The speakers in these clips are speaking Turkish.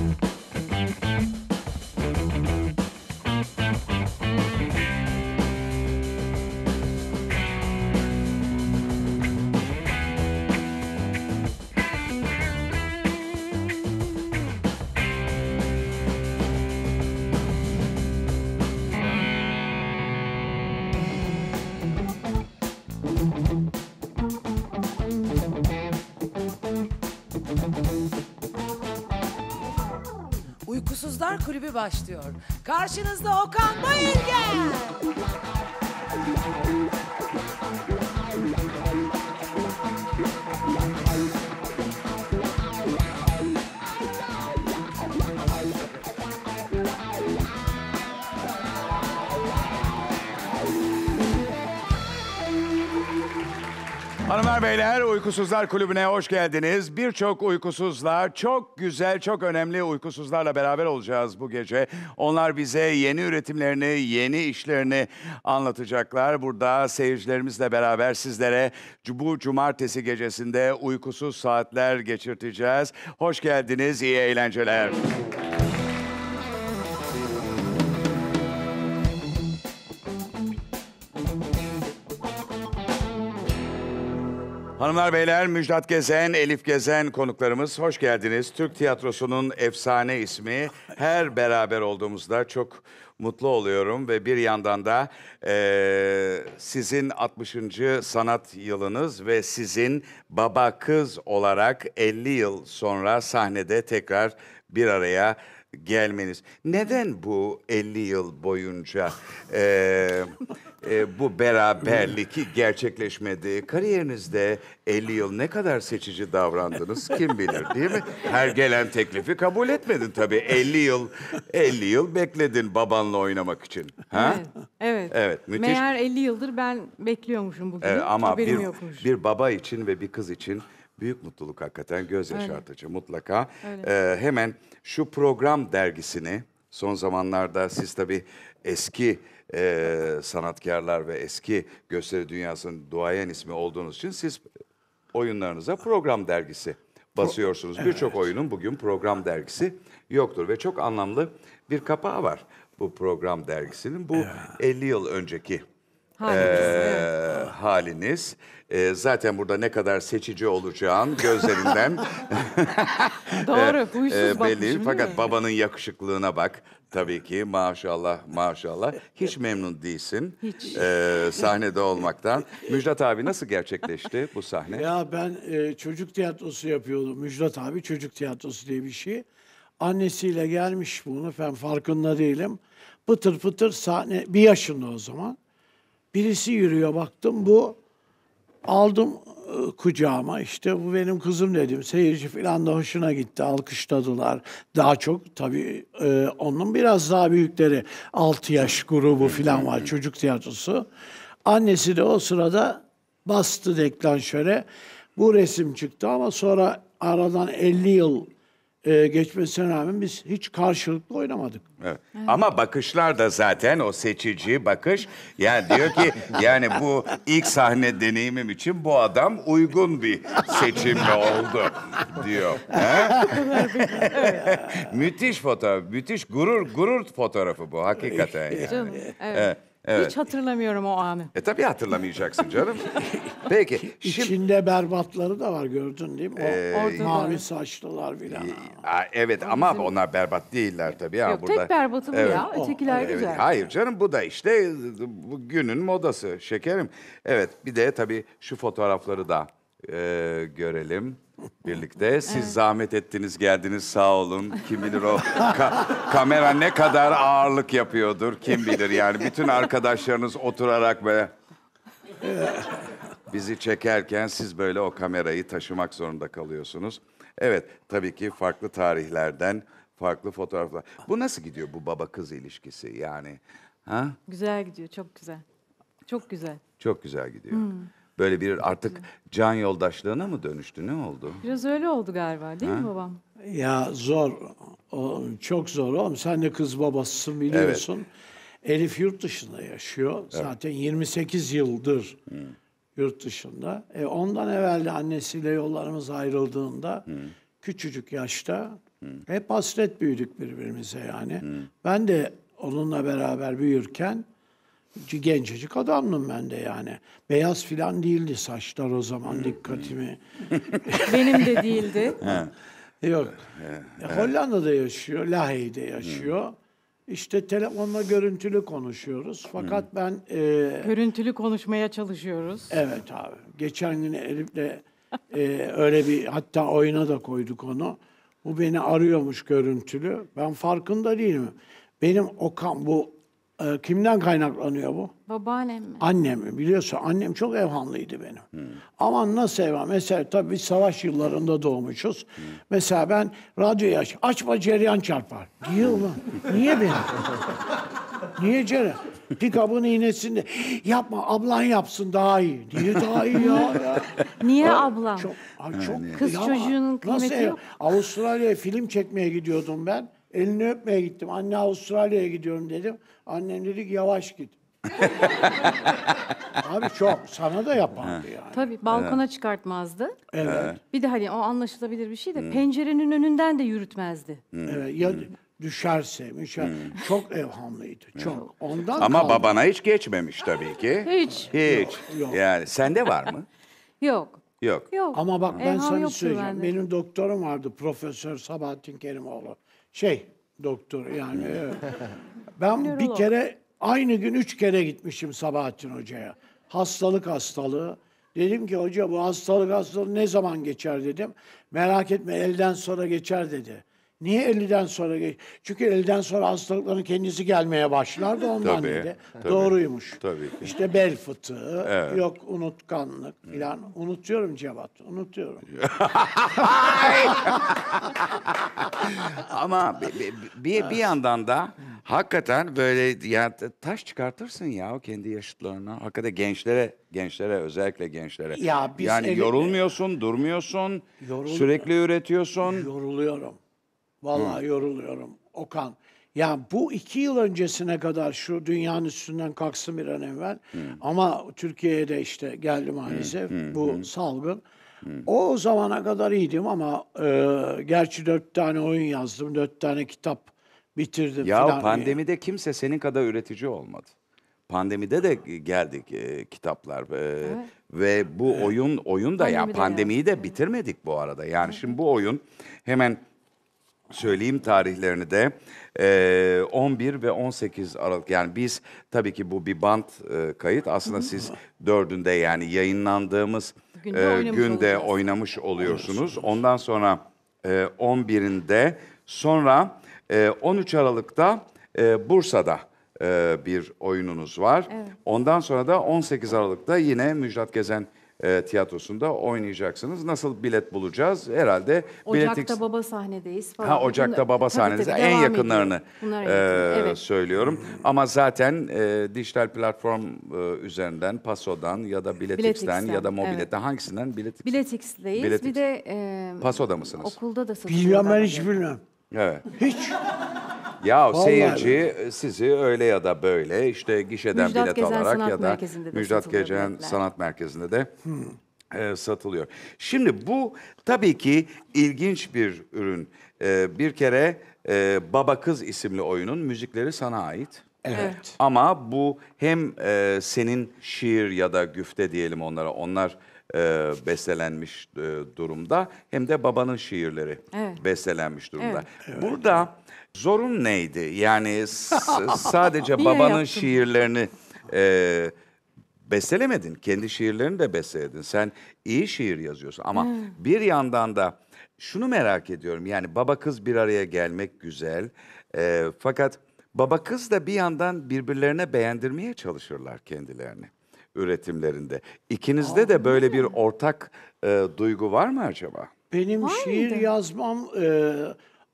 you. Kulübü başlıyor. Karşınızda Okan Bayülgen. beyler, Uykusuzlar Kulübü'ne hoş geldiniz. Birçok uykusuzlar, çok güzel, çok önemli uykusuzlarla beraber olacağız bu gece. Onlar bize yeni üretimlerini, yeni işlerini anlatacaklar. Burada seyircilerimizle beraber sizlere bu cumartesi gecesinde uykusuz saatler geçirteceğiz. Hoş geldiniz, iyi eğlenceler. Hanımlar, beyler, Müjdat Gezen, Elif Gezen konuklarımız. Hoş geldiniz. Türk tiyatrosunun efsane ismi. Her beraber olduğumuzda çok mutlu oluyorum ve bir yandan da e, sizin 60. sanat yılınız ve sizin baba kız olarak 50 yıl sonra sahnede tekrar bir araya gelmeniz. Neden bu 50 yıl boyunca... E, e, bu beraberlik gerçekleşmedi. Kariyerinizde 50 yıl ne kadar seçici davrandınız kim bilir değil mi? Her gelen teklifi kabul etmedin tabii. 50 yıl 50 yıl bekledin babanla oynamak için. Ha? Evet. Evet. Evet, müthiş. Meğer 50 yıldır ben bekliyormuşum bugün. Evet, ama bir, bir baba için ve bir kız için büyük mutluluk hakikaten göz Öyle. yaşartıcı mutlaka. Öyle. Ee, hemen şu program dergisini son zamanlarda siz tabii eski e, sanatkarlar ve eski gösteri dünyasının duayen ismi olduğunuz için siz oyunlarınıza program dergisi basıyorsunuz. Birçok oyunun bugün program dergisi yoktur ve çok anlamlı bir kapağı var bu program dergisinin. Bu 50 yıl önceki haliniz. Ee, haliniz. Ee, zaten burada ne kadar seçici olacağın gözlerinden Doğru, huysuz e, belli. bakmışım Fakat babanın yakışıklığına bak. Tabii ki maşallah maşallah. Hiç memnun değilsin. Hiç. Ee, sahnede olmaktan. Müjdat abi nasıl gerçekleşti bu sahne? Ya ben e, çocuk tiyatrosu yapıyordum. Müjdat abi çocuk tiyatrosu diye bir şey. Annesiyle gelmiş bunu ben farkında değilim. Pıtır pıtır sahne bir yaşında o zaman. Birisi yürüyor baktım bu. Aldım e, kucağıma işte bu benim kızım dedim. Seyirci falan da hoşuna gitti. Alkışladılar. Daha çok tabii e, onun biraz daha büyükleri 6 yaş grubu falan var çocuk tiyatrosu. Annesi de o sırada bastı deklanşöre. Bu resim çıktı ama sonra aradan 50 yıl e, geçmesine rağmen biz hiç karşılıklı oynamadık. Evet. Evet. Ama bakışlar da zaten o seçici bakış. Yani diyor ki yani bu ilk sahne deneyimim için bu adam uygun bir seçimle oldu diyor. müthiş fotoğraf, müthiş gurur gurur fotoğrafı bu hakikaten yani. evet. Evet. Hiç hatırlamıyorum o anı. E tabii hatırlamayacaksın canım. Peki. Şimdi... İçinde berbatları da var gördün değil mi? O ee, mavi saçlılar filan. E, evet ama, bizim... onlar berbat değiller tabii. Yok burada... tek berbatım evet. ya. Ötekiler oh, güzel. Hayır canım bu da işte bu günün modası şekerim. Evet bir de tabii şu fotoğrafları da e, görelim birlikte. Siz zahmet ettiniz, geldiniz sağ olun. Kim bilir o ka- kamera ne kadar ağırlık yapıyordur kim bilir yani. Bütün arkadaşlarınız oturarak böyle bizi çekerken siz böyle o kamerayı taşımak zorunda kalıyorsunuz. Evet, tabii ki farklı tarihlerden farklı fotoğraflar. Bu nasıl gidiyor bu baba kız ilişkisi yani? Ha? Güzel gidiyor, çok güzel. Çok güzel. Çok güzel gidiyor. Hmm böyle bir artık can yoldaşlığına mı dönüştü? Ne oldu? Biraz öyle oldu galiba değil mi babam? Ya zor. çok zor oğlum. Sen de kız babasısın biliyorsun. Elif yurt dışında yaşıyor. Zaten 28 yıldır yurt dışında. E, ondan evvel de annesiyle yollarımız ayrıldığında küçücük yaşta hep hasret büyüdük birbirimize yani. Ben de onunla beraber büyürken gencecik adamdım ben de yani. Beyaz filan değildi saçlar o zaman hmm. dikkatimi. Benim de değildi. Yok. E, Hollanda'da yaşıyor, Lahey'de yaşıyor. Hmm. İşte telefonla görüntülü konuşuyoruz. Fakat hmm. ben... E, görüntülü konuşmaya çalışıyoruz. Evet abi. Geçen gün Elif'le e, öyle bir... Hatta oyuna da koyduk onu. Bu beni arıyormuş görüntülü. Ben farkında değilim. Benim Okan bu e, kimden kaynaklanıyor bu? Babaannem mi? Annem mi? Biliyorsun annem çok evhamlıydı benim. Hmm. Aman nasıl evham? Mesela tabii biz savaş yıllarında doğmuşuz. Hmm. Mesela ben radyoyu aç. Açma cereyan çarpar. Niye mu? Niye benim? Niye cereyan? Pikabın iğnesinde. Yapma ablan yapsın daha iyi. Niye daha iyi ya? ya? Niye o, ablan? Çok, ay, çok, yani. Kız ya, çocuğunun kıymeti nasıl, yok. Avustralya'ya film çekmeye gidiyordum ben. Elini öpmeye gittim. Anne Avustralya'ya gidiyorum dedim. Annem dedi ki yavaş git. Abi çok. Sana da yapardı yani. Tabii balkona çıkartmazdı. Evet. Bir de hani o anlaşılabilir bir şey de pencerenin önünden de yürütmezdi. Evet. Ya düşerse, müşer. Çok evhamlıydı. Çok. Ondan Ama kaldı. babana hiç geçmemiş tabii ki. Hiç. Hiç. Yok. Yani sende var mı? Yok. Yok. Yok. Ama bak ben Evham sana yoktur bende. Benim doktorum vardı Profesör Sabahattin Kerimoğlu. Şey doktor yani. Ben Nörolog. bir kere aynı gün üç kere gitmişim Sabahattin Hoca'ya. Hastalık hastalığı. Dedim ki hoca bu hastalık hastalığı ne zaman geçer dedim. Merak etme elden sonra geçer dedi. Niye 50'den sonra Çünkü 50'den sonra hastalıkların kendisi gelmeye başlar da ondan tabii, Tabii, Doğruymuş. Tabii ki. İşte bel fıtığı, evet. yok unutkanlık falan. Unutuyorum Cevat, unutuyorum. Ama bir, bir, bir yandan da hakikaten böyle yani taş çıkartırsın ya o kendi yaşıtlarına. Hakikaten gençlere, gençlere özellikle gençlere. Ya biz yani eli... yorulmuyorsun, durmuyorsun. Yorul... Sürekli üretiyorsun. Yoruluyorum. Vallahi Hı. yoruluyorum Okan. yani bu iki yıl öncesine kadar şu dünyanın üstünden kalksın bir an evvel. Hı. Ama Türkiye'ye de işte geldi maalesef Hı. bu Hı. salgın. Hı. O zamana kadar iyiydim ama e, gerçi dört tane oyun yazdım, dört tane kitap bitirdim. Ya falan pandemide diye. kimse senin kadar üretici olmadı. Pandemide de geldik e, kitaplar e, evet. ve bu evet. oyun oyun da pandemi ya pandemiyi de, de bitirmedik bu arada. Yani evet. şimdi bu oyun hemen söyleyeyim tarihlerini de. 11 ee, ve 18 Aralık yani biz tabii ki bu bir band e, kayıt aslında siz dördünde yani yayınlandığımız günde, e, oynamış, günde oynamış oluyorsunuz. Ondan sonra 11'inde e, sonra 13 Aralık'ta Bursa'da bir oyununuz var. Evet. Ondan sonra da 18 Aralık'ta yine Müjdat Gezen e, tiyatrosunda oynayacaksınız. Nasıl bilet bulacağız? Herhalde Ocak'ta biletik... Baba sahnedeyiz falan. Ha Ocak'ta Baba sahnenizde en yakınlarını e, evet. söylüyorum. Ama zaten e, dijital platform e, üzerinden, Paso'dan ya da Biletix'ten ya da Mobilet'ten evet. hangisinden? Biletix. Biletix'teyiz. Biletix. Bir de e, Paso'da mısınız? Okulda da satılıyor. Bilmiyorum, ben hiç bilmiyorum. Evet. Hiç. Ya Vallahi seyirci sizi öyle ya da böyle işte gişeden Müjdat bilet Gezen alarak Sanat ya da Müjdat Gecen Sanat Merkezi'nde de hmm. e, satılıyor. Şimdi bu tabii ki ilginç bir ürün. E, bir kere e, Baba Kız isimli oyunun müzikleri sana ait. Evet. Ama bu hem e, senin şiir ya da güfte diyelim onlara, onlar e, bestelenmiş e, durumda. Hem de babanın şiirleri Evet. bestelenmiş durumda. Burada Zorun neydi? Yani sadece babanın şiirlerini e, bestelemedin. Kendi şiirlerini de besteledin. Sen iyi şiir yazıyorsun ama hmm. bir yandan da şunu merak ediyorum. Yani baba kız bir araya gelmek güzel. E, fakat baba kız da bir yandan birbirlerine beğendirmeye çalışırlar kendilerini üretimlerinde. İkinizde de böyle bir ortak e, duygu var mı acaba? Benim şiir yazmam e,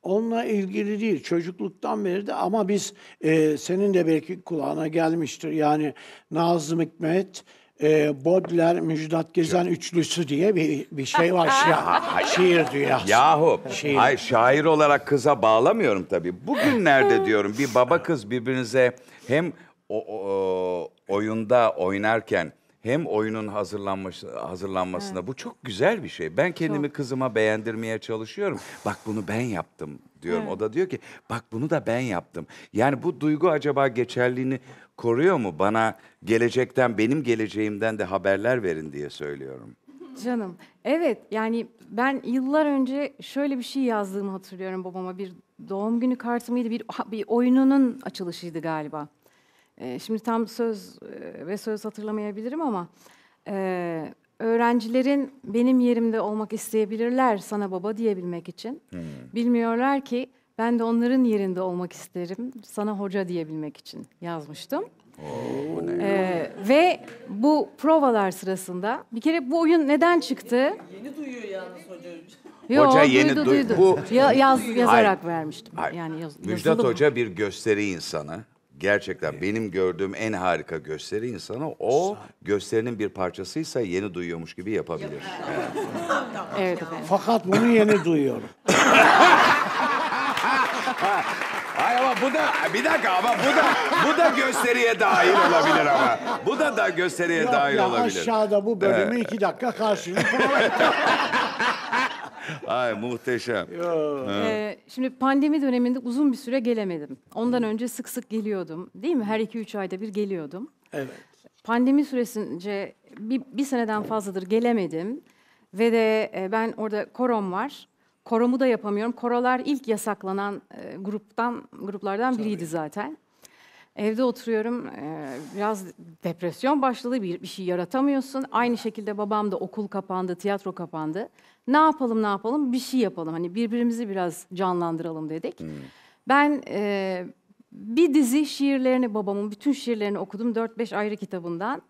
onunla ilgili değil. Çocukluktan beri de ama biz e, senin de belki kulağına gelmiştir. Yani Nazım Hikmet, e, Bodler, Müjdat Gezen üçlüsü diye bir, bir şey var. Şi- şiir dünyası. Yahu, Şiir. hayır, şair olarak kıza bağlamıyorum tabii. Bugünlerde diyorum bir baba kız birbirinize hem o, o- oyunda oynarken hem oyunun hazırlanması, hazırlanmasında evet. bu çok güzel bir şey. Ben kendimi çok. kızıma beğendirmeye çalışıyorum. Bak bunu ben yaptım diyorum. Evet. O da diyor ki bak bunu da ben yaptım. Yani bu duygu acaba geçerliğini koruyor mu? Bana gelecekten benim geleceğimden de haberler verin diye söylüyorum. Canım evet yani ben yıllar önce şöyle bir şey yazdığımı hatırlıyorum babama bir doğum günü kartı mıydı bir, bir oyununun açılışıydı galiba. Ee, şimdi tam söz e, ve söz hatırlamayabilirim ama e, öğrencilerin benim yerimde olmak isteyebilirler sana baba diyebilmek için. Hmm. Bilmiyorlar ki ben de onların yerinde olmak isterim sana hoca diyebilmek için yazmıştım. Oo, ee, ve bu provalar sırasında bir kere bu oyun neden çıktı? Yeni, yeni duyuyor yalnız hoca. Yo, hoca yeni duydu. duydu. Bu... Ya, yaz, yazarak hayır, vermiştim. Hayır. Yani yaz, Müjdat Hoca bir gösteri insanı. Gerçekten benim gördüğüm en harika gösteri insanı o gösterinin bir parçasıysa yeni duyuyormuş gibi yapabilir. Evet efendim. Fakat bunu yeni duyuyorum. Ay ama bu da bir dakika ama bu da bu da gösteriye dahil olabilir ama. Bu da da gösteriye Yok dahil ya olabilir. aşağıda bu bölümü iki dakika karşılık Ay muhteşem. Ee, şimdi pandemi döneminde uzun bir süre gelemedim. Ondan önce sık sık geliyordum. Değil mi? Her iki üç ayda bir geliyordum. Evet. Pandemi süresince bir, bir seneden fazladır gelemedim. Ve de e, ben orada korom var. Koromu da yapamıyorum. Korolar ilk yasaklanan e, gruptan gruplardan biriydi zaten. Evde oturuyorum, biraz depresyon başladı, bir, bir şey yaratamıyorsun. Aynı şekilde babam da okul kapandı, tiyatro kapandı. Ne yapalım ne yapalım bir şey yapalım. Hani birbirimizi biraz canlandıralım dedik. Hmm. Ben e, bir dizi şiirlerini, babamın bütün şiirlerini okudum 4-5 ayrı kitabından.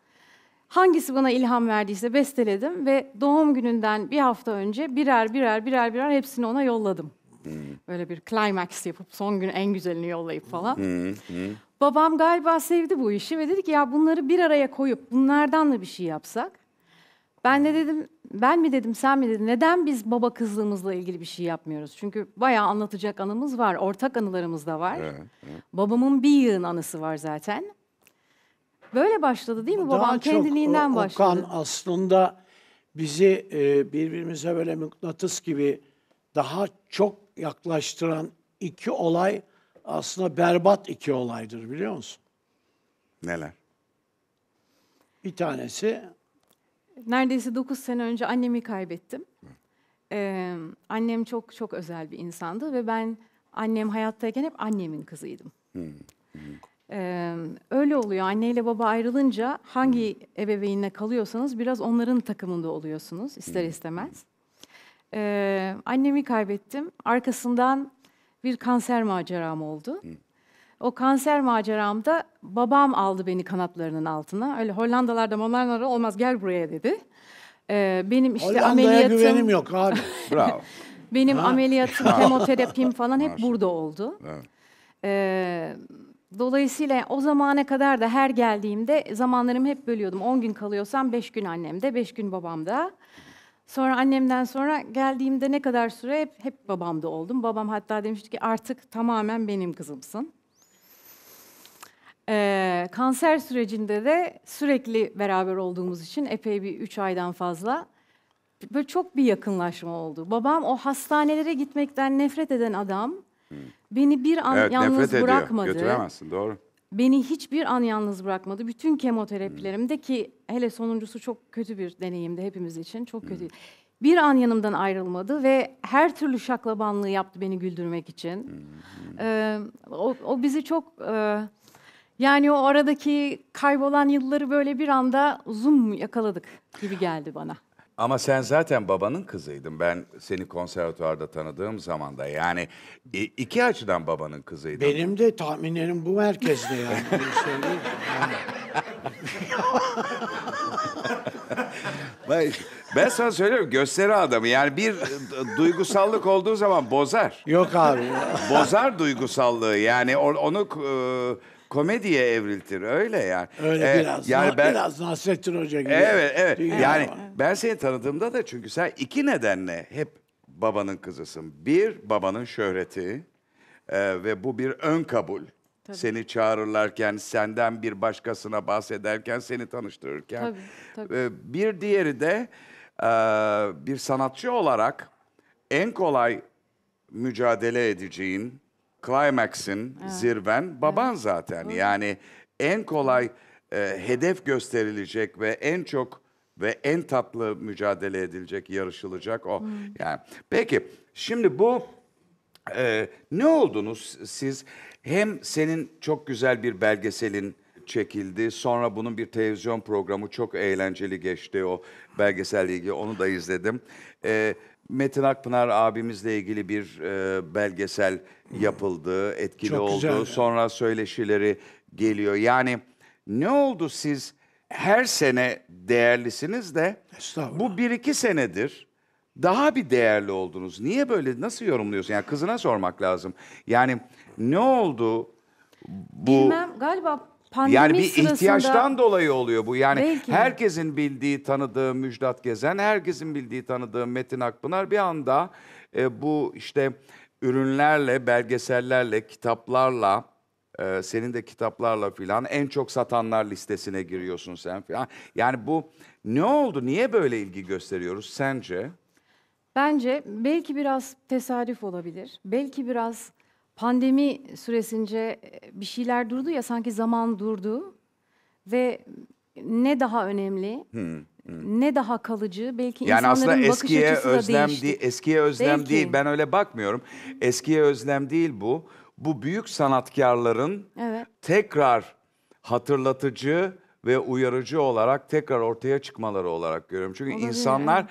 Hangisi bana ilham verdiyse besteledim ve doğum gününden bir hafta önce birer birer birer birer hepsini ona yolladım. Hmm. Böyle bir climax yapıp son gün en güzelini yollayıp falan. Hmm, hmm. Babam galiba sevdi bu işi ve dedi ki ya bunları bir araya koyup bunlardan da bir şey yapsak. Ben de dedim, ben mi dedim, sen mi dedin? Neden biz baba kızlığımızla ilgili bir şey yapmıyoruz? Çünkü bayağı anlatacak anımız var, ortak anılarımız da var. Evet, evet. Babamın bir yığın anısı var zaten. Böyle başladı değil mi? Daha Babam çok kendiliğinden o, başladı. Okan aslında bizi e, birbirimize böyle mıknatıs gibi daha çok yaklaştıran iki olay aslında berbat iki olaydır biliyor musun? Neler? Bir tanesi... Neredeyse dokuz sene önce annemi kaybettim. Ee, annem çok çok özel bir insandı ve ben annem hayattayken hep annemin kızıydım. Ee, öyle oluyor. Anneyle baba ayrılınca hangi hmm. ebeveynle kalıyorsanız biraz onların takımında oluyorsunuz ister istemez. Ee, annemi kaybettim. Arkasından bir kanser maceram oldu. O kanser maceramda babam aldı beni kanatlarının altına. Öyle Hollandalarda monarlar olmaz gel buraya dedi. Ee, benim işte ameliyatım... güvenim yok abi. Bravo. benim ha? ameliyatım, kemoterapim falan hep burada oldu. Ee, dolayısıyla o zamana kadar da her geldiğimde zamanlarımı hep bölüyordum. 10 gün kalıyorsam 5 gün annemde, 5 gün babamda. Sonra annemden sonra geldiğimde ne kadar süre hep, hep babamda oldum. Babam hatta demişti ki artık tamamen benim kızımsın. Ee, kanser sürecinde de sürekli beraber olduğumuz için epey bir üç aydan fazla böyle çok bir yakınlaşma oldu. Babam o hastanelere gitmekten nefret eden adam beni bir an evet, yalnız nefret ediyor. Götüremezsin doğru beni hiçbir an yalnız bırakmadı. Bütün kemoterapilerimde hmm. ki hele sonuncusu çok kötü bir deneyimdi hepimiz için. Çok kötü. Hmm. Bir an yanımdan ayrılmadı ve her türlü şaklabanlığı yaptı beni güldürmek için. Ee, o, o bizi çok... E, yani o aradaki kaybolan yılları böyle bir anda zoom yakaladık gibi geldi bana. Ama sen zaten babanın kızıydın. Ben seni konservatuvarda tanıdığım zamanda yani e, iki açıdan babanın kızıydın. Benim de tahminlerim bu merkezde yani. ben, şey ben sana söylüyorum gösteri adamı. Yani bir e, duygusallık olduğu zaman bozar. Yok abi. bozar duygusallığı. Yani onu... E, komediye evriltir öyle yani. Öyle ee, biraz. Yani ben, biraz Nasrettin Hoca gibi. Evet evet. yani var. ben seni tanıdığımda da çünkü sen iki nedenle hep babanın kızısın. Bir babanın şöhreti e, ve bu bir ön kabul. Tabii. Seni çağırırlarken, senden bir başkasına bahsederken, seni tanıştırırken. Tabii, tabii. bir diğeri de e, bir sanatçı olarak en kolay mücadele edeceğin, climax'in, evet. zirven baban evet. zaten. Evet. Yani en kolay e, hedef gösterilecek ve en çok ve en tatlı mücadele edilecek, yarışılacak o. Hmm. Yani peki şimdi bu e, ne oldunuz siz? Hem senin çok güzel bir belgeselin çekildi. Sonra bunun bir televizyon programı çok eğlenceli geçti o belgeselle ilgili. Onu da izledim. Ee, Metin Akpınar abimizle ilgili bir e, belgesel hmm. yapıldı, etkili Çok oldu. Güzel. Sonra söyleşileri geliyor. Yani ne oldu siz her sene değerlisiniz de bu bir iki senedir daha bir değerli oldunuz. Niye böyle? Nasıl yorumluyorsun? Yani kızına sormak lazım. Yani ne oldu bu? Bilmem galiba Pandemi yani bir sırasında... ihtiyaçtan dolayı oluyor bu. Yani Belki. herkesin bildiği, tanıdığı Müjdat Gezen, herkesin bildiği, tanıdığı Metin Akpınar bir anda e, bu işte ürünlerle, belgesellerle, kitaplarla, e, senin de kitaplarla filan en çok satanlar listesine giriyorsun sen filan. Yani bu ne oldu? Niye böyle ilgi gösteriyoruz sence? Bence belki biraz tesadüf olabilir. Belki biraz pandemi süresince e, bir şeyler durdu ya sanki zaman durdu ve ne daha önemli hmm. Hmm. ne daha kalıcı belki yani insanların aslında eskiye bakış açısı özlem da değişti. değil eskiye özlem belki. değil ben öyle bakmıyorum eskiye özlem değil bu bu büyük sanatkarların evet. tekrar hatırlatıcı ve uyarıcı olarak tekrar ortaya çıkmaları olarak görüyorum çünkü Olabilir, insanlar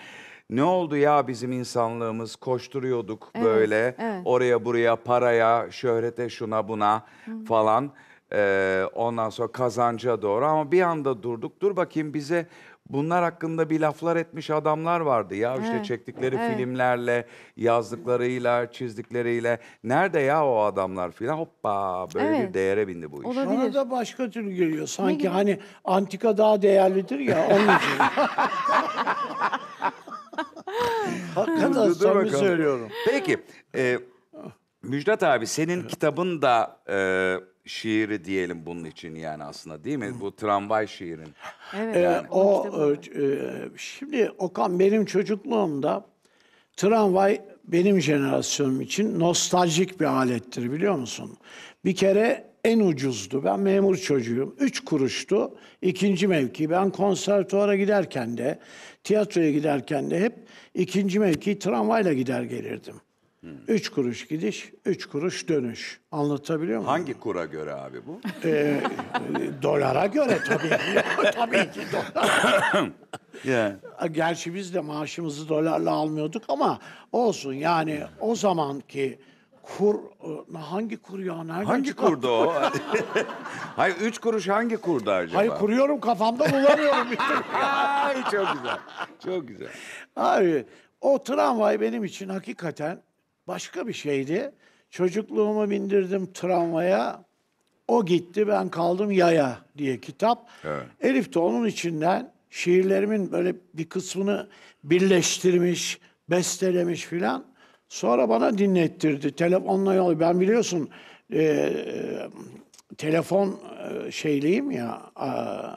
ne oldu ya bizim insanlığımız koşturuyorduk Evet, böyle evet. oraya buraya paraya şöhrete şuna buna falan Ee, ondan sonra kazanca doğru ama bir anda durduk dur bakayım bize bunlar hakkında bir laflar etmiş adamlar vardı ya işte Evet, çektikleri evet. filmlerle yazdıklarıyla çizdikleriyle nerede ya o adamlar filan hoppa böyle bir Evet. değere bindi bu iş. Bana Olabilir. da başka türlü geliyor. Sanki hani antika daha değerlidir ya onun için. Hakikaten Dur samimi söylüyorum. Peki. E, Müjdat abi senin kitabın da e, şiiri diyelim bunun için yani aslında değil mi? Bu tramvay şiirin. Evet. Yani. E, o e, e, şimdi Okan benim çocukluğumda tramvay benim jenerasyonum için nostaljik bir alettir biliyor musun? Bir kere en ucuzdu. Ben memur çocuğum. Üç kuruştu. İkinci mevki. Ben konservatuara giderken de, tiyatroya giderken de hep İkinci mevki tramvayla gider gelirdim. Hmm. Üç kuruş gidiş, üç kuruş dönüş. Anlatabiliyor muyum? Hangi kura göre abi bu? Ee, dolara göre tabii ki. tabii ki dolar. yeah. Gerçi biz de maaşımızı dolarla almıyorduk ama olsun yani o zamanki kur e, hangi kur ya nereden Hangi çıkarttı? kurdu o? Hayır üç kuruş hangi kurdu acaba? Hayır kuruyorum kafamda bulamıyorum. Ay çok güzel. Çok güzel. Abi o tramvay benim için hakikaten başka bir şeydi. Çocukluğumu bindirdim tramvaya. O gitti ben kaldım yaya diye kitap. Evet. Elif de onun içinden şiirlerimin böyle bir kısmını birleştirmiş, bestelemiş filan. Sonra bana dinlettirdi. Telefonla yol. Ben biliyorsun e, telefon e, şeyliyim ya.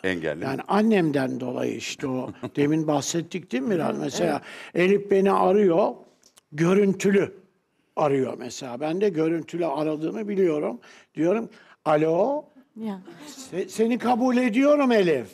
Engelli. Yani annemden dolayı işte o. demin bahsettik değil mi biraz? Mesela evet. Elif beni arıyor. Görüntülü arıyor mesela. Ben de görüntülü aradığını biliyorum. Diyorum alo. Se seni kabul ediyorum Elif.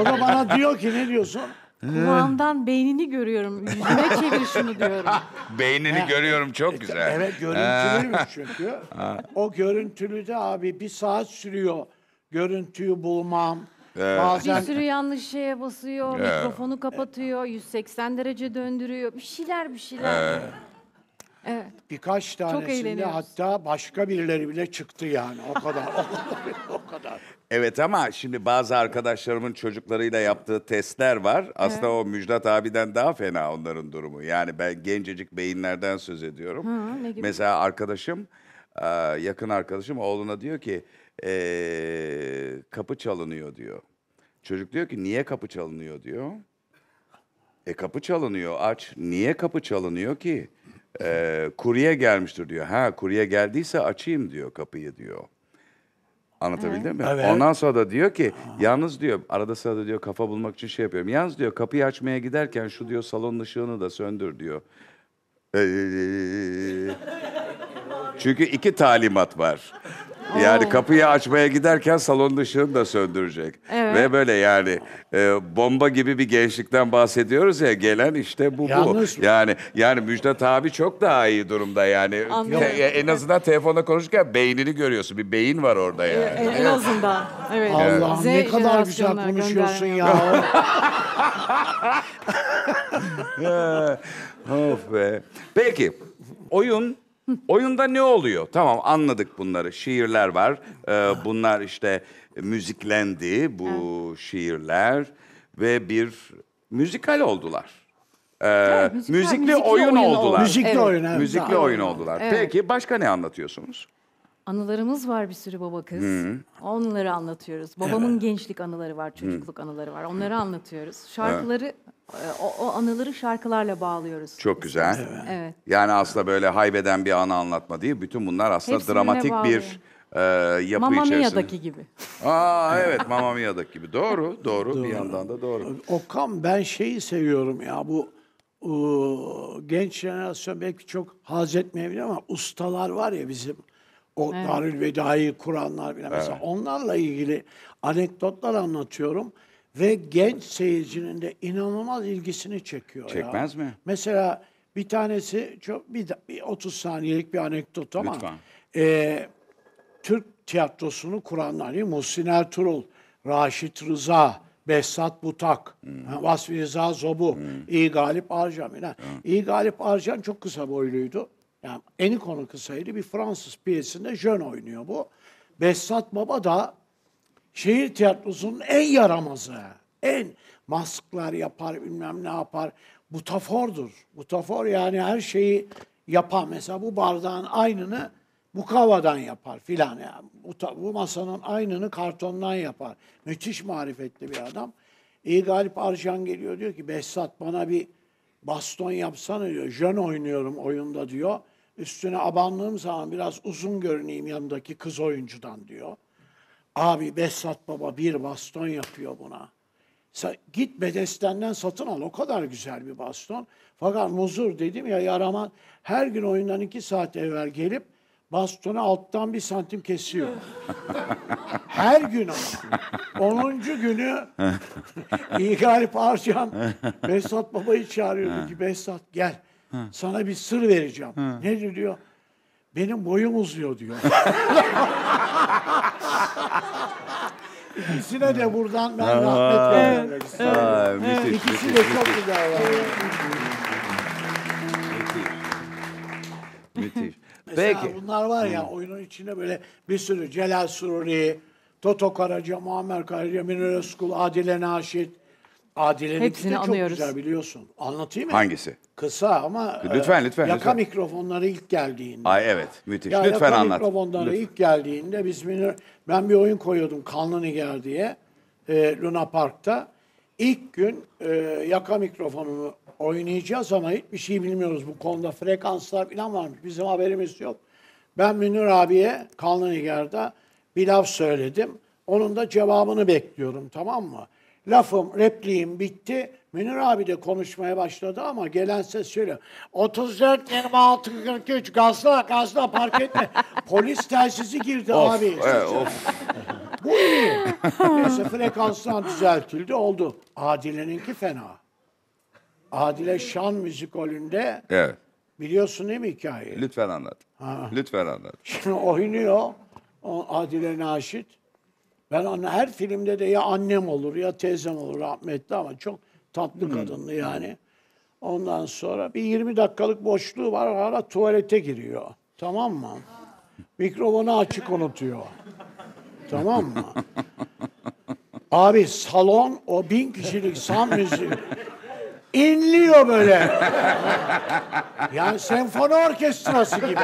o da bana diyor ki ne diyorsun? Kulağından beynini görüyorum. Yüzüme çevir şunu diyorum. Beynini Ha, görüyorum çok güzel. Evet görüntülüymüş şey çünkü. o görüntülü de abi bir saat sürüyor görüntüyü bulmam. Bir Bazen sürü yanlış şeye basıyor, mikrofonu kapatıyor, 180 derece döndürüyor. Bir şeyler bir şeyler. Evet. birkaç tanesinde eğleniyoruz. hatta başka birileri bile çıktı yani o kadar. o kadar. Evet ama şimdi bazı arkadaşlarımın çocuklarıyla yaptığı testler var. Aslında o Müjdat abiden daha fena onların durumu. Yani ben gencecik beyinlerden söz ediyorum. Ha, ne gibi? Mesela arkadaşım, e, yakın arkadaşım oğluna diyor ki e, kapı çalınıyor diyor. Çocuk diyor ki niye kapı çalınıyor diyor. E kapı çalınıyor aç. Niye kapı çalınıyor ki? E, kurye gelmiştir diyor. Ha kurye geldiyse açayım diyor kapıyı diyor. Anlatabildim evet. mi? Evet. Ondan sonra da diyor ki yalnız diyor arada sırada diyor kafa bulmak için şey yapıyorum. Yalnız diyor kapıyı açmaya giderken şu diyor salon ışığını da söndür diyor. Ee, Çünkü iki talimat var. Yani kapıyı açmaya giderken salon ışığını da söndürecek. Evet. Ve böyle yani e, bomba gibi bir gençlikten bahsediyoruz ya gelen işte bu Yalnız bu. Yani yani Müjdat abi çok daha iyi durumda yani. Te, e, en azından telefonda konuşurken beynini görüyorsun. Bir beyin var orada e, yani. E, en, en azından. Evet. Allah Z ne kadar güzel konuşuyorsun ya. Ee, of be. Peki oyun Oyunda ne oluyor? Tamam anladık bunları. Şiirler var. Ee, bunlar işte müziklendi bu şiirler ve bir müzikal oldular. Ee, müzikal, müzikli, müzikli oyun oyun oldular. Müzikli Evet. oyun. evet. Müzikli oyun oldular. Peki başka ne anlatıyorsunuz? Anılarımız var bir sürü baba kız. Onları anlatıyoruz. Babamın gençlik anıları var, çocukluk anıları var. Onları anlatıyoruz. Şarkıları ee, o, o anıları şarkılarla bağlıyoruz. Çok güzel. Evet. Yani aslında böyle haybeden bir anı anlatma değil. Bütün bunlar aslında Hepsi dramatik bir e, yapı Mamma içerisinde. Mamma Mia'daki gibi. Aa evet Mamma Mia'daki gibi. Doğru, doğru, doğru. Bir yandan da doğru. Okan ben şeyi seviyorum ya bu o, genç jenerasyon belki çok haz etmeyebilir ama ustalar var ya bizim. O evet. Darül Veda'yı kuranlar bile. Evet. Mesela onlarla ilgili anekdotlar anlatıyorum ve genç seyircinin de inanılmaz ilgisini çekiyor. Çekmez ya. mi? Mesela bir tanesi çok bir, bir 30 saniyelik bir anekdot ama E, Türk tiyatrosunu kuranlar hani Muhsin Ertuğrul, Raşit Rıza, Behzat Butak, hmm. Vasfi Rıza Zobu, hmm. İyi Galip Arcan. Yani hmm. İyi Galip Arcan çok kısa boyluydu. Yani eni konu kısaydı. Bir Fransız piyesinde jön oynuyor bu. Behzat Baba da şehir tiyatrosunun en yaramazı, en masklar yapar, bilmem ne yapar. Butafordur. Butafor yani her şeyi yapar. Mesela bu bardağın aynını mukavadan yapar filan. Yani bu, bu masanın aynını kartondan yapar. Müthiş marifetli bir adam. İyi Galip Arjan geliyor diyor ki Behzat bana bir baston yapsana diyor. Jön oynuyorum oyunda diyor. Üstüne abanlığım zaman biraz uzun görüneyim yanındaki kız oyuncudan diyor. Abi Besat Baba bir baston yapıyor buna. Git Bedesten'den satın al. O kadar güzel bir baston. Fakat muzur dedim ya yaraman her gün oyundan iki saat evvel gelip bastonu alttan bir santim kesiyor. her gün ama. Onuncu günü iyi galip Arcan Besat Baba'yı çağırıyordu ki Besat gel sana bir sır vereceğim. Nedir diyor? Benim boyum uzuyor diyor. İkisine de buradan ben rahmet vermek istiyorum. Aa, İkisi de çok güzel var. Müthiş. Mesela Peki. bunlar var ya oyunun içinde böyle bir sürü Celal Sururi, Toto Karaca, Muammer Karaca, Münir Özkul, Adile Naşit, Adile'nin Hepsini çok anıyoruz. güzel biliyorsun. Anlatayım mı? Hangisi? Kısa ama e, Lütfen, lütfen, yaka lütfen. mikrofonları ilk geldiğinde. Ay evet müthiş. Ya lütfen yaka anlat. mikrofonları Lütfen. ilk geldiğinde biz ben bir oyun koyuyordum Kanlı Niger diye e, Luna Park'ta. İlk gün e, yaka mikrofonunu oynayacağız ama hiçbir şey bilmiyoruz. Bu konuda frekanslar falan varmış. Bizim haberimiz yok. Ben Münir abiye Kanlı Niger'de bir laf söyledim. Onun da cevabını bekliyorum tamam mı? Lafım, repliğim bitti. Münir abi de konuşmaya başladı ama gelen ses şöyle. 34, 26, 43 gazla gazla park etme. Polis telsizi girdi of, abi. E, of. Bu iyi. Neyse frekanstan düzeltildi oldu. Adile'ninki fena. Adile Şan müzikolünde evet. biliyorsun değil mi hikayeyi? Lütfen anlat. Ha. Lütfen anlat. Şimdi oynuyor Adile Naşit. Ben ona her filmde de ya annem olur ya teyzem olur rahmetli ama çok tatlı hmm, kadındı yani. Ondan sonra bir 20 dakikalık boşluğu var hala tuvalete giriyor. Tamam mı? Mikrofonu açık unutuyor. tamam mı? Abi salon o bin kişilik sam müziği inliyor böyle. yani senfoni orkestrası gibi.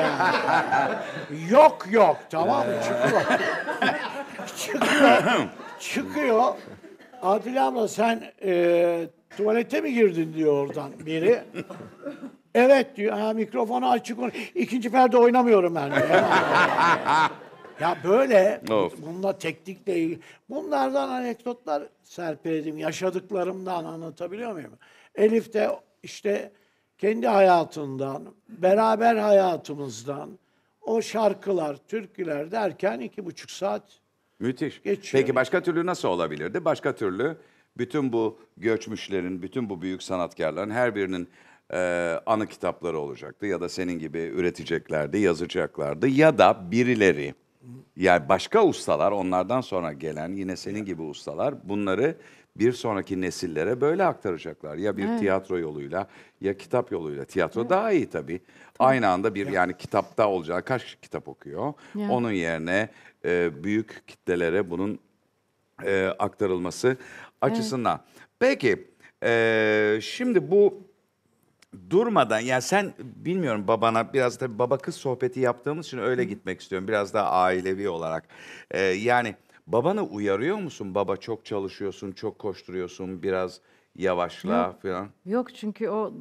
Yok yok tamam mı? Çıkıyor. çıkıyor. çıkıyor. Adile abla sen e, tuvalete mi girdin diyor oradan biri. evet diyor. Ha, mikrofonu açık. İkinci perde oynamıyorum ben. Diyor. Ya böyle of. bununla teknikle ilgili. Bunlardan anekdotlar serpeledim. Yaşadıklarımdan anlatabiliyor muyum? Elif de işte kendi hayatından, beraber hayatımızdan o şarkılar, türküler derken iki buçuk saat Müthiş. geçiyor. Peki başka türlü nasıl olabilirdi? Başka türlü bütün bu göçmüşlerin, bütün bu büyük sanatkarların her birinin e, anı kitapları olacaktı ya da senin gibi üreteceklerdi, yazacaklardı ya da birileri yani başka ustalar onlardan sonra gelen yine senin gibi ustalar bunları bir sonraki nesillere böyle aktaracaklar. Ya bir evet. tiyatro yoluyla ya kitap yoluyla. Tiyatro evet. daha iyi tabii. Tamam. Aynı anda bir evet. yani kitapta olacağı kaç kitap okuyor. Evet. Onun yerine e, büyük kitlelere bunun e, aktarılması açısından. Evet. Peki e, şimdi bu durmadan yani sen bilmiyorum babana biraz da baba kız sohbeti yaptığımız için öyle gitmek istiyorum biraz daha ailevi olarak. Ee, yani babanı uyarıyor musun? Baba çok çalışıyorsun, çok koşturuyorsun, biraz yavaşla Yok. falan. Yok çünkü o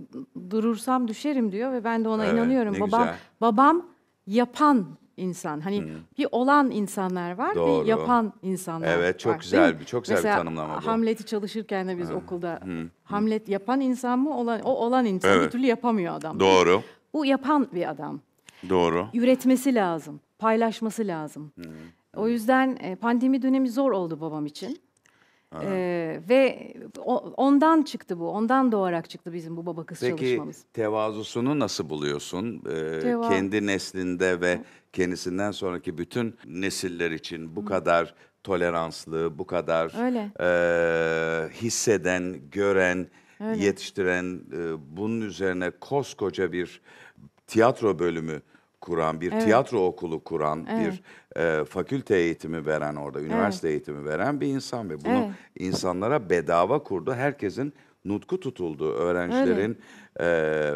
durursam düşerim diyor ve ben de ona Evet, inanıyorum. ne Babam güzel. babam yapan insan. Hani hmm. bir olan insanlar var, Doğru. bir yapan insanlar evet, var. Evet, çok güzel bir çok güzel Mesela, bir tanımlama bu. Hamlet'i çalışırken de biz hmm. okulda hmm. Hamlet yapan insan mı olan o olan insan evet. bir türlü yapamıyor adam. Doğru. Bu yapan bir adam. Doğru. Üretmesi lazım, paylaşması lazım. Hmm. O yüzden e, pandemi dönemi zor oldu babam için. Ee, ve o- ondan çıktı bu. Ondan doğarak çıktı bizim bu baba kız Peki çalışmamız. tevazusunu nasıl buluyorsun? Ee, Teva- kendi neslinde ve kendisinden sonraki bütün nesiller için bu kadar toleranslı, bu kadar Öyle. eee, hisseden, gören, yetiştiren, e, bunun üzerine koskoca bir tiyatro bölümü kuran, bir Evet. tiyatro okulu kuran, Evet. bir e, fakülte eğitimi veren orada, üniversite eğitimi veren bir insan ve bunu Evet. insanlara bedava kurdu. Herkesin nutku tutuldu öğrencilerin e,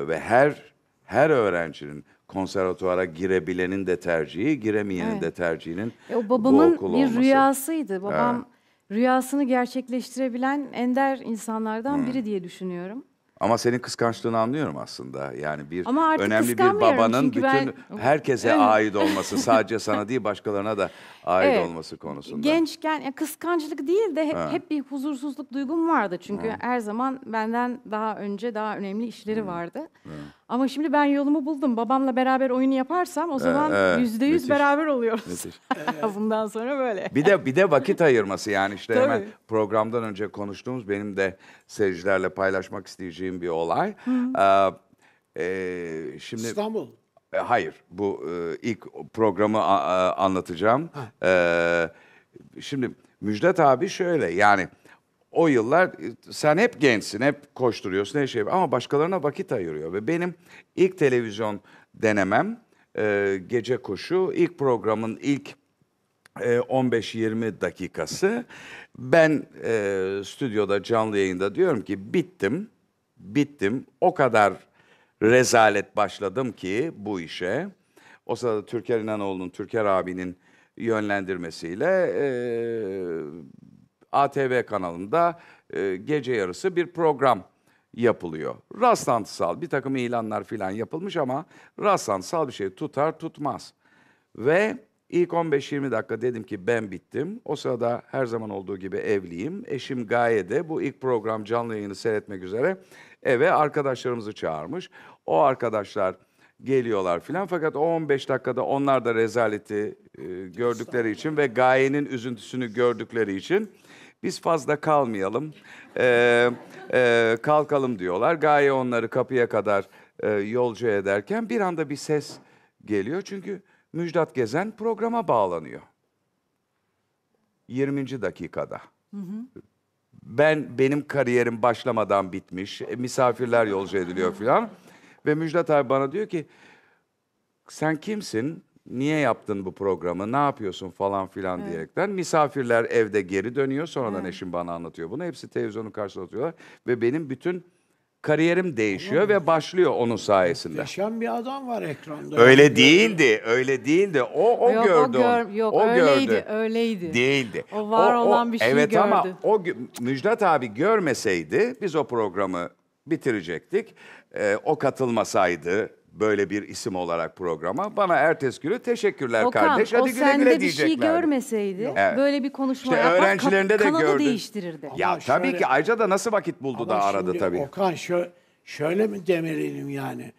ve her her öğrencinin konservatuara girebilenin de tercihi, giremeyenin Evet. de tercihinin E, o babamın bu okul bir olması. rüyasıydı. Babam rüyasını gerçekleştirebilen ender insanlardan hmm. biri diye düşünüyorum. Ama senin kıskançlığını anlıyorum aslında. Yani bir Ama artık önemli bir babanın çünkü bütün ben- herkese ait olması sadece sana değil başkalarına da ait evet. olması konusunda. Gençken yani kıskançlık değil de hep, hep bir huzursuzluk duygum vardı. Çünkü ha. her zaman benden daha önce daha önemli işleri ha. vardı. Ha. Ama şimdi ben yolumu buldum. Babamla beraber oyunu yaparsam o zaman yüzde yüz beraber oluyoruz. Bundan sonra böyle. Bir de bir de vakit ayırması yani işte Tabii. hemen programdan önce konuştuğumuz benim de seyircilerle paylaşmak isteyeceğim bir olay. Ee, şimdi İstanbul. E, hayır, bu e, ilk programı a, a, anlatacağım. E, şimdi Müjdat abi şöyle yani o yıllar e, sen hep gençsin, hep koşturuyorsun her şey ama başkalarına vakit ayırıyor ve benim ilk televizyon denemem e, gece koşu ilk programın ilk e, 15-20 dakikası ben e, stüdyoda canlı yayında diyorum ki bittim bittim o kadar rezalet başladım ki bu işe. O sırada Türker İnanoğlu'nun, Türker abinin yönlendirmesiyle e, ATV kanalında e, gece yarısı bir program yapılıyor. Rastlantısal bir takım ilanlar filan yapılmış ama rastlantısal bir şey tutar tutmaz. Ve ilk 15-20 dakika dedim ki ben bittim. O sırada her zaman olduğu gibi evliyim. Eşim Gaye de bu ilk program canlı yayını seyretmek üzere eve arkadaşlarımızı çağırmış. O arkadaşlar geliyorlar filan fakat o 15 dakikada onlar da rezaleti e, gördükleri için ve gayenin üzüntüsünü gördükleri için biz fazla kalmayalım, e, e, kalkalım diyorlar. Gaye onları kapıya kadar e, yolcu ederken bir anda bir ses geliyor çünkü Müjdat Gezen programa bağlanıyor. 20. dakikada. Hı hı. Ben benim kariyerim başlamadan bitmiş. E, misafirler yolcu ediliyor filan. Ve Müjdat abi bana diyor ki sen kimsin? Niye yaptın bu programı? Ne yapıyorsun falan filan evet. diyerekten. Misafirler evde geri dönüyor. Sonradan evet. eşim bana anlatıyor bunu. Hepsi televizyonu karşılatıyorlar. Ve benim bütün kariyerim değişiyor Anladım. ve başlıyor onun sayesinde. Yaşan bir adam var ekranda. Öyle yani. değildi, öyle değildi. O o yok, gördü. O gör, yok, o öyleydi, gördü. öyleydi. Değildi. O var o, olan o, bir şey evet gördü. Evet ama o Müjdat abi görmeseydi biz o programı bitirecektik. E, o katılmasaydı böyle bir isim olarak programa bana ertesi günü teşekkürler Okan, kardeş hadi güle güle diyecekler. O sende bir şey görmeseydi evet. böyle bir konuşma işte yapmak öğrencilerinde de kanalı gördün. değiştirirdi. Ya ama tabii ki ayrıca da nasıl vakit buldu da aradı tabii. Okan şö şöyle mi demeliyim yani?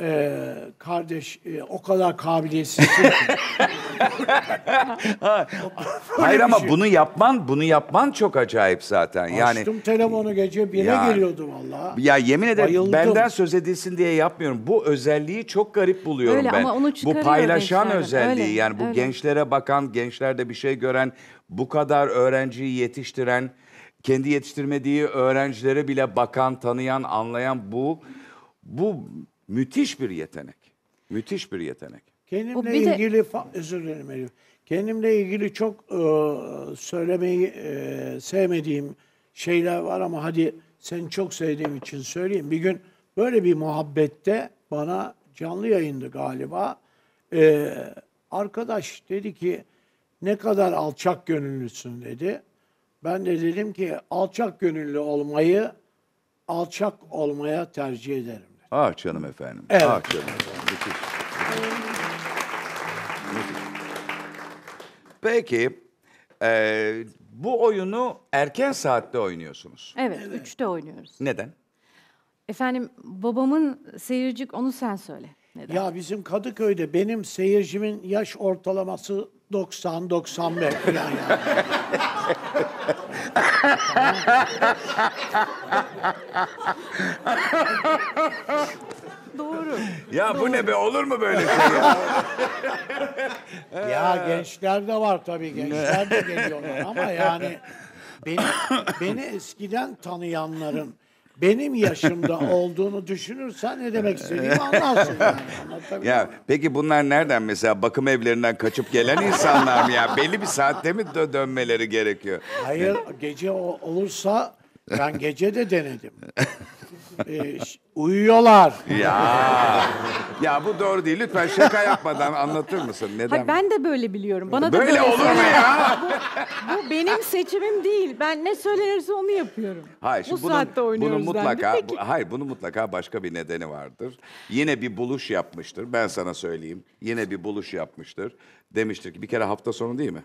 e, kardeş e, o kadar kabiliyetsizsin ki. Hayır ama şey. bunu yapman, bunu yapman çok acayip zaten. Yani Açtım telefonu gece bire ya, geliyordu valla. Ya yemin ederim Bayıldım. benden söz edilsin diye yapmıyorum. Bu özelliği çok garip buluyorum Öyle, ben. Ama onu bu paylaşan gençlerden. özelliği Öyle, yani bu Öyle. gençlere bakan, gençlerde bir şey gören, bu kadar öğrenciyi yetiştiren, kendi yetiştirmediği öğrencilere bile bakan, tanıyan, anlayan bu bu Müthiş bir yetenek. Müthiş bir yetenek. Kendimle Bu bir de- ilgili fa- özür dilerim Elif. Kendimle ilgili çok e, söylemeyi e, sevmediğim şeyler var ama hadi sen çok sevdiğim için söyleyeyim. Bir gün böyle bir muhabbette bana canlı yayındı galiba. E, arkadaş dedi ki ne kadar alçak gönüllüsün dedi. Ben de dedim ki alçak gönüllü olmayı alçak olmaya tercih ederim. Ah canım efendim. Evet. Ah canım efendim. Müthiş. Peki, e, bu oyunu erken saatte oynuyorsunuz. Evet, evet, üçte oynuyoruz. Neden? Efendim babamın seyircik onu sen söyle. Neden? Ya bizim Kadıköy'de benim seyircimin yaş ortalaması 90-95 falan yani. Doğru. Ya bu ne be olur mu böyle şey ya? Ya gençler de var tabii gençler de geliyorlar ama yani beni, beni eskiden tanıyanların benim yaşımda olduğunu düşünürsen ne demek istediğimi anlarsın. Yani. ya peki bunlar nereden mesela bakım evlerinden kaçıp gelen insanlar mı ya? Belli bir saatte mi dö- dönmeleri gerekiyor? Hayır gece olursa ben gece de denedim. Ee, uyuyorlar. Ya. ya bu doğru değil. Lütfen şaka yapmadan anlatır mısın? Neden? Hayır, ben de böyle biliyorum. Bana da Böyle olur mu ya? Bu benim seçimim değil. Ben ne söylenirse onu yapıyorum. Hayır, Bu bunun, saatte oynuyoruz bunun mutlaka Peki. bu- hayır bunun mutlaka başka bir nedeni vardır. Yine bir buluş yapmıştır. Ben sana söyleyeyim. Yine bir buluş yapmıştır. Demiştir ki bir kere hafta sonu değil mi?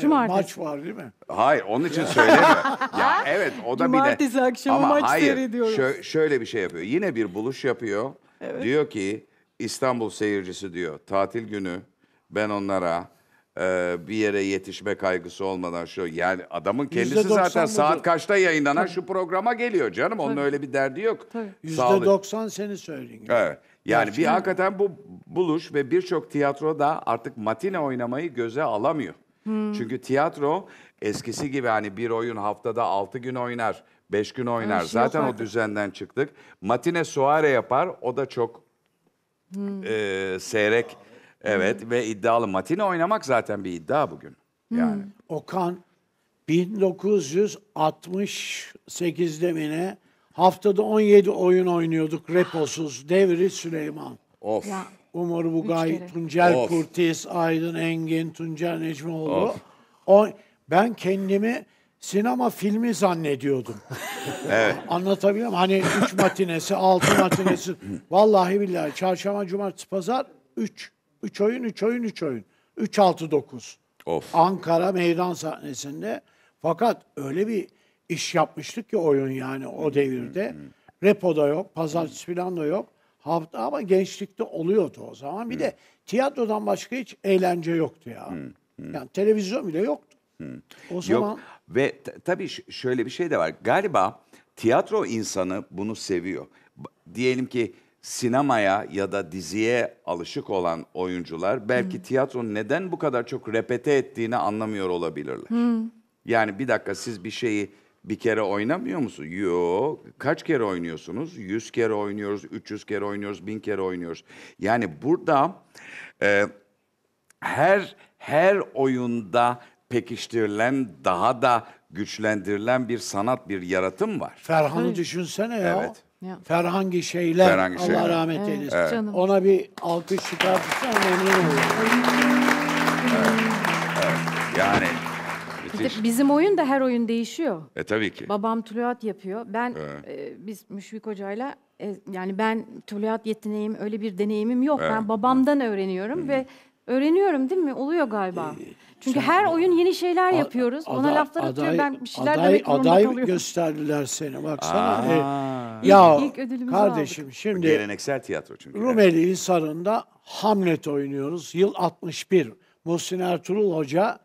Cumartesi. Maç var değil mi? Hayır onun için söylemiyor. ya evet o da Cumartesi bir de. akşamı Ama maç hayır, seyrediyoruz. şö- şöyle bir şey yapıyor. Yine bir buluş yapıyor. Evet. Diyor ki İstanbul seyircisi diyor tatil günü ben onlara e, bir yere yetişme kaygısı olmadan şu yani adamın kendisi zaten saat kaçta yayınlanan şu programa geliyor canım. Onun öyle bir derdi yok. Yüzde doksan seni söyleyin. Evet. Yani bir hakikaten bu buluş ve birçok tiyatroda artık matine oynamayı göze alamıyor. Hmm. Çünkü tiyatro eskisi gibi hani bir oyun haftada altı gün oynar, beş gün oynar. şey Zaten o düzenden çıktık. Matine soare yapar. O da çok hmm. e, seyrek. Evet hmm. ve iddialı. Matine oynamak zaten bir iddia bugün. Hmm. Yani. Okan 1968'de mi haftada 17 oyun oynuyorduk reposuz. Devri Süleyman. Of. Ya Umur Bugay, Tuncel of. Kurtiz, Aydın Engin, Tuncel Necmioğlu. Of. O, ben kendimi sinema filmi zannediyordum. evet. Anlatabiliyor muyum? Hani üç matinesi, altı matinesi. Vallahi billahi çarşamba, cumartesi, pazar üç üç oyun, üç oyun, üç oyun. üç altı dokuz. Of. Ankara meydan sahnesinde. Fakat öyle bir iş yapmıştık ki oyun yani o devirde. Repo da yok, pazartesi falan da yok hafta ama gençlikte oluyordu o zaman. Bir hmm. de tiyatrodan başka hiç eğlence yoktu ya. Hmm. Hmm. Yani televizyon bile yoktu. Hmm. O zaman Yok. ve tabii şöyle bir şey de var. Galiba tiyatro insanı bunu seviyor. Diyelim ki sinemaya ya da diziye alışık olan oyuncular belki hmm. tiyatronun neden bu kadar çok repete ettiğini anlamıyor olabilirler. Hmm. Yani bir dakika siz bir şeyi bir kere oynamıyor musun? Yok. Kaç kere oynuyorsunuz? Yüz kere oynuyoruz, üç yüz kere oynuyoruz, bin kere oynuyoruz. Yani burada e, her her oyunda pekiştirilen daha da güçlendirilen bir sanat, bir yaratım var. Ferhan'ı düşünsene ya. Evet. Ya. Ferhangi şeyler Ferhangi Allah şeyler. rahmet evet, eylesin. Evet. Ona bir alkış çıkartırsa memnun olurum. Evet. Evet. Yani işte bizim oyun da her oyun değişiyor. E tabii ki. Babam tuluat yapıyor. Ben e, biz Müşfik Hoca'yla e, yani ben tuluat yeteneğim öyle bir deneyimim yok. Evet. Ben babamdan öğreniyorum Hı. ve öğreniyorum değil mi? Oluyor galiba. Ee, Çünkü sen, her oyun yeni şeyler a, yapıyoruz. Ada, Ona laflar aday, atıyor ben bir şeyler aday, demek aday kalıyorum. gösterdiler seni baksana. E, Aa. Ee, ya ilk, ilk kardeşim aldık. şimdi geleneksel tiyatro çünkü. Rumeli Hisarı'nda Hamlet oynuyoruz. Yıl 61. Muhsin Ertuğrul Hoca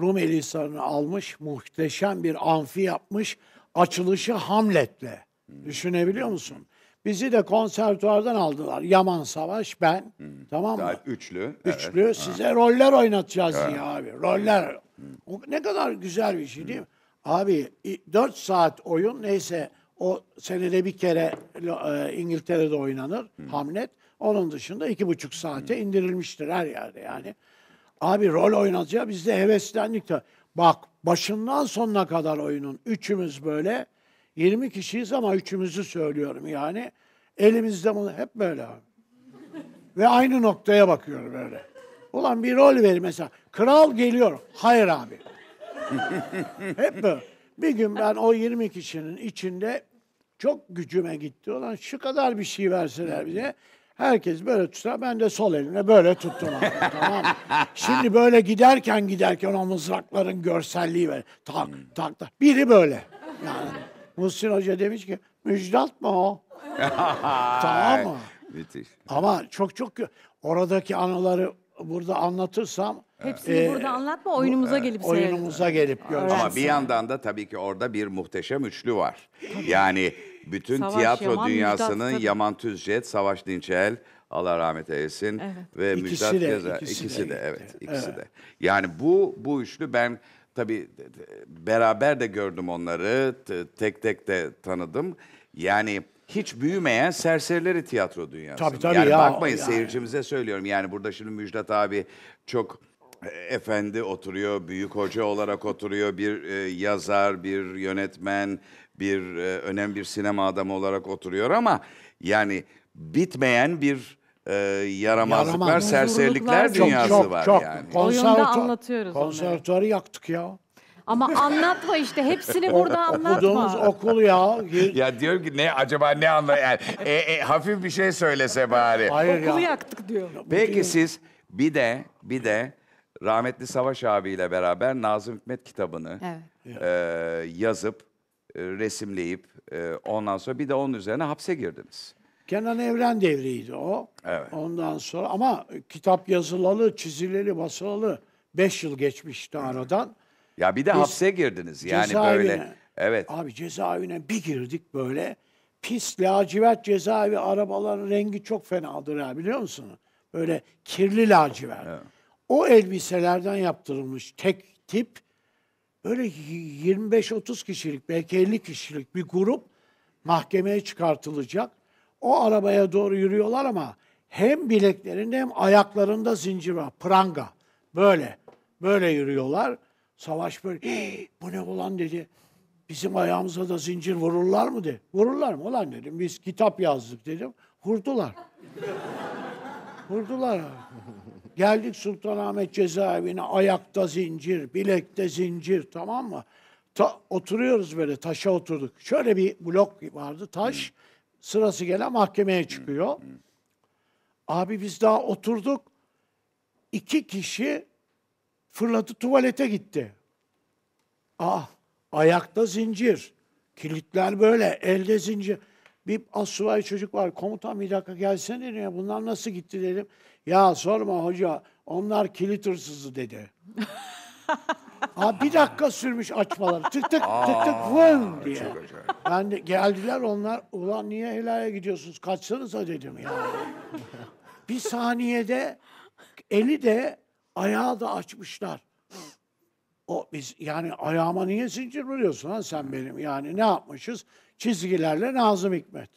Rumeli Hisarı'nı almış, muhteşem bir amfi yapmış. Açılışı Hamlet'le. Düşünebiliyor musun? Bizi de konservatuardan aldılar. Yaman Savaş, ben. Hmm. Tamam mı? Üçlü. Üçlü. Evet. Size ha. roller oynatacağız evet. diye abi. Roller. Hmm. Ne kadar güzel bir şey değil mi? Abi dört saat oyun neyse o senede bir kere e, İngiltere'de oynanır hmm. Hamlet. Onun dışında iki buçuk saate hmm. indirilmiştir her yerde yani. Hmm. Abi rol oynayacağı biz de heveslendik Bak başından sonuna kadar oyunun üçümüz böyle 20 kişiyiz ama üçümüzü söylüyorum yani. Elimizde bunu hep böyle abi. Ve aynı noktaya bakıyor böyle. Ulan bir rol ver mesela. Kral geliyor. Hayır abi. hep böyle. Bir gün ben o 20 kişinin içinde çok gücüme gitti. Ulan şu kadar bir şey verseler bize. Herkes böyle tutsa Ben de sol eline böyle tuttum abi. tamam mı? Şimdi böyle giderken giderken o mızrakların görselliği ve tak hmm. tak tak. Biri böyle. Yani Muhsin Hoca demiş ki Müjdat mı o? tamam mı? Müthiş. Ama çok çok oradaki anıları burada anlatırsam Hepsini Ee, burada anlatma oyunumuza gelip seyredin. oyunumuza gelip göreceğiz. Ama bir yandan da tabii ki orada bir muhteşem üçlü var. Yani bütün Savaş tiyatro Yaman, dünyasının Müjdat, Yaman Tüzcet, Savaş Dinçel, Allah rahmet eylesin evet. ve ikisi Müjdat de, Gezer. Ikisi, ikisi de, de evet, evet, ikisi evet. de. Yani bu bu üçlü ben tabii beraber de gördüm onları, tek tek de tanıdım. Yani hiç büyümeyen serserileri tiyatro dünyası. Tabii tabii yani ya. Bakmayın yani. seyircimize söylüyorum. Yani burada şimdi Müjdat abi çok e, efendi oturuyor, büyük hoca olarak oturuyor, bir e, yazar, bir yönetmen, bir e, önemli bir sinema adamı olarak oturuyor ama yani bitmeyen bir e, yaramazlıklar, Yaramaz. serserilikler Çok, dünyası çok, var çok. yani. Oyunda anlatıyoruz konservatuarı yaktık ya. Ama anlatma işte hepsini burada Okuduğumuz anlatma. okul ya. Ya diyorum ki ne acaba ne anla yani e, e, hafif bir şey söylese bari. Hayır Okulu ya. yaktık diyor. Peki siz bir de bir de rahmetli Savaş abiyle beraber Nazım Hikmet kitabını Evet. e, yazıp e, resimleyip e, ondan sonra bir de onun üzerine hapse girdiniz. Kenan Evren devriydi o. Evet. Ondan sonra ama kitap yazılalı, çizileri basılalı 5 yıl geçmişti aradan. Ya bir de Biz hapse girdiniz yani cezaevine, böyle. Evet. Abi cezaevine bir girdik böyle. Pis lacivert cezaevi arabaların rengi çok fenadır ya biliyor musun? Böyle kirli lacivert. Evet. O elbiselerden yaptırılmış tek tip böyle 25-30 kişilik belki 50 kişilik bir grup mahkemeye çıkartılacak. O arabaya doğru yürüyorlar ama hem bileklerinde hem ayaklarında zincir var. Pranga. Böyle. Böyle yürüyorlar. Savaş böyle bu ne ulan dedi. Bizim ayağımıza da zincir vururlar mı dedi. Vururlar mı ulan dedim. Biz kitap yazdık dedim. Vurdular. Vurdular. Geldik Sultanahmet cezaevine ayakta zincir, bilekte zincir tamam mı? Ta, oturuyoruz böyle taşa oturduk. Şöyle bir blok vardı taş. Hı. Sırası gelen mahkemeye çıkıyor. Hı. Hı. Abi biz daha oturduk. İki kişi fırladı tuvalete gitti. Ah ayakta zincir. Kilitler böyle elde zincir. Bir asubay çocuk var. Komutan bir dakika gelsene diyor. Bunlar nasıl gitti dedim. Ya sorma hoca. Onlar kilit hırsızı dedi. Ha bir dakika sürmüş açmaları. Tık tık tık tık vın diye. Çok Ben de geldiler onlar. Ulan niye helaya gidiyorsunuz? Kaçsanıza dedim ya. bir saniyede eli de ayağı da açmışlar. O biz yani ayağıma niye zincir vuruyorsun lan sen benim? Yani ne yapmışız? Çizgilerle Nazım Hikmet.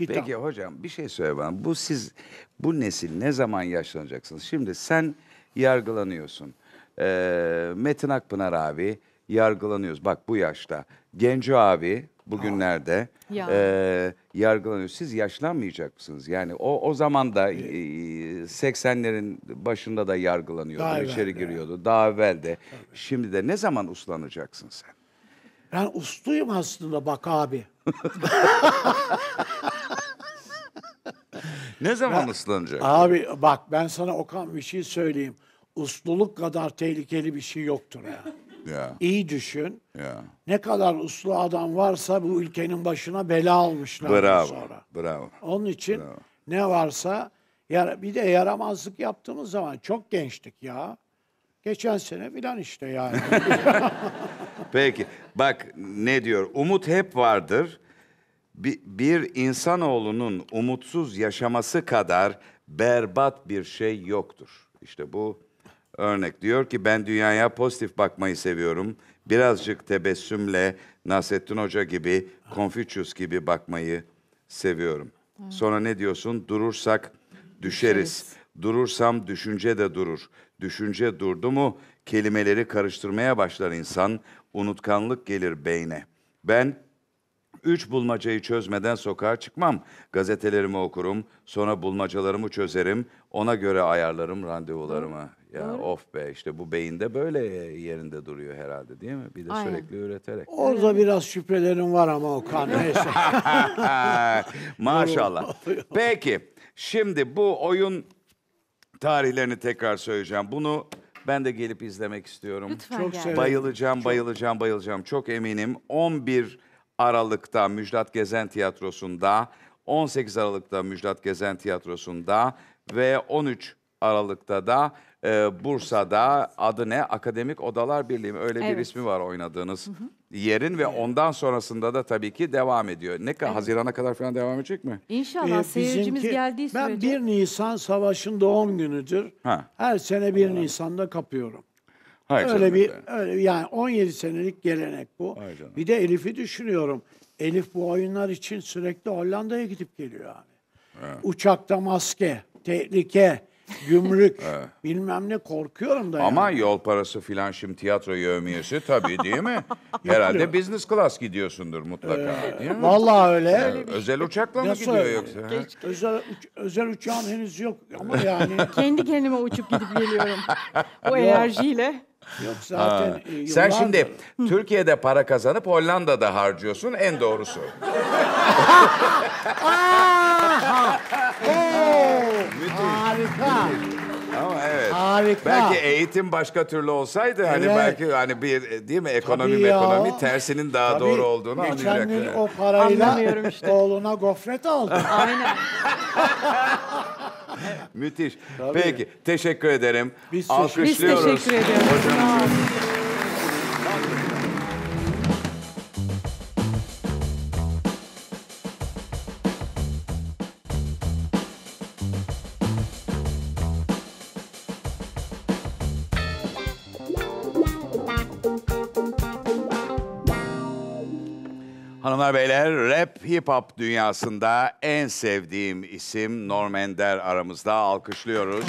Hitap. Peki hocam bir şey söyle bana. Bu siz bu nesil ne zaman yaşlanacaksınız? Şimdi sen yargılanıyorsun. Ee, Metin Akpınar abi yargılanıyoruz. Bak bu yaşta. Genco abi bugünlerde ya. e, yargılanıyor. Siz yaşlanmayacak mısınız? Yani o o zaman da ee, e, 80'lerin başında da yargılanıyordu, Daha içeri giriyordu. Daha evvel de. Şimdi de ne zaman uslanacaksın sen? Ben usluyum aslında bak abi. ne zaman ben, ıslanacak? Abi bak ben sana Okan bir şey söyleyeyim. Usluluk kadar tehlikeli bir şey yoktur ya. Ya. İyi düşün. Ya. Ne kadar uslu adam varsa bu ülkenin başına bela almışlar bravo, sonra. Bravo. Onun için bravo. ne varsa yara, bir de yaramazlık yaptığımız zaman çok gençtik ya. Geçen sene filan işte yani. Peki. Bak ne diyor? Umut hep vardır. Bir, bir insanoğlunun umutsuz yaşaması kadar berbat bir şey yoktur. İşte bu örnek. Diyor ki ben dünyaya pozitif bakmayı seviyorum. Birazcık tebessümle Nasrettin Hoca gibi, Confucius gibi bakmayı seviyorum. Sonra ne diyorsun? Durursak düşeriz. Durursam düşünce de durur. Düşünce durdu mu kelimeleri karıştırmaya başlar insan unutkanlık gelir beyne. Ben üç bulmacayı çözmeden sokağa çıkmam. Gazetelerimi okurum, sonra bulmacalarımı çözerim, ona göre ayarlarım randevularımı. Ya Doğru. of be işte bu beyinde böyle yerinde duruyor herhalde değil mi? Bir de Aynen. sürekli üreterek. Orada biraz şüphelerim var ama Okan neyse. Maşallah. Peki şimdi bu oyun tarihlerini tekrar söyleyeceğim. Bunu ben de gelip izlemek istiyorum. Lütfen Çok gel. Bayılacağım, bayılacağım, bayılacağım. Çok eminim. 11 Aralık'ta Müjdat Gezen Tiyatrosu'nda, 18 Aralık'ta Müjdat Gezen Tiyatrosu'nda ve 13 Aralık'ta da e, Bursa'da adı ne? Akademik Odalar Birliği mi? Öyle bir ismi var oynadığınız yerin ve ondan sonrasında da tabii ki devam ediyor. Ne kadar Haziran'a kadar falan devam edecek mi? İnşallah Ee, seyircimiz bizimki- geldiği Ben sürece. 1 Nisan savaşın doğum günüdür. Ha. Her sene 1 Nisan'da kapıyorum. Hayır. Öyle bir öyle yani 17 senelik gelenek bu. Bir de Elif'i düşünüyorum. Elif bu oyunlar için sürekli Hollanda'ya gidip geliyor abi. Uçakta maske, tehlike, gümrük bilmem ne korkuyorum da. yani. Ama yol parası filan şimdi tiyatro yevmiyesi tabii değil mi? Herhalde business class gidiyorsundur mutlaka ee, değil mi? Vallahi öyle. Ee, şey. özel uçakla mı Nasıl gidiyor yoksa? ha? Keşke. Özel, uç- özel uçağım henüz yok ama yani Kendi kendime uçup gidip geliyorum. O enerjiyle. yok zaten Ha. E, Sen şimdi Türkiye'de para kazanıp Hollanda'da harcıyorsun en doğrusu. Müthiş. Harika. Ama evet. Harika. Belki eğitim başka türlü olsaydı hani Evet. belki hani bir değil mi ekonomi Tabii ya. ekonomi tersinin daha Tabii, doğru olduğunu Geçen gün o parayla işte. oğluna gofret aldı. Aynen. Müthiş. Peki teşekkür ederim. Biz teşekkür- Biz Alkışlıyoruz. teşekkür ediyoruz. Sağ Hanımlar beyler rap hip hop dünyasında en sevdiğim isim Norm Ender aramızda alkışlıyoruz.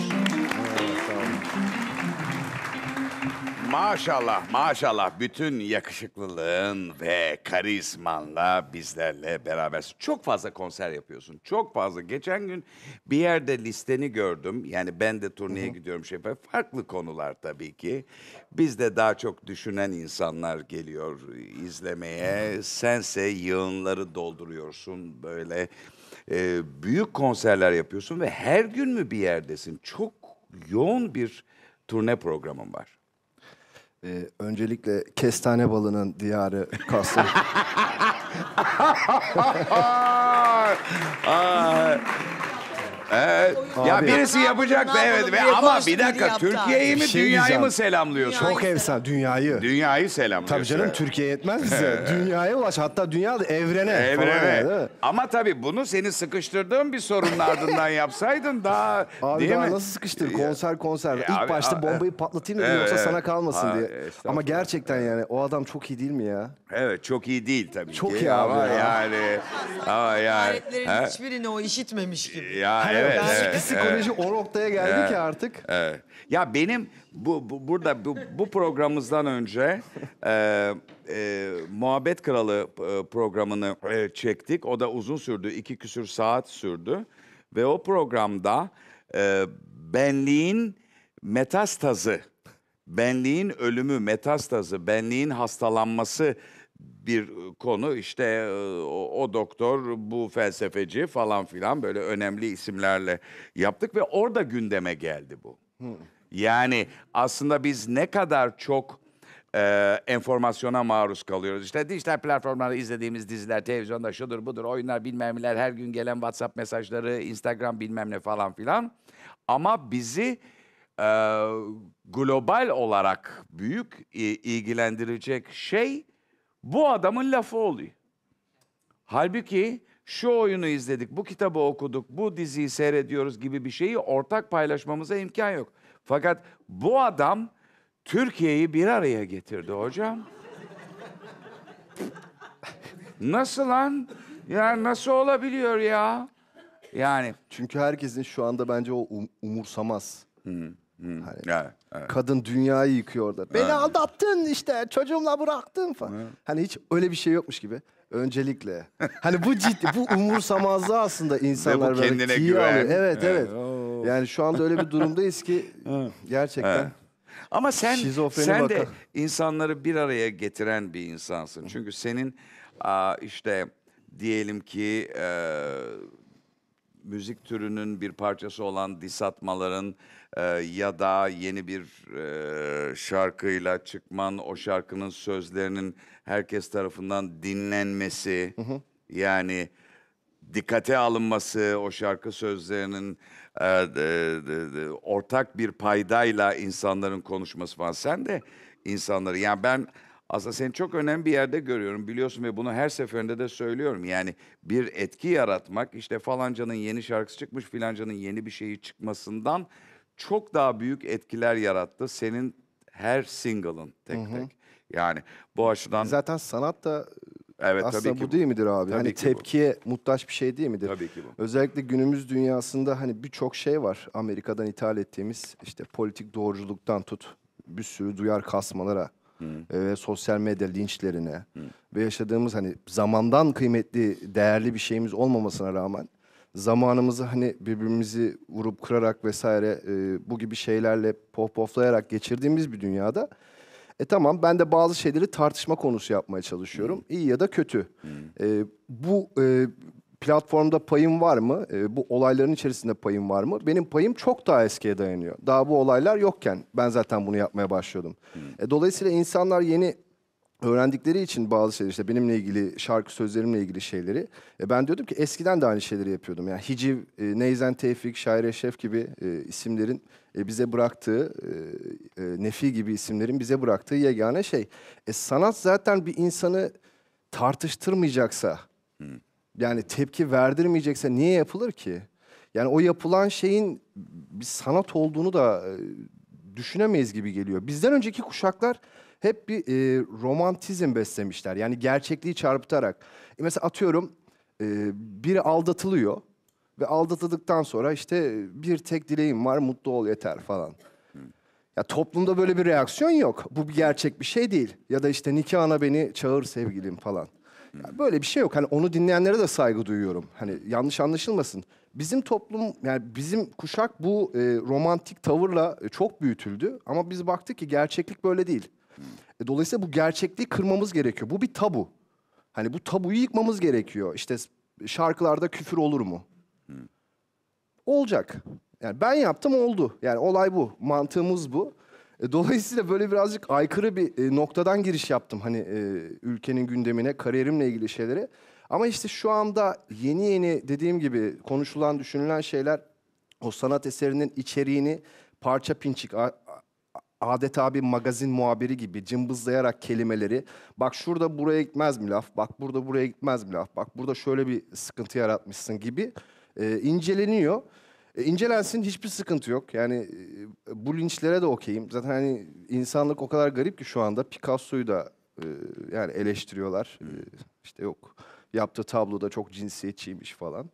maşallah maşallah bütün yakışıklılığın ve karizmanla bizlerle beraber Çok fazla konser yapıyorsun. Çok fazla. Geçen gün bir yerde listeni gördüm. Yani ben de turneye gidiyorum şey Farklı konular tabii ki. Biz de daha çok düşünen insanlar geliyor izlemeye. Sense yığınları dolduruyorsun böyle. Ee, büyük konserler yapıyorsun ve her gün mü bir yerdesin? Çok yoğun bir turne programım var. Ee, öncelikle kestane balının diyarı Kastamonu. Evet. Ya birisi yapacak Bundan evet. bunu Ve- Ama bir dakika Türkiye'yi mi şey dünyayı diyeceğim. mı selamlıyorsun? Çok efsane dünyayı. Dünyayı selamlıyorsun. Tabii canım Türkiye yetmez bize. Dünyaya ulaş hatta dünya da evrene. falan yani, Ama tabii bunu seni sıkıştırdığım bir sorunun ardından yapsaydın daha Abi değil daha mi? nasıl sıkıştır konser konser. İlk abi, başta bombayı e, patlatayım dedim Evet, yoksa sana kalmasın Ha, diye. Ama gerçekten yani o adam çok iyi değil mi ya? Evet çok iyi değil tabii Çok ki. iyi abi ama ya. yani. Ama yani. Hayretlerin hiçbirini o işitmemiş gibi. Ya Hani evet, yani evet, psikoloji evet. o noktaya geldi evet, ki artık. Evet. Ya benim bu, bu burada bu, bu programımızdan önce e, e, Muhabbet Kralı e, programını e, çektik. O da uzun sürdü, iki küsür saat sürdü. Ve o programda e, benliğin metastazı, benliğin ölümü, metastazı, benliğin hastalanması bir konu işte o, doktor bu felsefeci falan filan böyle önemli isimlerle yaptık ve orada gündeme geldi bu. Hmm. Yani aslında biz ne kadar çok e, enformasyona maruz kalıyoruz. İşte dijital platformlarda izlediğimiz diziler, televizyonda şudur budur, oyunlar bilmem neler, her gün gelen WhatsApp mesajları, Instagram bilmem ne falan filan. Ama bizi e, global olarak büyük e, ilgilendirecek şey bu adamın lafı oluyor. Halbuki şu oyunu izledik, bu kitabı okuduk, bu diziyi seyrediyoruz gibi bir şeyi ortak paylaşmamıza imkan yok. Fakat bu adam Türkiye'yi bir araya getirdi hocam. nasıl lan? Ya nasıl olabiliyor ya? Yani Çünkü herkesin şu anda bence o um- umursamaz. Hı, hı. Hani, evet. Evet. Kadın dünyayı yıkıyor orada. Beni aldattın işte çocuğumla bıraktın falan. Evet. Hani hiç öyle bir şey yokmuş gibi. Öncelikle. hani bu ciddi, bu umursamazlığı aslında insanlar böyle kendine güven. alıyor. Evet, evet. Oo. Yani şu anda öyle bir durumdayız ki gerçekten. Ama sen Şizofreni sen de insanları bir araya getiren bir insansın. Çünkü senin işte diyelim ki müzik türünün bir parçası olan disatmaların e, ya da yeni bir e, şarkıyla çıkman, o şarkının sözlerinin herkes tarafından dinlenmesi, hı hı. yani dikkate alınması, o şarkı sözlerinin e, de, de, de, ortak bir paydayla insanların konuşması falan. Sen de insanları, yani ben aslında seni çok önemli bir yerde görüyorum biliyorsun ve bunu her seferinde de söylüyorum. Yani bir etki yaratmak işte falancanın yeni şarkısı çıkmış filancanın yeni bir şeyi çıkmasından çok daha büyük etkiler yarattı senin her single'ın tek hı hı. tek. Yani bu açıdan... Zaten sanat da Evet, Aslında tabii ki bu, bu değil midir abi? Tabii hani tepkiye bu. muhtaç bir şey değil midir? Tabii ki bu. Özellikle günümüz dünyasında hani birçok şey var. Amerika'dan ithal ettiğimiz işte politik doğruculuktan tut bir sürü duyar kasmalara ve sosyal medya linçlerine Hı. ve yaşadığımız hani zamandan kıymetli, değerli bir şeyimiz olmamasına rağmen zamanımızı hani birbirimizi vurup kırarak vesaire e, bu gibi şeylerle pohpohlayarak geçirdiğimiz bir dünyada e tamam ben de bazı şeyleri tartışma konusu yapmaya çalışıyorum. Hmm. İyi ya da kötü. Hmm. E, bu e, platformda payım var mı? E, bu olayların içerisinde payım var mı? Benim payım çok daha eskiye dayanıyor. Daha bu olaylar yokken ben zaten bunu yapmaya başlıyordum. Hmm. E, dolayısıyla insanlar yeni öğrendikleri için bazı şeyler işte benimle ilgili şarkı sözlerimle ilgili şeyleri e, ben diyordum ki eskiden de aynı şeyleri yapıyordum. Yani Hiciv, e, Neyzen Tevfik, Şair Eşref gibi e, isimlerin e, bize bıraktığı, e, e, Nefi gibi isimlerin bize bıraktığı yegane şey. E, sanat zaten bir insanı tartıştırmayacaksa... Hmm yani tepki verdirmeyecekse niye yapılır ki? Yani o yapılan şeyin bir sanat olduğunu da e, düşünemeyiz gibi geliyor. Bizden önceki kuşaklar hep bir e, romantizm beslemişler. Yani gerçekliği çarpıtarak. E mesela atıyorum e, biri aldatılıyor ve aldatıldıktan sonra işte e, bir tek dileğim var mutlu ol yeter falan. Ya toplumda böyle bir reaksiyon yok. Bu bir gerçek bir şey değil. Ya da işte nikahına beni çağır sevgilim falan. Yani böyle bir şey yok. Hani onu dinleyenlere de saygı duyuyorum. Hani yanlış anlaşılmasın. Bizim toplum yani bizim kuşak bu e, romantik tavırla e, çok büyütüldü ama biz baktık ki gerçeklik böyle değil. E, dolayısıyla bu gerçekliği kırmamız gerekiyor. Bu bir tabu. Hani bu tabuyu yıkmamız gerekiyor. İşte şarkılarda küfür olur mu? Hmm. Olacak. Yani ben yaptım oldu. Yani olay bu. Mantığımız bu. E, dolayısıyla böyle birazcık aykırı bir e, noktadan giriş yaptım hani e, ülkenin gündemine, kariyerimle ilgili şeylere. Ama işte şu anda yeni yeni dediğim gibi konuşulan, düşünülen şeyler o sanat eserinin içeriğini parça pinçik adeta bir magazin muhabiri gibi cımbızlayarak kelimeleri bak şurada buraya gitmez mi laf, bak burada buraya gitmez mi laf, bak burada şöyle bir sıkıntı yaratmışsın gibi e, inceleniyor. E, incelensin hiçbir sıkıntı yok. Yani e, bu linçlere de okeyim. Zaten hani insanlık o kadar garip ki şu anda Picasso'yu da e, yani eleştiriyorlar. E, işte yok yaptığı tabloda çok cinsiyetçiymiş falan.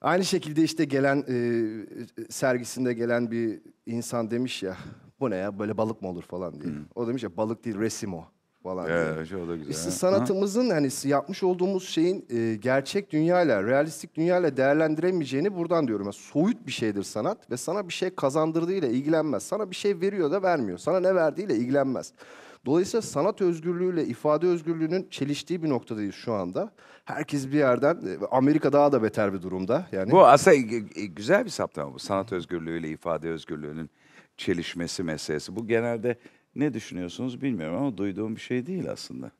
Aynı şekilde işte gelen e, sergisinde gelen bir insan demiş ya bu ne ya böyle balık mı olur falan diye. O demiş ya balık değil resim o falan. Evet, şey o da güzel. İşte sanatımızın hani yapmış olduğumuz şeyin e, gerçek dünyayla, realistik dünyayla değerlendiremeyeceğini buradan diyorum. Yani soyut bir şeydir sanat ve sana bir şey kazandırdığıyla ilgilenmez. Sana bir şey veriyor da vermiyor. Sana ne verdiğiyle ilgilenmez. Dolayısıyla sanat özgürlüğüyle ifade özgürlüğünün çeliştiği bir noktadayız şu anda. Herkes bir yerden e, Amerika daha da beter bir durumda. Yani Bu aslında e, e, güzel bir saptama bu. Sanat özgürlüğüyle ifade özgürlüğünün çelişmesi meselesi. Bu genelde ne düşünüyorsunuz bilmiyorum ama duyduğum bir şey değil aslında.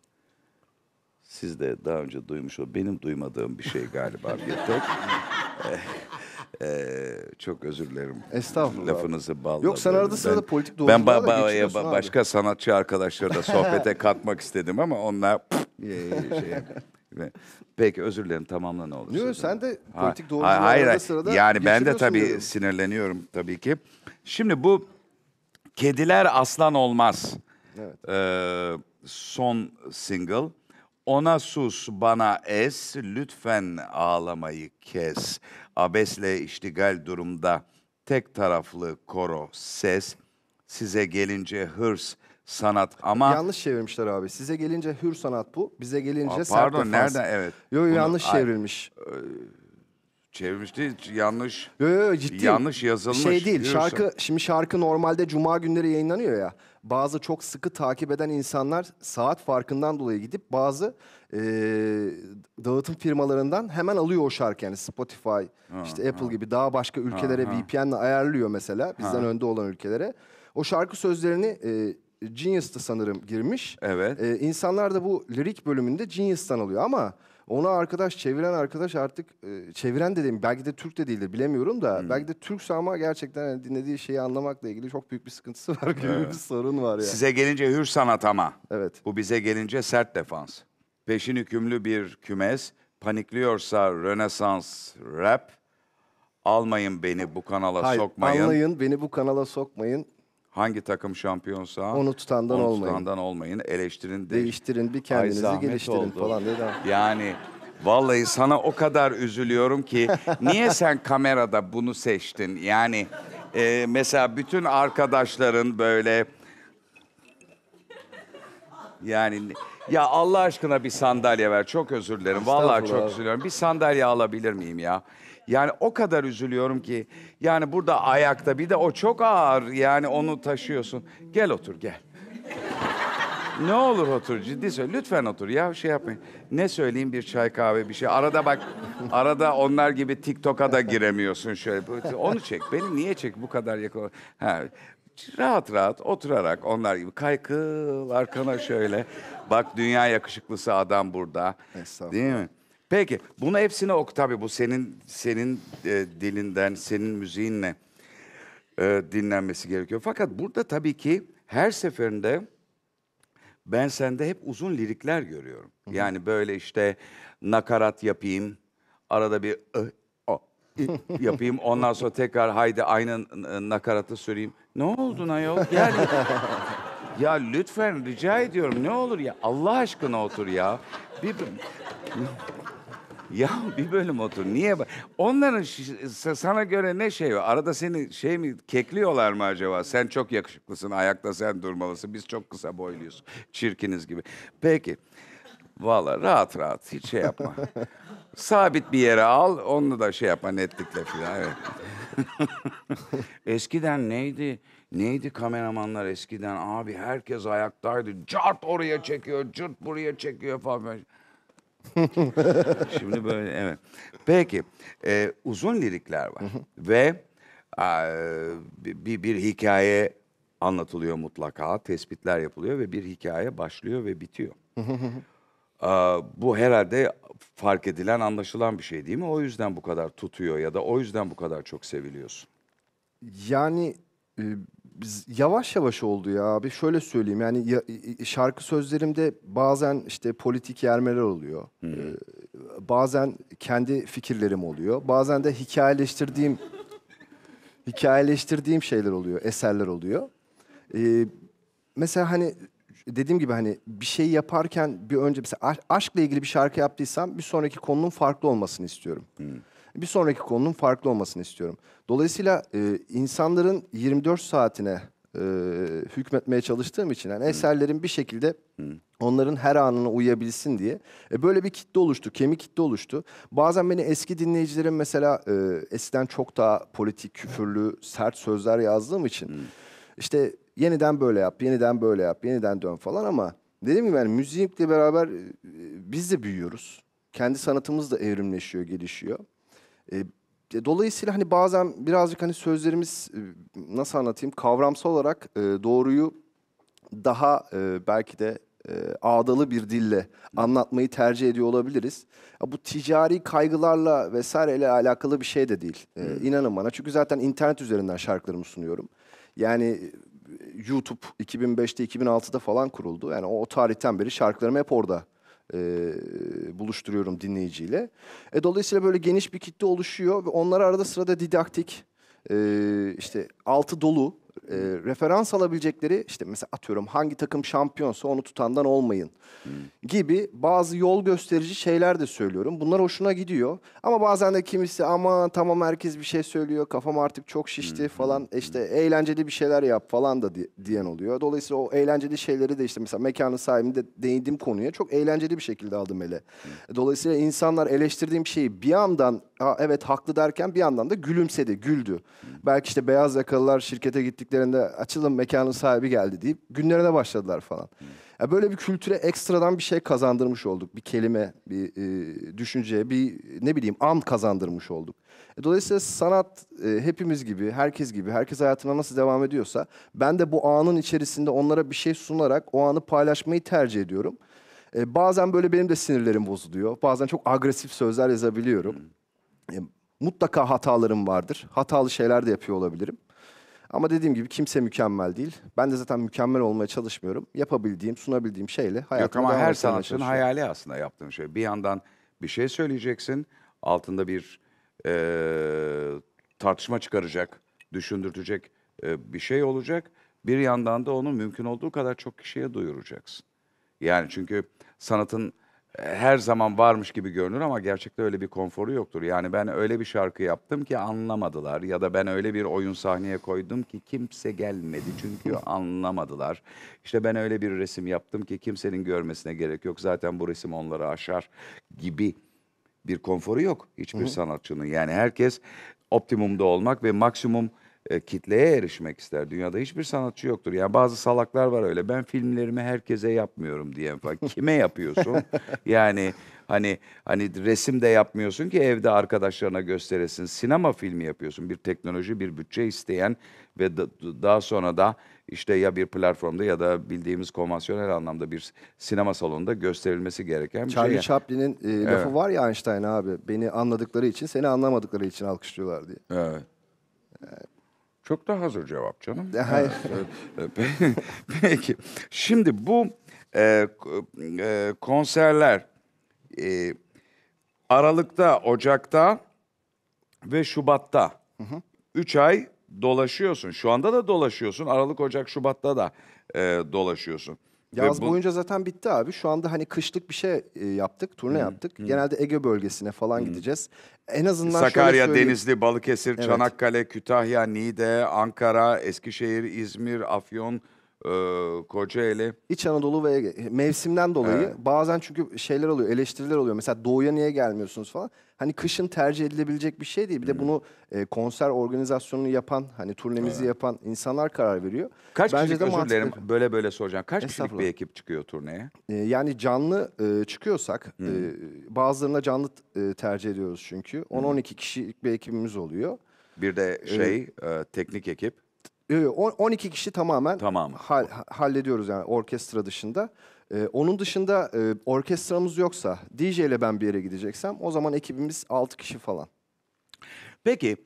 Siz de daha önce duymuş o benim duymadığım bir şey galiba bir tek. Ee, çok özür dilerim. Estağfurullah. Lafınızı balla. Yok sen arada sırada politik doğruluğa Ben ba- ba- da ba- başka abi. sanatçı arkadaşları da sohbete katmak istedim ama onlar şey. Peki özür dilerim tamamla ne olur. Yok sen de politik doğruluğa hayır, sırada Yani ben de tabii diyorum. sinirleniyorum tabii ki. Şimdi bu Kediler Aslan Olmaz. Evet. Ee, son single. Ona sus, bana es, lütfen ağlamayı kes. Abesle iştigal durumda tek taraflı koro ses. Size gelince hırs, sanat ama... Yanlış çevirmişler abi. Size gelince hür sanat bu, bize gelince Aa, sert Pardon, nereden? Evet. Yok yanlış Bunu- çevrilmiş. Ee, Çevirmişti yanlış. Yo, yo, ciddi. Yanlış yazılmış. Şey değil, diyorsun. şarkı şimdi şarkı normalde cuma günleri yayınlanıyor ya. Bazı çok sıkı takip eden insanlar saat farkından dolayı gidip bazı e, dağıtım firmalarından hemen alıyor o şarkı yani Spotify, ha, işte Apple ha. gibi daha başka ülkelere VPN'le ayarlıyor mesela bizden ha. önde olan ülkelere. O şarkı sözlerini e, Genius'ta sanırım girmiş. Evet. E, insanlar da bu lirik bölümünde Genius'tan alıyor ama ona arkadaş çeviren arkadaş artık e, çeviren dediğim belki de Türk de değildir bilemiyorum da hmm. belki de Türk ama gerçekten hani dinlediği şeyi anlamakla ilgili çok büyük bir sıkıntısı var. Büyük evet. bir sorun var yani. Size gelince hür sanat ama. Evet. Bu bize gelince sert defans. Peşin hükümlü bir kümes. Panikliyorsa Rönesans rap. Almayın beni bu kanala Hayır, sokmayın. Anlayın beni bu kanala sokmayın. Hangi takım şampiyonsa onu tutandan onu olmayın. tutandan olmayın. Eleştirin, de Değiştirin, bir kendinizi zahmet geliştirin oldu. falan diye Yani vallahi sana o kadar üzülüyorum ki niye sen kamerada bunu seçtin? Yani e, mesela bütün arkadaşların böyle yani ya Allah aşkına bir sandalye ver. Çok özür dilerim. Vallahi çok üzülüyorum. Bir sandalye alabilir miyim ya? Yani o kadar üzülüyorum ki. Yani burada ayakta bir de o çok ağır. Yani onu taşıyorsun. Gel otur gel. ne olur otur ciddi söyle. Lütfen otur ya şey yapmayın. Ne söyleyeyim bir çay kahve bir şey. Arada bak arada onlar gibi TikTok'a da giremiyorsun şöyle. Onu çek beni niye çek bu kadar yakın. Ha, rahat rahat oturarak onlar gibi kaykıl arkana şöyle. Bak dünya yakışıklısı adam burada. Değil mi? Peki bunu hepsini ok tabii bu senin senin e, dilinden, senin müziğinle e, dinlenmesi gerekiyor. Fakat burada tabii ki her seferinde ben sende hep uzun lirikler görüyorum. Hı -hı. Yani böyle işte nakarat yapayım, arada bir ı, o, i, yapayım, ondan sonra tekrar haydi aynı nakaratı söyleyeyim. Ne oldu ayol? Gel ya lütfen rica ediyorum ne olur ya Allah aşkına otur ya. Bir ya bir bölüm otur. Niye? ba- Onların sana göre ne şey var? Arada seni şey mi kekliyorlar mı acaba? Sen çok yakışıklısın. Ayakta sen durmalısın. Biz çok kısa boyluyuz. Çirkiniz gibi. Peki. Valla rahat rahat hiç şey yapma. Sabit bir yere al, onu da şey yapma netlikle filan. Evet. eskiden neydi? Neydi kameramanlar eskiden? Abi herkes ayaktaydı. Cart oraya çekiyor, cırt buraya çekiyor falan. Şimdi böyle evet. Peki e, uzun lirikler var ve a, bir, bir hikaye anlatılıyor mutlaka, tespitler yapılıyor ve bir hikaye başlıyor ve bitiyor. a, bu herhalde fark edilen, anlaşılan bir şey değil mi? O yüzden bu kadar tutuyor ya da o yüzden bu kadar çok seviliyorsun. Yani e, yavaş yavaş oldu ya abi. Şöyle söyleyeyim yani ya, şarkı sözlerimde bazen işte politik yermeler oluyor. Hı hmm. Ee, bazen kendi fikirlerim oluyor. Bazen de hikayeleştirdiğim hikayeleştirdiğim şeyler oluyor, eserler oluyor. Ee, mesela hani dediğim gibi hani bir şey yaparken bir önce mesela aşkla ilgili bir şarkı yaptıysam bir sonraki konunun farklı olmasını istiyorum. Hı. Hmm bir sonraki konunun farklı olmasını istiyorum. Dolayısıyla e, insanların 24 saatine e, hükmetmeye çalıştığım için yani eserlerin bir şekilde onların her anına uyabilsin diye e, böyle bir kitle oluştu, kemik kitle oluştu. Bazen beni eski dinleyicilerim mesela e, eskiden çok daha politik, küfürlü, sert sözler yazdığım için işte yeniden böyle yap, yeniden böyle yap, yeniden dön falan ama dediğim gibi yani müzikle beraber e, biz de büyüyoruz. Kendi sanatımız da evrimleşiyor, gelişiyor. E, dolayısıyla hani bazen birazcık hani sözlerimiz nasıl anlatayım kavramsal olarak e, doğruyu daha e, belki de e, ağdalı bir dille anlatmayı tercih ediyor olabiliriz. Ya bu ticari kaygılarla vesaireyle alakalı bir şey de değil. E, İnanın bana çünkü zaten internet üzerinden şarkılarımı sunuyorum. Yani YouTube 2005'te 2006'da falan kuruldu. Yani o, o tarihten beri şarkılarım hep orada e, buluşturuyorum dinleyiciyle. E, dolayısıyla böyle geniş bir kitle oluşuyor ve onlar arada sırada didaktik, e, işte altı dolu e, referans alabilecekleri işte mesela atıyorum hangi takım şampiyonsa onu tutandan olmayın hmm. gibi bazı yol gösterici şeyler de söylüyorum. Bunlar hoşuna gidiyor ama bazen de kimisi ama tamam herkes bir şey söylüyor kafam artık çok şişti hmm. falan işte eğlenceli bir şeyler yap falan da di diyen oluyor. Dolayısıyla o eğlenceli şeyleri de işte mesela mekanın sahibinde değindiğim konuya çok eğlenceli bir şekilde aldım ele. Hmm. Dolayısıyla insanlar eleştirdiğim şeyi bir yandan ha, evet haklı derken bir yandan da gülümsedi, güldü. Belki işte beyaz yakalılar şirkete gittiklerinde açılın mekanın sahibi geldi deyip günlerine başladılar falan. Hmm. böyle bir kültüre ekstradan bir şey kazandırmış olduk. Bir kelime, bir e, düşünce, bir ne bileyim an kazandırmış olduk. E, dolayısıyla sanat e, hepimiz gibi, herkes gibi, herkes hayatına nasıl devam ediyorsa ben de bu anın içerisinde onlara bir şey sunarak o anı paylaşmayı tercih ediyorum. E, bazen böyle benim de sinirlerim bozuluyor. Bazen çok agresif sözler yazabiliyorum. Hmm. E, mutlaka hatalarım vardır. Hatalı şeyler de yapıyor olabilirim. Ama dediğim gibi kimse mükemmel değil. Ben de zaten mükemmel olmaya çalışmıyorum. Yapabildiğim, sunabildiğim şeyle hayatımı Yok ama her sanatçının hayali aslında yaptığın şey. Bir yandan bir şey söyleyeceksin. Altında bir e, tartışma çıkaracak, düşündürtecek e, bir şey olacak. Bir yandan da onu mümkün olduğu kadar çok kişiye duyuracaksın. Yani çünkü sanatın her zaman varmış gibi görünür ama gerçekte öyle bir konforu yoktur. Yani ben öyle bir şarkı yaptım ki anlamadılar ya da ben öyle bir oyun sahneye koydum ki kimse gelmedi çünkü anlamadılar. İşte ben öyle bir resim yaptım ki kimsenin görmesine gerek yok. Zaten bu resim onları aşar gibi bir konforu yok hiçbir sanatçının. Yani herkes optimumda olmak ve maksimum e, kitleye erişmek ister. Dünyada hiçbir sanatçı yoktur. Yani bazı salaklar var öyle. Ben filmlerimi herkese yapmıyorum diyen falan. Kime yapıyorsun? yani hani hani resim de yapmıyorsun ki evde arkadaşlarına gösteresin. Sinema filmi yapıyorsun. Bir teknoloji, bir bütçe isteyen ve da, daha sonra da işte ya bir platformda ya da bildiğimiz konvansiyonel anlamda bir sinema salonunda gösterilmesi gereken bir Charlie şey. Charlie Chaplin'in e, evet. lafı var ya Einstein abi. Beni anladıkları için seni anlamadıkları için alkışlıyorlar diye. Evet. Çok da hazır cevap canım. Hayır. Ee, peki. Şimdi bu e, e, konserler e, Aralık'ta, Ocak'ta ve Şubat'ta. Hı hı. Üç ay dolaşıyorsun. Şu anda da dolaşıyorsun. Aralık, Ocak, Şubat'ta da e, dolaşıyorsun. Yaz bu... boyunca zaten bitti abi. Şu anda hani kışlık bir şey e, yaptık, turne hmm, yaptık. Hmm. Genelde Ege bölgesine falan hmm. gideceğiz. En azından Sakarya, Denizli, Balıkesir, evet. Çanakkale, Kütahya, Niğde, Ankara, Eskişehir, İzmir, Afyon, e, Kocaeli. İç Anadolu ve Ege. Mevsimden dolayı Evet. bazen çünkü şeyler oluyor, eleştiriler oluyor. Mesela doğuya niye gelmiyorsunuz falan. Hani kışın tercih edilebilecek bir şey değil. Bir de bunu e, konser organizasyonunu yapan, hani turnemizi yapan insanlar karar veriyor. Kaç kişilik de özür dilerim böyle böyle soracağım. Kaç kişilik bir ekip çıkıyor turneye? E, yani canlı e, çıkıyorsak, e, bazılarına canlı tercih ediyoruz çünkü. 10-12 kişilik bir ekibimiz oluyor. Bir de şey e, teknik ekip. 12 kişi tamamen Tamamı. hal- hallediyoruz yani orkestra dışında. Ee, onun dışında e, orkestramız yoksa DJ ile ben bir yere gideceksem o zaman ekibimiz 6 kişi falan. Peki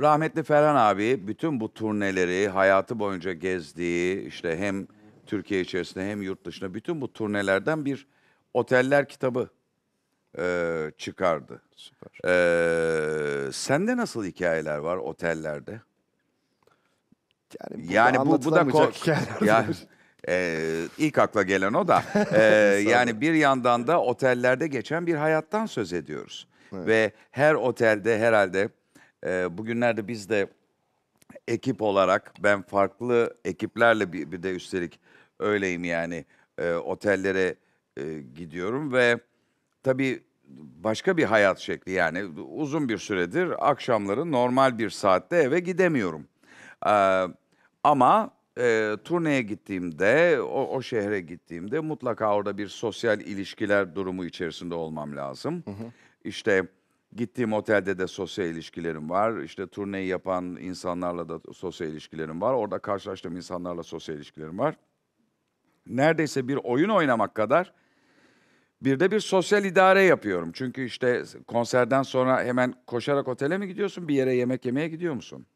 rahmetli Ferhan abi bütün bu turneleri hayatı boyunca gezdiği işte hem Türkiye içerisinde hem yurt dışında bütün bu turnelerden bir oteller kitabı eee, çıkardı. Süper. Eee, sende nasıl hikayeler var otellerde? Yani bu yani da bu, bu da ko- ya, e, ilk akla gelen o da. E, yani bir yandan da otellerde geçen bir hayattan söz ediyoruz. Evet. Ve her otelde herhalde e, bugünlerde biz de ekip olarak ben farklı ekiplerle bir, bir de üstelik öyleyim yani e, otellere e, gidiyorum ve tabii başka bir hayat şekli yani uzun bir süredir akşamları normal bir saatte eve gidemiyorum. Ee, ama e, turneye gittiğimde, o, o şehre gittiğimde mutlaka orada bir sosyal ilişkiler durumu içerisinde olmam lazım. Hı hı. İşte gittiğim otelde de sosyal ilişkilerim var. İşte turneyi yapan insanlarla da sosyal ilişkilerim var. Orada karşılaştığım insanlarla sosyal ilişkilerim var. Neredeyse bir oyun oynamak kadar bir de bir sosyal idare yapıyorum. Çünkü işte konserden sonra hemen koşarak otele mi gidiyorsun, bir yere yemek yemeye gidiyor musun?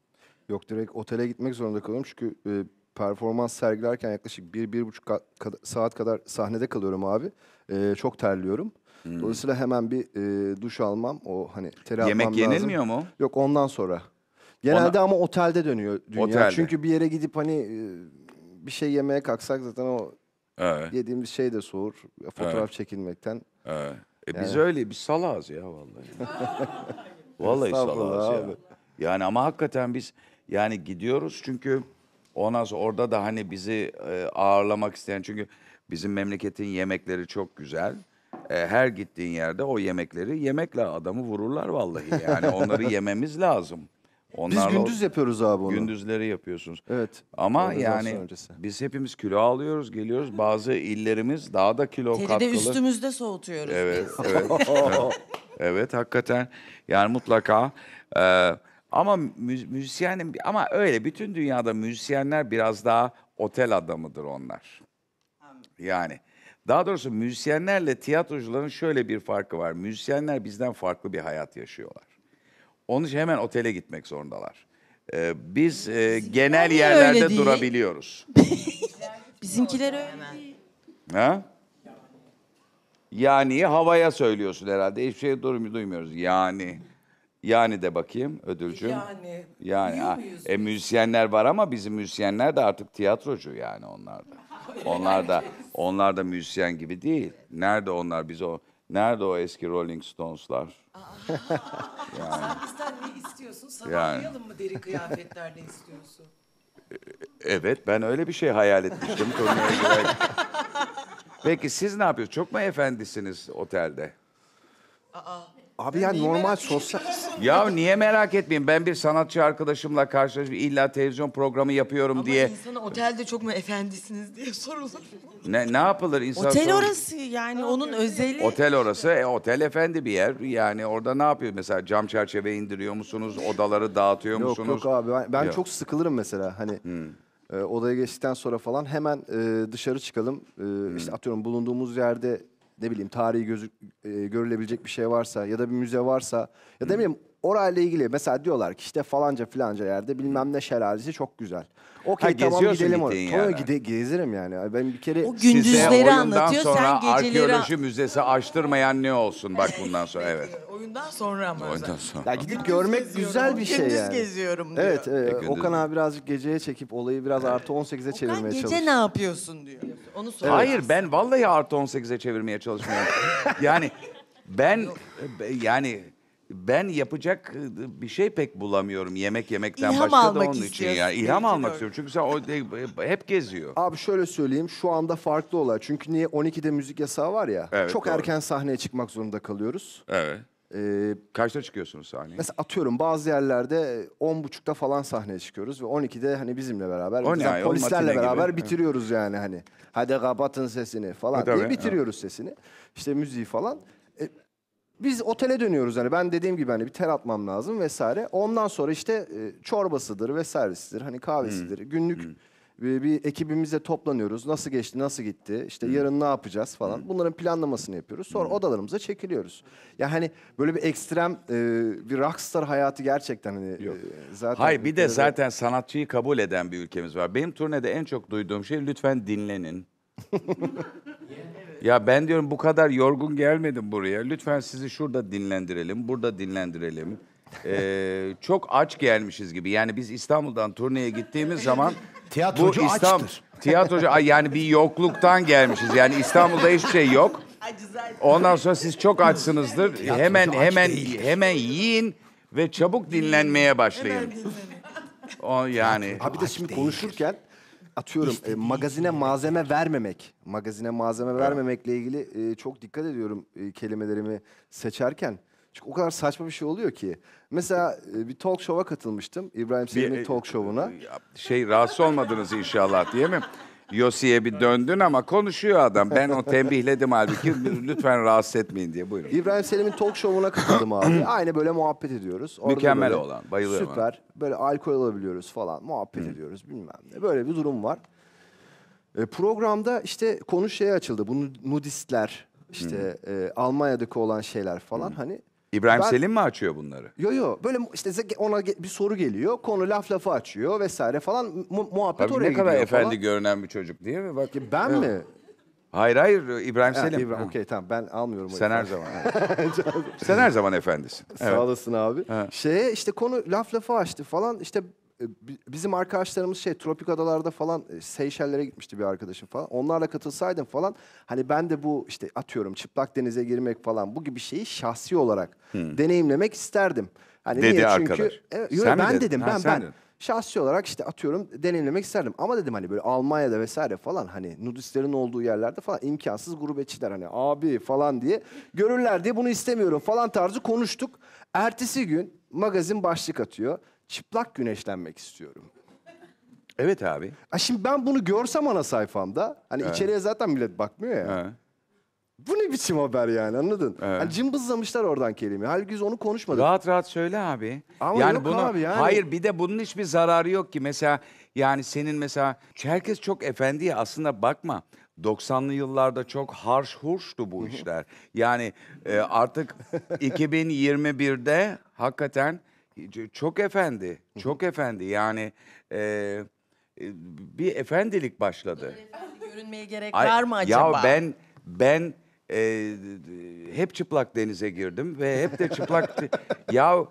Yok direkt otele gitmek zorunda kalıyorum çünkü e, performans sergilerken yaklaşık bir, bir buçuk ka- kad- saat kadar sahnede kalıyorum abi. E, çok terliyorum. Hmm. Dolayısıyla hemen bir e, duş almam. O hani teri Yemek almam lazım. yenilmiyor mu? Yok ondan sonra. Genelde ama otelde dönüyor dünya. Otelde. Çünkü bir yere gidip hani e, bir şey yemeye kalksak zaten o Evet. yediğimiz şey de soğur. Fotoğraf Evet. çekilmekten. evet. E biz öyle biz salağız ya vallahi. vallahi Estağfurullah salağız ya. abi. Yani ama hakikaten biz yani gidiyoruz çünkü onaz orada da hani bizi e, ağırlamak isteyen çünkü bizim memleketin yemekleri çok güzel. E, her gittiğin yerde o yemekleri yemekle adamı vururlar vallahi. Yani onları yememiz lazım. Onlarla Biz gündüz o- yapıyoruz abi onu. Gündüzleri yapıyorsunuz. Evet. Ama yani biz hepimiz kilo alıyoruz, geliyoruz. Bazı illerimiz daha da kilo Teri de katkılı. üstümüzde soğutuyoruz Evet, biz. evet. evet, hakikaten. Yani mutlaka e, ama müz- müzisyenin ama öyle bütün dünyada müzisyenler biraz daha otel adamıdır onlar. Yani daha doğrusu müzisyenlerle tiyatrocuların şöyle bir farkı var. Müzisyenler bizden farklı bir hayat yaşıyorlar. Onun için hemen otele gitmek zorundalar. Ee, biz e, genel yerlerde değil. durabiliyoruz. Bizimkiler öyle değil. Ha? Yani havaya söylüyorsun herhalde. Hiçbir şey duymuyoruz. Yani. Yani de bakayım ödülcüm. Yani. Yani. muyuz? E müzisyenler var ama bizim müzisyenler de artık tiyatrocu yani onlar da. Onlar da onlar da müzisyen gibi değil. Nerede onlar? Biz o nerede o eski Rolling Stones'lar? yani Sen bizden ne istiyorsun? Sabahlayalım mı deri kıyafetlerle istiyorsun? E, e, evet ben öyle bir şey hayal etmiştim Peki siz ne yapıyorsunuz? Çok mu efendisiniz otelde? Aa. Abi ya yani normal sosyal... ya niye merak etmeyin? Ben bir sanatçı arkadaşımla karşılaşıp illa televizyon programı yapıyorum Ama diye... Ama insana otelde çok mu efendisiniz diye sorulur. Ne, ne yapılır insan Otel sorulur. orası yani Aa, onun özeli. Otel orası. E, otel efendi bir yer. Yani orada ne yapıyor mesela? Cam çerçeve indiriyor musunuz? Odaları dağıtıyor yok, musunuz? Yok yok abi. Ben, ben yok. çok sıkılırım mesela. Hani... Hmm. E, odaya geçtikten sonra falan hemen e, dışarı çıkalım. E, hmm. İşte atıyorum bulunduğumuz yerde ne bileyim tarihi gözük, e, görülebilecek bir şey varsa ya da bir müze varsa ya da ne bileyim orayla ilgili mesela diyorlar ki işte falanca filanca yerde bilmem ne şelalesi çok güzel. Okey tamam gidelim gittiğin oraya. Tabii yere. gide, gezerim yani. Ben bir kere O gündüzleri oyundan anlatıyor, sonra sen geceleri... arkeoloji müzesi açtırmayan ne olsun bak bundan sonra evet. Oyundan sonra ama Oyundan sonra. ya gidip görmek güzel bir şey Gündüz geziyorum diyor. Evet, e, e gündüz Okan abi birazcık geceye çekip olayı biraz artı 18'e çevirmeye Okan çalışıyor. gece ne yapıyorsun diyor. Onu soruyor. Hayır ben vallahi artı 18'e çevirmeye çalışmıyorum. yani ben e, yani ben yapacak ıı, bir şey pek bulamıyorum yemek yemekten İlham başka da almak onun için ya. İlham Belki almak doğru. istiyorum çünkü sen o e, e, hep geziyor. Abi şöyle söyleyeyim şu anda farklı olay. Çünkü niye 12'de müzik yasağı var ya. Evet, çok doğru. erken sahneye çıkmak zorunda kalıyoruz. Evet. Ee, Kaçta çıkıyorsunuz sahneye? Mesela atıyorum bazı yerlerde 10.30'da falan sahneye çıkıyoruz ve 12'de hani bizimle beraber, o bizden, polislerle beraber gibi. bitiriyoruz yani hani. Hadi kapatın sesini falan e, diye bitiriyoruz evet. sesini. İşte müziği falan biz otele dönüyoruz hani ben dediğim gibi hani bir ter atmam lazım vesaire. Ondan sonra işte e, çorbasıdır vesairesidir hani kahvesidir. Hmm. Günlük hmm. Bir, bir ekibimizle toplanıyoruz. Nasıl geçti, nasıl gitti? işte hmm. yarın ne yapacağız falan. Hmm. Bunların planlamasını yapıyoruz. Sonra hmm. odalarımıza çekiliyoruz. Ya hani böyle bir ekstrem e, bir rockstar hayatı gerçekten hani Yok. E, zaten Hayır bir de zaten sanatçıyı kabul eden bir ülkemiz var. Benim turnede en çok duyduğum şey lütfen dinlenin. Ya ben diyorum bu kadar yorgun gelmedim buraya. Lütfen sizi şurada dinlendirelim, burada dinlendirelim. Ee, çok aç gelmişiz gibi. Yani biz İstanbul'dan turneye gittiğimiz zaman Tiyatrocu bu İstanbul açtır. tiyatrocu ay yani bir yokluktan gelmişiz. Yani İstanbul'da hiçbir şey yok. Ondan sonra siz çok açsınızdır. Tiyatrocu hemen aç hemen değildir. hemen yiyin ve çabuk dinlenmeye başlayın. O yani Abi de şimdi konuşurken atıyorum e, magazine malzeme vermemek, magazine malzeme vermemekle ilgili e, çok dikkat ediyorum e, kelimelerimi seçerken. Çünkü o kadar saçma bir şey oluyor ki. Mesela e, bir talk show'a katılmıştım. İbrahim Selim'in e, talk show'una. E, e, şey rahatsız olmadınız inşallah diye mi? Yosi'ye bir döndün ama konuşuyor adam. Ben o tembihledim halbuki. Lütfen rahatsız etmeyin diye. Buyurun. İbrahim Selim'in talk show'una katıldım abi. Aynı böyle muhabbet ediyoruz. Orada Mükemmel böyle olan. Bayılıyorum. Süper. Böyle alkol alabiliyoruz falan. Muhabbet Hı. ediyoruz bilmem ne. Böyle bir durum var. E, programda işte konu şeye açıldı. Bu nudistler, işte e, Almanya'daki olan şeyler falan. Hani İbrahim ben, Selim mi açıyor bunları? Yo yo böyle işte ona bir soru geliyor. Konu laf lafı açıyor vesaire falan mu muhabbet Tabii oraya ne kadar efendi görünen bir çocuk değil mi? Bak ben mi? Hayır hayır İbrahim ha, Selim. İbrahim, okey tamam ben almıyorum. Sen her zaman. Sen her zaman efendisin. Evet. Sağ olasın abi. Ha. Şeye işte konu laf lafı açtı falan işte e, bizim arkadaşlarımız şey tropik adalarda falan e, Seyşellere gitmişti bir arkadaşım falan. Onlarla katılsaydım falan hani ben de bu işte atıyorum çıplak denize girmek falan bu gibi şeyi şahsi olarak hmm. deneyimlemek isterdim. Hani Dedi niye? Çünkü arkadaş. E, yo, sen ben dedin? dedim ha, ben sen ben. şahsi olarak işte atıyorum deneyimlemek isterdim. Ama dedim hani böyle Almanya'da vesaire falan hani nudistlerin olduğu yerlerde falan imkansız gurbetçiler hani abi falan diye görürler diye bunu istemiyorum falan tarzı konuştuk. Ertesi gün magazin başlık atıyor çıplak güneşlenmek istiyorum. Evet abi. Ha şimdi ben bunu görsem ana sayfamda, hani Evet. içeriye zaten millet bakmıyor ya. Ha. Bu ne biçim haber yani anladın? Evet. Hani cımbızlamışlar oradan kelime. Halbuki biz onu konuşmadık. Rahat rahat söyle abi. Ama yok abi yani. Hayır bir de bunun hiçbir zararı yok ki. Mesela yani senin mesela herkes çok efendi ya. aslında bakma. 90'lı yıllarda çok harş hurştu bu işler. Yani e, artık 2021'de hakikaten çok efendi, çok efendi. Yani e, bir efendilik başladı. Efendi görünmeye gerek Ay, var mı acaba? Ya ben ben e, hep çıplak denize girdim ve hep de çıplak ya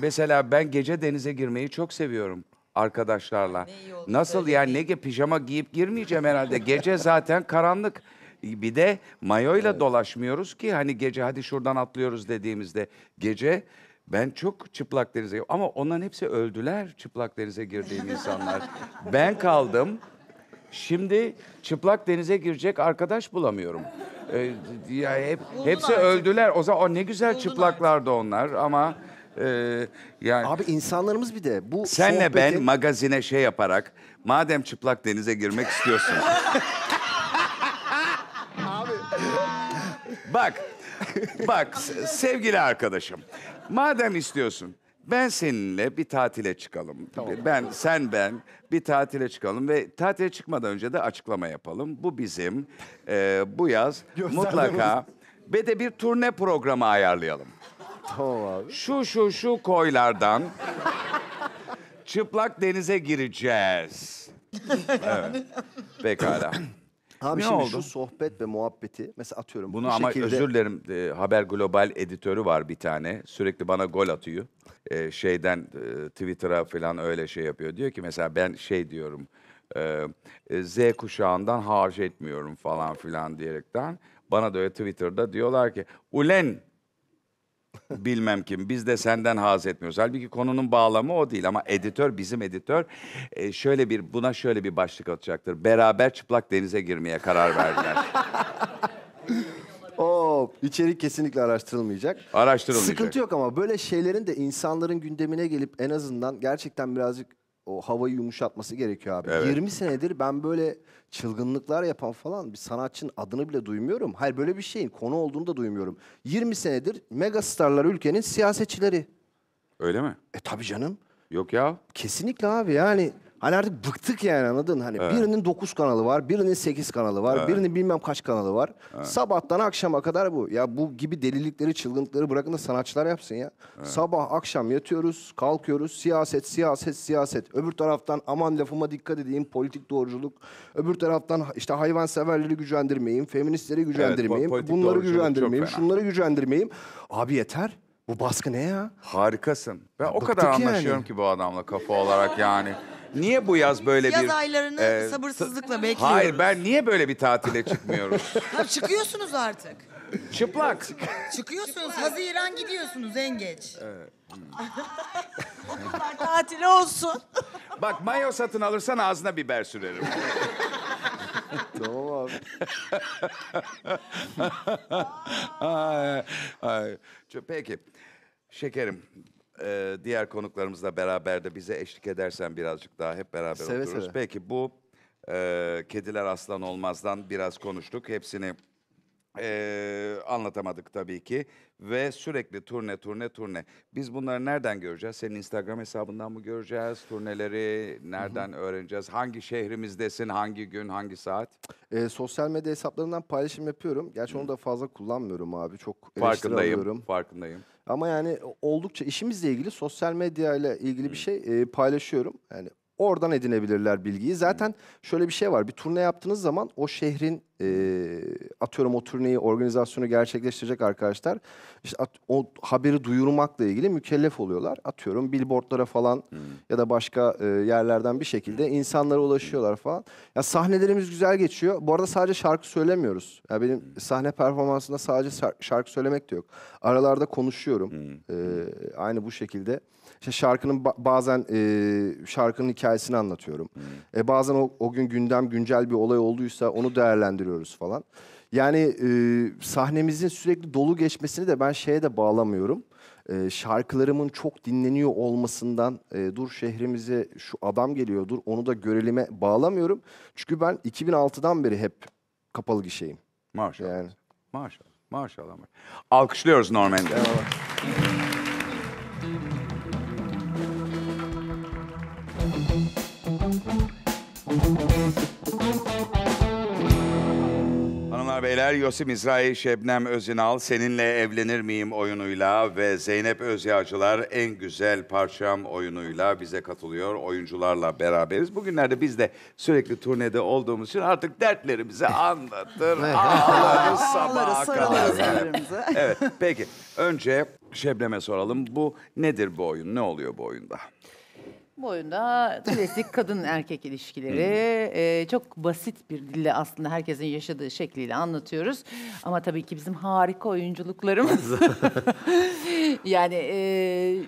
mesela ben gece denize girmeyi çok seviyorum arkadaşlarla. Oldu, Nasıl yani ne pijama giyip girmeyeceğim herhalde. Gece zaten karanlık. Bir de mayoyla evet. dolaşmıyoruz ki hani gece hadi şuradan atlıyoruz dediğimizde gece ben çok çıplak denize ama onların hepsi öldüler çıplak denize girdiğim insanlar. ben kaldım. Şimdi çıplak denize girecek arkadaş bulamıyorum. Ee, ya hep, hepsi artık. öldüler. O zaman o ne güzel Buldun çıplaklardı artık. onlar ama e, yani Abi insanlarımız bir de bu senle sohbeti... ben magazine şey yaparak madem çıplak denize girmek istiyorsun. Abi bak bak sevgili arkadaşım Madem istiyorsun. Ben seninle bir tatile çıkalım. Tamam. Ben, sen ben bir tatile çıkalım ve tatile çıkmadan önce de açıklama yapalım. Bu bizim e, bu yaz mutlaka ve de bir turne programı ayarlayalım. Tamam abi. Şu şu şu koylardan çıplak denize gireceğiz. Evet. Pekala. Abi ne şimdi oldu? şu sohbet ve muhabbeti mesela atıyorum. Bunu bu ama şekilde... özür dilerim e, Haber Global editörü var bir tane. Sürekli bana gol atıyor. E, şeyden e, Twitter'a falan öyle şey yapıyor. Diyor ki mesela ben şey diyorum. E, e Z kuşağından harç etmiyorum falan filan diyerekten. Bana da öyle Twitter'da diyorlar ki ulen bilmem kim. Biz de senden haz etmiyoruz. Halbuki konunun bağlamı o değil ama editör bizim editör e, şöyle bir buna şöyle bir başlık atacaktır. Beraber çıplak denize girmeye karar verdiler. Oo, içerik kesinlikle araştırılmayacak. Araştırılmayacak. Sıkıntı yok ama böyle şeylerin de insanların gündemine gelip en azından gerçekten birazcık o havayı yumuşatması gerekiyor abi. Evet. 20 senedir ben böyle çılgınlıklar yapan falan bir sanatçının adını bile duymuyorum. Hayır böyle bir şeyin konu olduğunu da duymuyorum. 20 senedir megastarlar ülkenin siyasetçileri. Öyle mi? E tabii canım. Yok ya. Kesinlikle abi yani Hani artık bıktık yani anladın? Hani evet. birinin 9 kanalı var, birinin 8 kanalı var, evet. birinin bilmem kaç kanalı var. Evet. Sabahtan akşama kadar bu. Ya bu gibi delilikleri, çılgınlıkları bırakın da sanatçılar yapsın ya. Evet. Sabah akşam yatıyoruz, kalkıyoruz. Siyaset, siyaset, siyaset. Öbür taraftan aman lafıma dikkat edeyim, politik doğruculuk. Öbür taraftan işte hayvanseverleri gücendirmeyeyim, feministleri gücendirmeyeyim, evet, bunları gücendirmeyeyim, şunları gücendirmeyeyim. Abi yeter. Bu baskı ne ya? Harikasın. Ben ya o kadar anlaşıyorum yani. ki bu adamla kafa olarak yani. Niye bu yaz böyle Yaz bir... aylarını e, sabırsızlıkla bekliyoruz. Hayır ben niye böyle bir tatile çıkmıyoruz? Ha, çıkıyorsunuz artık. Çıplak. Çıkıyorsunuz. Haziran gidiyorsunuz en geç. Tatil olsun. Bak mayo satın alırsan ağzına biber sürerim. Tamam abi. ay, ay. Peki. Şekerim e, diğer konuklarımızla beraber de bize eşlik edersen birazcık daha hep beraber Seve otururuz. seve. Peki bu e, Kediler Aslan Olmaz'dan biraz konuştuk. Hepsini e, anlatamadık tabii ki. Ve sürekli turne turne turne. Biz bunları nereden göreceğiz? Senin Instagram hesabından mı göreceğiz? Turneleri nereden öğreneceğiz? Hangi şehrimizdesin? Hangi gün? Hangi saat? E, sosyal medya hesaplarından paylaşım yapıyorum. Gerçi onu da fazla kullanmıyorum abi. Çok eleştiri Farkındayım. Farkındayım. Ama yani oldukça işimizle ilgili sosyal medya ile ilgili bir şey e, paylaşıyorum. Yani oradan edinebilirler bilgiyi. Zaten şöyle bir şey var. Bir turne yaptığınız zaman o şehrin e, atıyorum o turneyi, organizasyonu gerçekleştirecek arkadaşlar işte at, o haberi duyurmakla ilgili mükellef oluyorlar. Atıyorum billboardlara falan hmm. ya da başka e, yerlerden bir şekilde hmm. insanlara hmm. ulaşıyorlar falan. Ya sahnelerimiz güzel geçiyor. Bu arada sadece şarkı söylemiyoruz. Ya benim hmm. sahne performansında sadece şarkı söylemek de yok. Aralarda konuşuyorum. Hmm. E, aynı bu şekilde. İşte şarkının ba bazen e, şarkının hikayesini anlatıyorum. Hmm. E, bazen o, o gün gündem güncel bir olay olduysa onu değerlendiriyorum görüyoruz falan. Yani e, sahnemizin sürekli dolu geçmesini de ben şeye de bağlamıyorum. E, şarkılarımın çok dinleniyor olmasından e, dur şehrimize şu adam geliyor dur onu da görelime bağlamıyorum. Çünkü ben 2006'dan beri hep kapalı gişeyim. Maşallah. Yani. Maşallah. Maşallah. Alkışlıyoruz Norman'de. Eyvallah. Hediyeler Yosim İsrail Şebnem Özinal Seninle Evlenir Miyim oyunuyla ve Zeynep Özyağcılar En Güzel Parçam oyunuyla bize katılıyor. Oyuncularla beraberiz. Bugünlerde biz de sürekli turnede olduğumuz için artık dertlerimizi anlatır, ağlarız sabaha kadar. Evet peki önce Şebnem'e soralım. Bu nedir bu oyun? Ne oluyor bu oyunda? Bu oyunda klasik kadın erkek ilişkileri e, çok basit bir dille aslında herkesin yaşadığı şekliyle anlatıyoruz. Ama tabii ki bizim harika oyunculuklarımız yani e,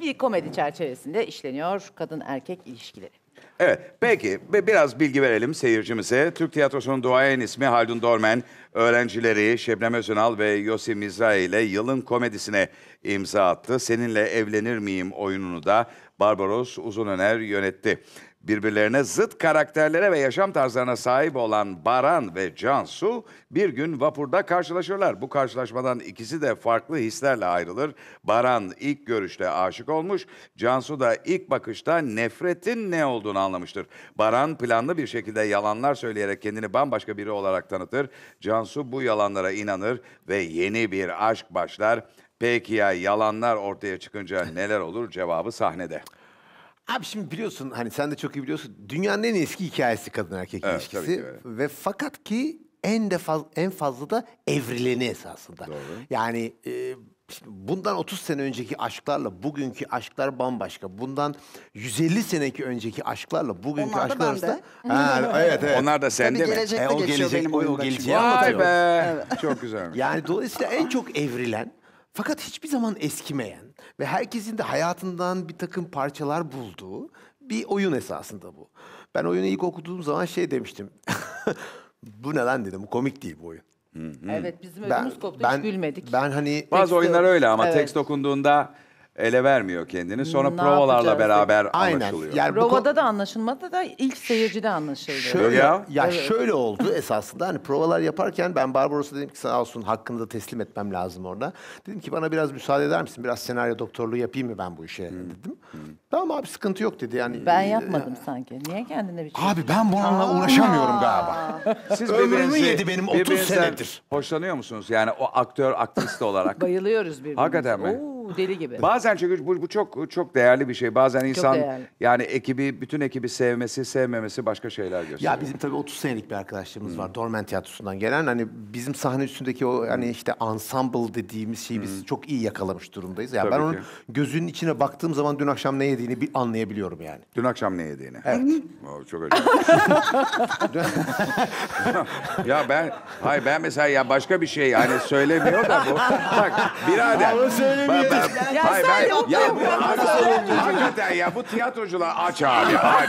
bir komedi çerçevesinde işleniyor kadın erkek ilişkileri. Evet, peki biraz bilgi verelim seyircimize. Türk tiyatrosunun duayen ismi Haldun Dormen, öğrencileri Şebnem Özünal ve Yosi Mizra ile yılın komedisine imza attı. Seninle Evlenir Miyim oyununu da Barbaros uzun Uzunener yönetti. Birbirlerine zıt karakterlere ve yaşam tarzlarına sahip olan Baran ve Cansu bir gün vapurda karşılaşırlar. Bu karşılaşmadan ikisi de farklı hislerle ayrılır. Baran ilk görüşte aşık olmuş, Cansu da ilk bakışta nefretin ne olduğunu anlamıştır. Baran planlı bir şekilde yalanlar söyleyerek kendini bambaşka biri olarak tanıtır. Cansu bu yalanlara inanır ve yeni bir aşk başlar. Peki ya yalanlar ortaya çıkınca neler olur? Cevabı sahnede. Abi şimdi biliyorsun hani sen de çok iyi biliyorsun dünyanın en eski hikayesi kadın erkek Evet, tabii ilişkisi ki ve fakat ki en de faz, en fazla da evrileni esasında. Doğru. Yani e, şimdi bundan 30 sene önceki aşklarla bugünkü aşklar bambaşka. Bundan 150 seneki önceki aşklarla bugünkü Onlar da aşklar arasında ha, evet evet. Onlar da Tabii sende mi? gelecekte E, o geçiyor gelecek, benim o, o Vay be. Çok güzel. Yani dolayısıyla en çok evrilen fakat hiçbir zaman eskimeyen ve herkesin de hayatından bir takım parçalar bulduğu bir oyun esasında bu. Ben oyunu ilk okuduğum zaman şey demiştim. bu ne lan dedim, komik değil bu oyun. Hı-hı. Evet bizim ödümüz koptu ben, hiç gülmedik. Ben hani... Bazı tekst oyunlar öyle ama evet. tekst okunduğunda ele vermiyor kendini. Sonra Ne provalarla beraber Aynen. anlaşılıyor. Yani bu Provada da anlaşılmadı da ilk seyircide anlaşıldı. Şöyle, ya. ya, şöyle oldu esasında hani provalar yaparken ben Barbaros'a dedim ki sağ olsun hakkını da teslim etmem lazım orada. Dedim ki bana biraz müsaade eder misin? Biraz senaryo doktorluğu yapayım mı ben bu işe hmm. dedim. Hmm. Tamam abi sıkıntı yok dedi yani. Ben e, yapmadım sanki. Niye kendine bir şey? Abi ben bununla uğraşamıyorum galiba. Siz Ömrümü birbirinizi- yedi benim, otuz senedir. Hoşlanıyor musunuz yani o aktör aktrist olarak? Bayılıyoruz birbirimize. Hakikaten mi? Oo deli gibi. Bazen çünkü bu, bu çok çok değerli bir şey. Bazen insan yani ekibi bütün ekibi sevmesi, sevmemesi başka şeyler gösteriyor. Ya bizim tabii 30 senelik bir arkadaşlığımız hmm. var. Dormen Tiyatrosu'ndan gelen hani bizim sahne üstündeki o hani işte ensemble dediğimiz şeyi hmm. biz çok iyi yakalamış durumdayız. Yani tabii ben ki. onun gözünün içine baktığım zaman dün akşam ne yediğini bir anlayabiliyorum yani. Dün akşam ne yediğini. Evet. çok acayip. ya ben hayır ben mesela ya başka bir şey yani söylemiyor da bu. Bak birader. Ama söylemiyor. Hayır, Hayır ben, ya bu hakikaten ya bu tiyatrocular aç abi aç.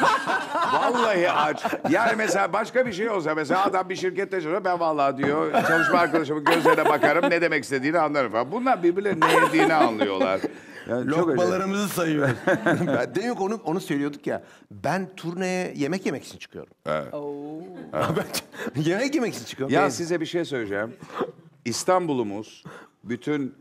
Vallahi aç. Yani mesela başka bir şey olsa mesela adam bir şirkette çalışıyor ben vallahi diyor çalışma arkadaşımın gözlerine bakarım ne demek istediğini anlarım falan. Bunlar birbirlerinin ne yediğini anlıyorlar. Yani Lokmalarımızı sayıyor. Demek onu, onu söylüyorduk ya. Ben turneye yemek yemek için çıkıyorum. Evet. evet. yemek yemek için çıkıyorum. Ya Neyse. size bir şey söyleyeceğim. İstanbul'umuz bütün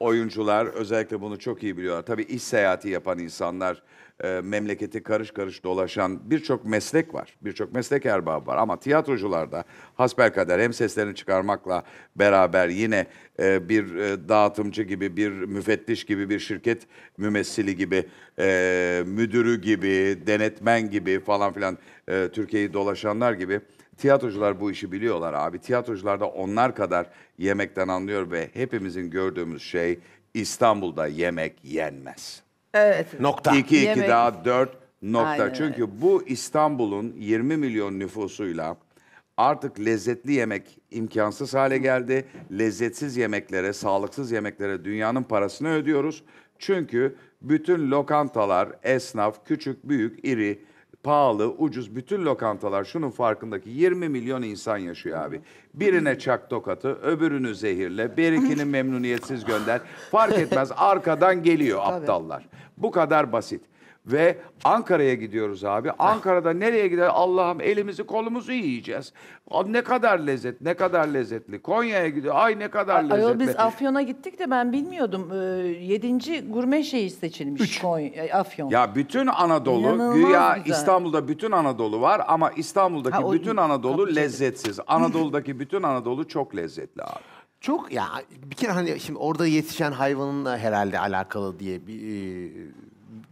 oyuncular özellikle bunu çok iyi biliyorlar. Tabii iş seyahati yapan insanlar, e, memleketi karış karış dolaşan birçok meslek var. Birçok meslek erbabı var ama tiyatrocular tiyatrocularda hasbelkader hem seslerini çıkarmakla beraber yine e, bir e, dağıtımcı gibi, bir müfettiş gibi, bir şirket mümessili gibi, e, müdürü gibi, denetmen gibi falan filan e, Türkiye'yi dolaşanlar gibi Tiyatrocular bu işi biliyorlar abi. Tiyatrocular da onlar kadar yemekten anlıyor ve hepimizin gördüğümüz şey İstanbul'da yemek yenmez. Evet. Nokta. 2 2 daha 4 nokta. Aynen Çünkü bu İstanbul'un 20 milyon nüfusuyla artık lezzetli yemek imkansız hale geldi. Lezzetsiz yemeklere, sağlıksız yemeklere dünyanın parasını ödüyoruz. Çünkü bütün lokantalar, esnaf, küçük, büyük, iri pahalı, ucuz bütün lokantalar şunun farkındaki 20 milyon insan yaşıyor abi. Birine çak tokatı, öbürünü zehirle, birikini memnuniyetsiz gönder. Fark etmez arkadan geliyor aptallar. Bu kadar basit ve Ankara'ya gidiyoruz abi. Ankara'da nereye gider? Allah'ım elimizi kolumuzu yiyeceğiz. Ne kadar lezzet, ne kadar lezzetli. Konya'ya gidiyor. Ay ne kadar lezzetli. Ayol biz Afyon'a gittik de ben bilmiyordum. Ee, yedinci gurme şeyi seçilmiş Üç. Konya, Afyon. Ya bütün Anadolu, İnanılmaz güya güzel. İstanbul'da bütün Anadolu var ama İstanbul'daki ha, o, bütün Anadolu kapıcıydı. lezzetsiz. Anadolu'daki bütün Anadolu çok lezzetli abi. Çok ya bir kere hani şimdi orada yetişen hayvanınla herhalde alakalı diye bir e,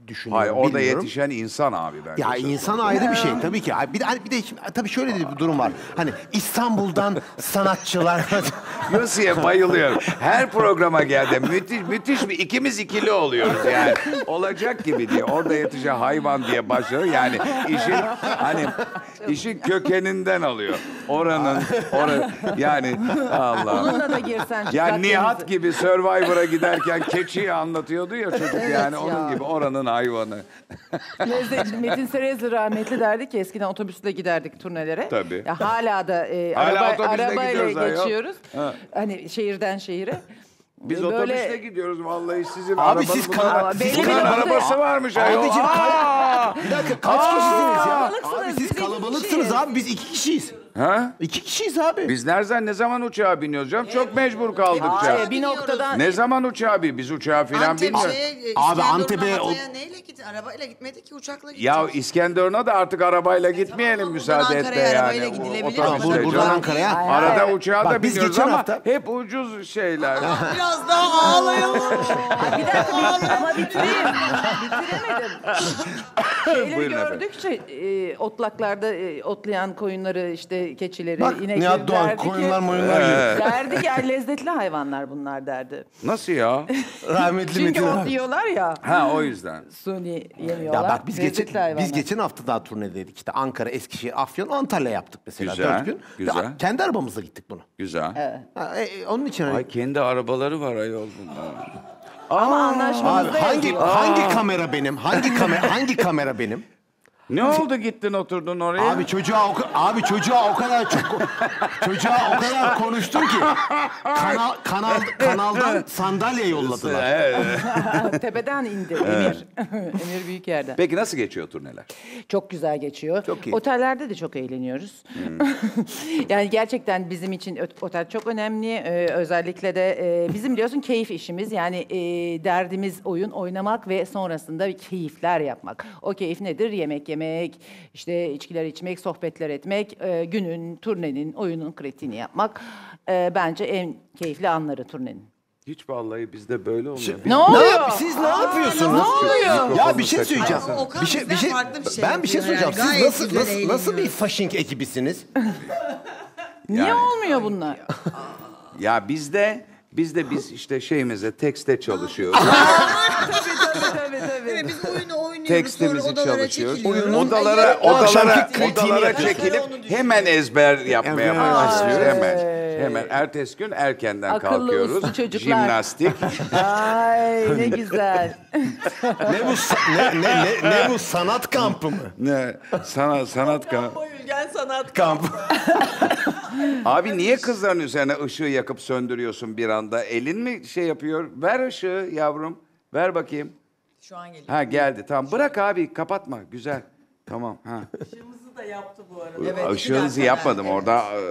düşünüyorum. Hayır orada bilmiyorum. yetişen insan abi bence. Ya insan ayrı bir şey tabii ki. Bir, bir de şimdi, tabii şöyle de bir durum var. Hani İstanbul'dan sanatçılar. Yosi'ye bayılıyorum. Her programa geldi. Müthiş, müthiş bir ikimiz ikili oluyoruz yani. Olacak gibi diye. Orada yetişen hayvan diye başlıyor. Yani işin hani işin kökeninden alıyor. Oranın, oran yani Allah. Onunla da girsen. Ya Nihat gibi Survivor'a giderken keçiyi anlatıyordu ya çocuk yani onun gibi oranın hayvanı. Lezzet, Metin Serezli rahmetli derdi ki eskiden otobüsle giderdik turnelere. Tabii. Ya hala da e, hala araba, arabayla geçiyoruz. Ha. Hani şehirden şehire. Biz böyle... otobüsle gidiyoruz vallahi sizin Abi siz kan, sizin arabası varmış ayol. Abicim, kal... bir dakika kaç kişisiniz ya? Abi siz kalabalıksınız abi biz iki kişiyiz. Ha? İki kişiyiz abi. Biz nereden ne zaman uçağa biniyoruz canım? Çok mecbur kaldık Hayır, bir noktadan Ne zaman uçağa bin? Biz uçağa falan bilmiyoruz. E, abi, Antep'e o- Hatay'a neyle gitti? Arabayla gitmedi ki uçakla gitti. Ya İskenderun'a da artık arabayla gitmeyelim tamam, müsaade et de Ankara'ya yani. arabayla O- gidilebilir. otobüsle Bur- buradan canım. Ankara'ya. Arada uçağa da Bak, biz biniyoruz ama hafta- hep ucuz şeyler. Biraz daha ağlayalım. bir dakika bir- ama bitireyim. Bitiremedim. Şeyleri gördükçe e, otlaklarda e, otlayan koyunları işte e, keçileri, Bak, inekleri Nihat Doğan, derdi koyunlar ki, ee, moyunlar gibi. derdi ki "Ay, lezzetli hayvanlar bunlar derdi. Nasıl ya? Rahmetli Çünkü Metin ot abi. yiyorlar ya. Ha o yüzden. Suni yemiyorlar. Ya bak biz geçen, hayvanlar. biz geçen hafta daha turnedeydik. işte. Ankara, Eskişehir, Afyon, Antalya yaptık mesela Güzel, dört gün. güzel. Ya, kendi arabamızla gittik bunu. Güzel. Evet. Ha, e, e onun için hani- Ay kendi arabaları var ayol bunlar. Ama Abi, anlaşmamızda hangi yazıyor. hangi kamera benim? Hangi kamera hangi kamera benim? Ne oldu gittin oturdun oraya? Abi çocuğa o, abi çocuğa o kadar çok çocuğa o kadar konuştun ki kanal, kanal kanaldan sandalye yolladılar. Evet. Tepeden indi Emir. Emir büyük yerden. Peki nasıl geçiyor turneler? Çok güzel geçiyor. Çok iyi. Otellerde de çok eğleniyoruz. Hmm. yani gerçekten bizim için otel çok önemli. Ee, özellikle de e, bizim biliyorsun keyif işimiz. Yani e, derdimiz oyun oynamak ve sonrasında keyifler yapmak. O keyif nedir? Yemek yemek yemek, işte içkiler içmek, sohbetler etmek, e, günün, turnenin, oyunun kritiğini yapmak e, bence en keyifli anları turnenin. Hiç vallahi bizde böyle olmuyor. Ne oluyor? Siz ne yapıyorsunuz? ne oluyor? Ya bir şey söyleyeceğim. Ama Bir şey, şey- bir şey, ben bir şey yapıyor Siz nasıl, nasıl, nasıl bir eğleniyoruz. faşink ekibisiniz? Niye Yani- olmuyor bunlar? Ya bizde bizde biz işte şeyimize tekste çalışıyoruz. tabii tabii. Evet, biz oyunu oynuyoruz Tekstimizi sonra odalara çalışıyoruz. odalara odalara odalara çekilip hemen ezber yapmaya Evet. başlıyoruz hemen. Hemen ertesi gün erkenden Akıllı uslu kalkıyoruz. çocuklar. Jimnastik. Ay ne güzel. Ne bu ne, ne, ne, ne bu sanat kampı mı? ne sana sanat kamp. Boyülgen sanat kamp. Abi niye kızların üzerine ışığı yakıp söndürüyorsun bir anda? Elin mi şey yapıyor? Ver ışığı yavrum. Ver bakayım. Şu an geliyor. Ha geldi tamam. Bırak abi kapatma. Güzel. Tamam. Ha. Işığımızı da yaptı bu arada. Evet, bir Işığınızı yapmadım. evet. Orada e,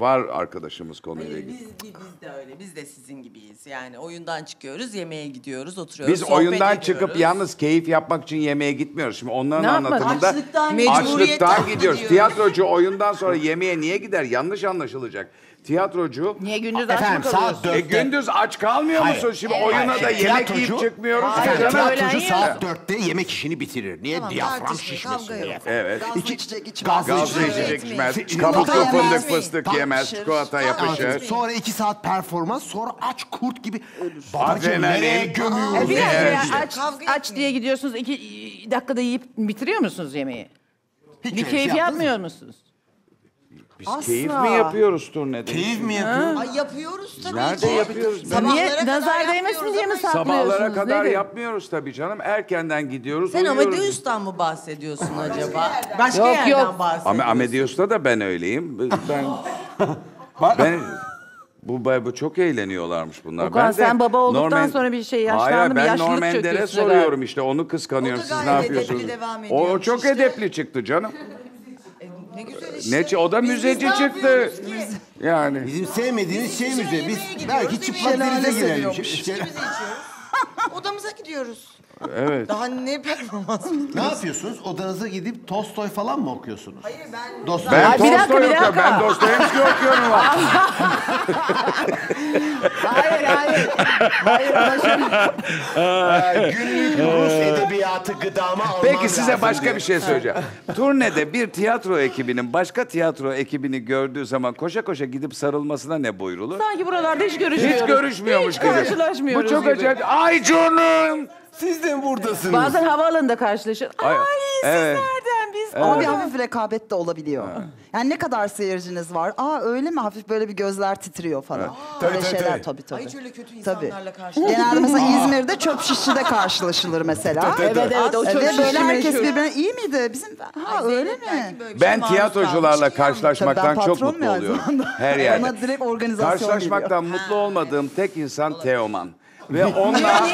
var arkadaşımız konuyla ilgili. biz, biz, de öyle. Biz de sizin gibiyiz. Yani oyundan çıkıyoruz, yemeğe gidiyoruz, oturuyoruz, Biz oyundan ediyoruz. çıkıp yalnız keyif yapmak için yemeğe gitmiyoruz. Şimdi onların anlatımında Açlıktan, mecburiyet açlıktan gidiyoruz. Tiyatrocu oyundan sonra yemeğe niye gider? Yanlış anlaşılacak tiyatrocu. Niye gündüz aç mı saat kalıyorsun? E gündüz aç kalmıyor Hayır. musun şimdi? Evet. Oyuna da Şey, yemek yiyip çıkmıyoruz. ki Efendim, tiyatrocu saat dörtte yemek işini bitirir. Niye? Diyafram tartışma, şişmesi. kavga yok. Evet. Gazlı İki- çiçek içmez. Gazlı Gazlı Gazlı içecek içmez. içmez. Kabuklu Yemez fındık fıstık yemez. Çikolata yapışır. Sonra iki saat performans, sonra aç kurt gibi. Babacım Adrenalin. gömüyoruz? E, bir dakika aç, diye gidiyorsunuz. iki dakikada yiyip bitiriyor musunuz yemeği? Hiç Bir şey keyif yapmıyor musunuz? Biz Asla. keyif mi yapıyoruz turnede? Keyif mi yapıyoruz? Ay yapıyoruz tabii Nerede ki. Nerede yapıyoruz? Sabahlara niye kadar nazar değmesin diye mi saklıyorsunuz? Sabahlara kadar Nedir? yapmıyoruz tabii canım. Erkenden gidiyoruz, Sen uyuyoruz. Amedius'tan mı bahsediyorsun acaba? Başka yok, yerden yok. bahsediyorsun. Ama Amedius'ta da ben öyleyim. Ben, ben bu, bu çok eğleniyorlarmış bunlar. Okan ben de sen baba olduktan Norman, sonra bir şey yaşlandı hayır, ben yaşlılık Norman soruyorum işte onu kıskanıyorum. O da Siz ne yapıyorsunuz? O, o çok işte. edepli çıktı canım. Ne ee, güzel işte. o da müzeci çıktı. Yani. Bizim sevmediğimiz Biz şey müze. Biz yemeğe gidiyoruz, belki değil mi? çıplak denize girelim. Odamıza gidiyoruz. Evet. Daha ne performans? Ne yapıyorsunuz? Odanıza gidip Tolstoy falan mı okuyorsunuz? Hayır ben... Dostlar. Ben Ya bir dakika, Tolstoy okuyorum. Ben Dostoyevski okuyorum. hayır hayır. Hayır ama şimdi. Ee, günlük ee. Rus edebiyatı gıdama almam Peki size lazım başka diye. bir şey söyleyeceğim. Turnede bir tiyatro ekibinin başka tiyatro ekibini gördüğü zaman koşa koşa gidip sarılmasına ne buyrulur? Sanki buralarda hiç görüşmüyoruz. Hiç görüşmüyormuş Hiç gibi. karşılaşmıyoruz Bu çok gibi. acayip. Ay canım. Siz de buradasınız? Bazen havaalanında karşılaşır. Ay, Ay, siz evet. nereden? biz evet. Ama bir hafif rekabet de olabiliyor. Yani ne kadar seyirciniz var? Aa öyle mi? Hafif böyle bir gözler titriyor falan. Aa, Böyle tabii, şeyler tabii. tabii tabii. Ay öyle kötü Tabii. insanlarla karşılaştık. Genelde mesela İzmir'de çöp şişide karşılaşılır mesela. Evet evet o çok Ve böyle herkes birbirine iyi miydi? Bizim ha Ay, öyle mi? Şey ben tiyatrocularla karşılaşmaktan çok mutlu oluyorum. Her yerde. Ona direkt organizasyon Karşılaşmaktan mutlu olmadığım tek insan Teoman. Ve onunla...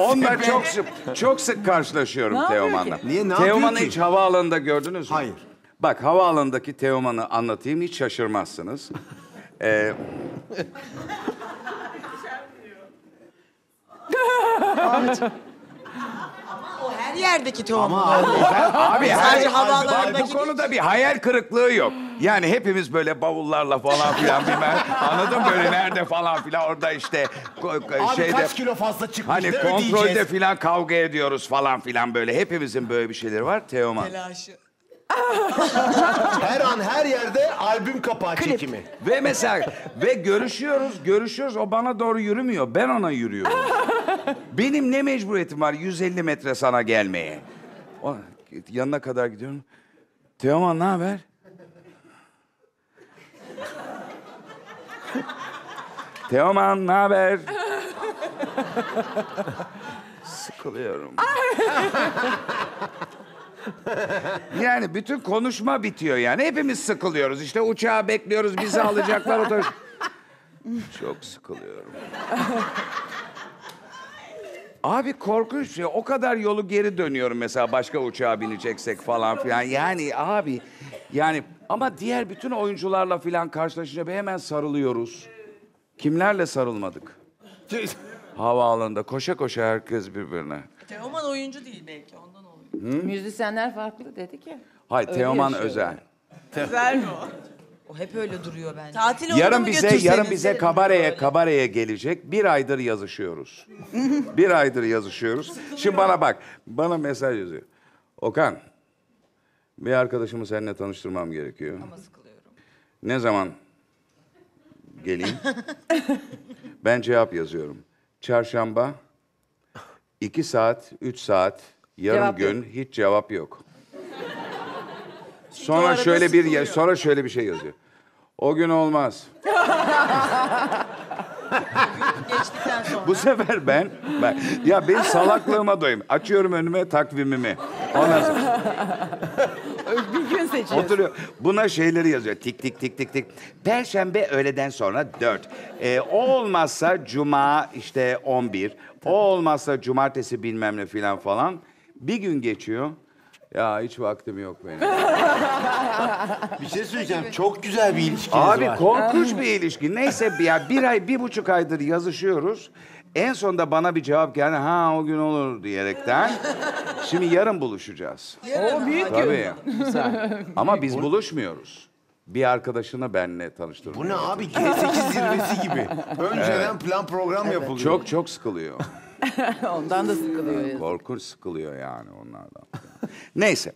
Onunla çok sık, çok sık karşılaşıyorum Teoman'la. Niye, ne Teoman'ı ki? hiç havaalanında gördünüz mü? Hayır. Bak havaalanındaki Teoman'ı anlatayım hiç şaşırmazsınız. Ee, Her yerdeki tohum. Ama abi, Sadece havaalanındaki- bu konuda bir hayal kırıklığı yok. Yani hepimiz böyle bavullarla falan filan bilmem. Anladın mı? Böyle nerede falan filan orada işte Abi şeyde kaç kilo fazla çıkmış hani da kontrolde ödeyeceğiz. filan kavga ediyoruz falan filan böyle. Hepimizin böyle bir şeyleri var. Teoman. Telaşı. Her an her yerde albüm kapağı çekimi. Ve mesela ve görüşüyoruz, görüşüyoruz. O bana doğru yürümüyor. Ben ona yürüyorum. Benim ne mecburiyetim var 150 metre sana gelmeye? O, yanına kadar gidiyorum. Teoman ne haber? Teoman ne haber? Sıkılıyorum. yani bütün konuşma bitiyor yani. Hepimiz sıkılıyoruz. İşte uçağı bekliyoruz. Bizi alacaklar otobüs. Çok sıkılıyorum. Abi korkunç ya. O kadar yolu geri dönüyorum mesela başka uçağa bineceksek falan filan. Yani abi yani ama diğer bütün oyuncularla filan karşılaşınca bir hemen sarılıyoruz. Kimlerle sarılmadık? Havaalanında koşa koşa herkes birbirine. Teoman oyuncu değil belki ondan oluyor. Müzisyenler farklı dedi ki. Hayır Teoman özel. Özel mi o? O hep öyle duruyor bence. Tatil Yarın bize yarın bize kabareye kabareye gelecek. Bir aydır yazışıyoruz. bir aydır yazışıyoruz. Şimdi bana bak. Bana mesaj yazıyor. Okan. Bir arkadaşımı seninle tanıştırmam gerekiyor. Ama sıkılıyorum. Ne zaman geleyim? ben cevap yazıyorum. Çarşamba 2 saat, üç saat, yarım Cevap yok. gün hiç cevap yok. Sonra şöyle bir ye- sonra şöyle bir şey yazıyor. O gün olmaz. sonra. Bu sefer ben ben. ya ben salaklığıma doyum. Açıyorum önüme takvimimi. Ondan sonra Bir gün seçeceğiz. oturuyor. Buna şeyleri yazıyor. Tik tik tik tik tik. Perşembe öğleden sonra 4. o ee, olmazsa cuma işte 11. O olmazsa cumartesi bilmem ne filan falan. Bir gün geçiyor. Ya hiç vaktim yok benim. Bir şey söyleyeceğim. Çok güzel bir ilişkiniz Abi var. korkunç bir ilişki. Neyse ya bir ay, bir buçuk aydır yazışıyoruz. En sonunda bana bir cevap geldi. Ha o gün olur diyerekten. Şimdi yarın buluşacağız. O büyük Tabii. Ama biz buluşmuyoruz. Bir arkadaşına benle tanıştırdım. Bu ne abi? G8 zirvesi gibi. Önceden plan program yapılıyor. Çok çok sıkılıyor. ondan da sıkılıyor. Korkur sıkılıyor yani onlardan. Neyse.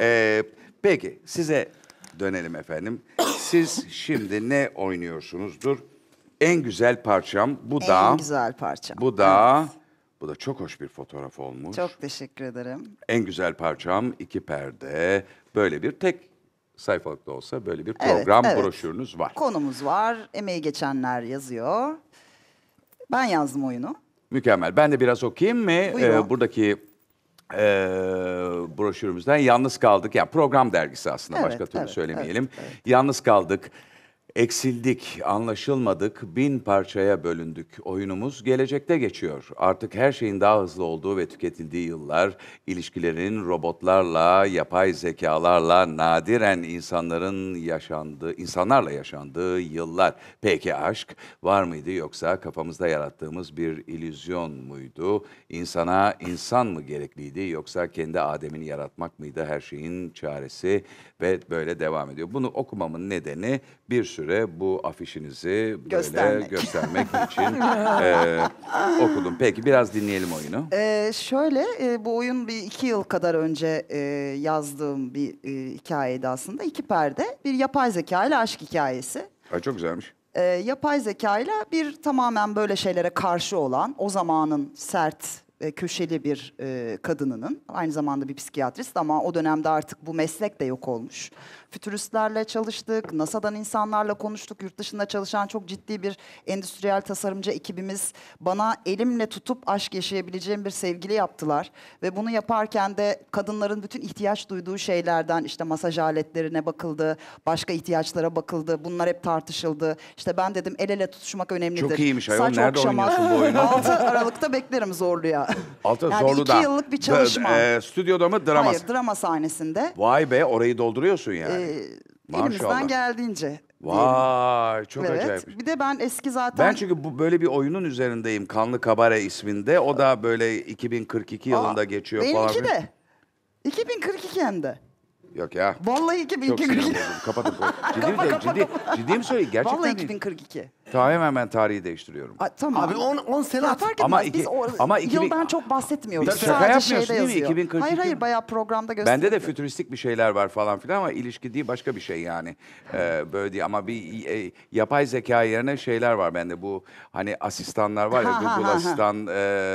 Ee, peki size dönelim efendim. Siz şimdi ne oynuyorsunuzdur? En güzel parçam bu da. En güzel parçam. Bu da. Evet. Bu da çok hoş bir fotoğraf olmuş. Çok teşekkür ederim. En güzel parçam iki perde. Böyle bir tek sayfalık da olsa böyle bir program evet, evet. broşürünüz var. Konumuz var. Emeği geçenler yazıyor. Ben yazdım oyunu. Mükemmel. Ben de biraz okuyayım mı? Ee, buradaki e, broşürümüzden Yalnız Kaldık. Yani program dergisi aslında evet, başka türlü evet, söylemeyelim. Evet, evet. Yalnız Kaldık. Eksildik, anlaşılmadık, bin parçaya bölündük. Oyunumuz gelecekte geçiyor. Artık her şeyin daha hızlı olduğu ve tüketildiği yıllar, ilişkilerin robotlarla, yapay zekalarla, nadiren insanların yaşandığı, insanlarla yaşandığı yıllar. Peki aşk var mıydı yoksa kafamızda yarattığımız bir illüzyon muydu? İnsana insan mı gerekliydi yoksa kendi Adem'ini yaratmak mıydı her şeyin çaresi? Ve böyle devam ediyor. Bunu okumamın nedeni bir sürü süre bu afişinizi göstermek. böyle göstermek için e, okudum. Peki biraz dinleyelim oyunu. Ee, şöyle e, bu oyun bir iki yıl kadar önce e, yazdığım bir e, hikayeydi aslında. İki perde bir yapay zeka ile aşk hikayesi. Ay, çok güzelmiş e, yapay ile bir tamamen böyle şeylere karşı olan o zamanın sert köşeli bir e, kadınının aynı zamanda bir psikiyatrist ama o dönemde artık bu meslek de yok olmuş. Fütüristlerle çalıştık, NASA'dan insanlarla konuştuk. Yurt dışında çalışan çok ciddi bir endüstriyel tasarımcı ekibimiz bana elimle tutup aşk yaşayabileceğim bir sevgili yaptılar. Ve bunu yaparken de kadınların bütün ihtiyaç duyduğu şeylerden işte masaj aletlerine bakıldı, başka ihtiyaçlara bakıldı. Bunlar hep tartışıldı. İşte ben dedim el ele tutuşmak önemlidir. Çok iyiymiş ayol. Saç Nerede okşamak. oynuyorsun bu oyunu? 6 Aralık'ta beklerim Zorlu'ya. Altı yani Zorlu'da. iki yıllık bir çalışma. D- e, ee, stüdyoda mı drama? Hayır drama sahnesinde. Vay be orayı dolduruyorsun yani. Ee, Maşallah. Ee, elimizden geldiğince. Vay çok diyelim. Evet. acayip. Bir de ben eski zaten Ben çünkü bu böyle bir oyunun üzerindeyim. Kanlı Kabare isminde. O da böyle 2042 yılında geçiyor falan. Benimki de. 2042 hem de. Yok ya. Vallahi 2042. Çok Kapatın. ciddi, kapa, kapa, ciddi, kapa. ciddi mi söyleyeyim? Gerçekten Vallahi 2042. Tamam hemen ben tarihi değiştiriyorum. A, tamam. Abi 10 sene ya, fark ama iki, Biz o, ama 2000, yıldan çok bahsetmiyoruz. Biz şaka yapmıyorsun değil mi? 2042. Hayır hayır bayağı programda gösteriyor. Bende de fütüristik bir şeyler var falan filan ama ilişki değil başka bir şey yani. Ee, böyle değil ama bir e, yapay zeka yerine şeyler var bende. Bu hani asistanlar var ya Google Asistan, e,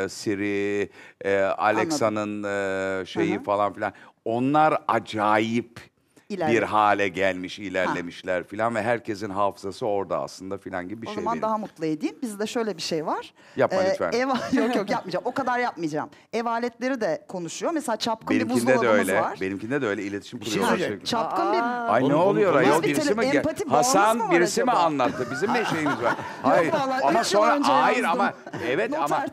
Siri, e, Alexa'nın e, şeyi Aha. falan filan. Onlar acayip İlerlemiş. bir hale gelmiş, ilerlemişler ha. filan ve herkesin hafızası orada aslında filan gibi bir o şey. O zaman benim. daha mutlu edeyim. Bizde şöyle bir şey var. Yapma ee, lütfen. Ev, yok yok yapmayacağım. O kadar yapmayacağım. Ev aletleri de konuşuyor. Mesela çapkın Benimkinde bir buzdolabımız de öyle. var. Benimkinde de öyle iletişim şey kuruyorlar şey Çapkın bir... Ay ne oluyor ayol birisi mi? Empati Hasan birisi acaba? mi anlattı? Bizim ne şeyimiz var? Hayır yok, ama sonra hayır ama evet ama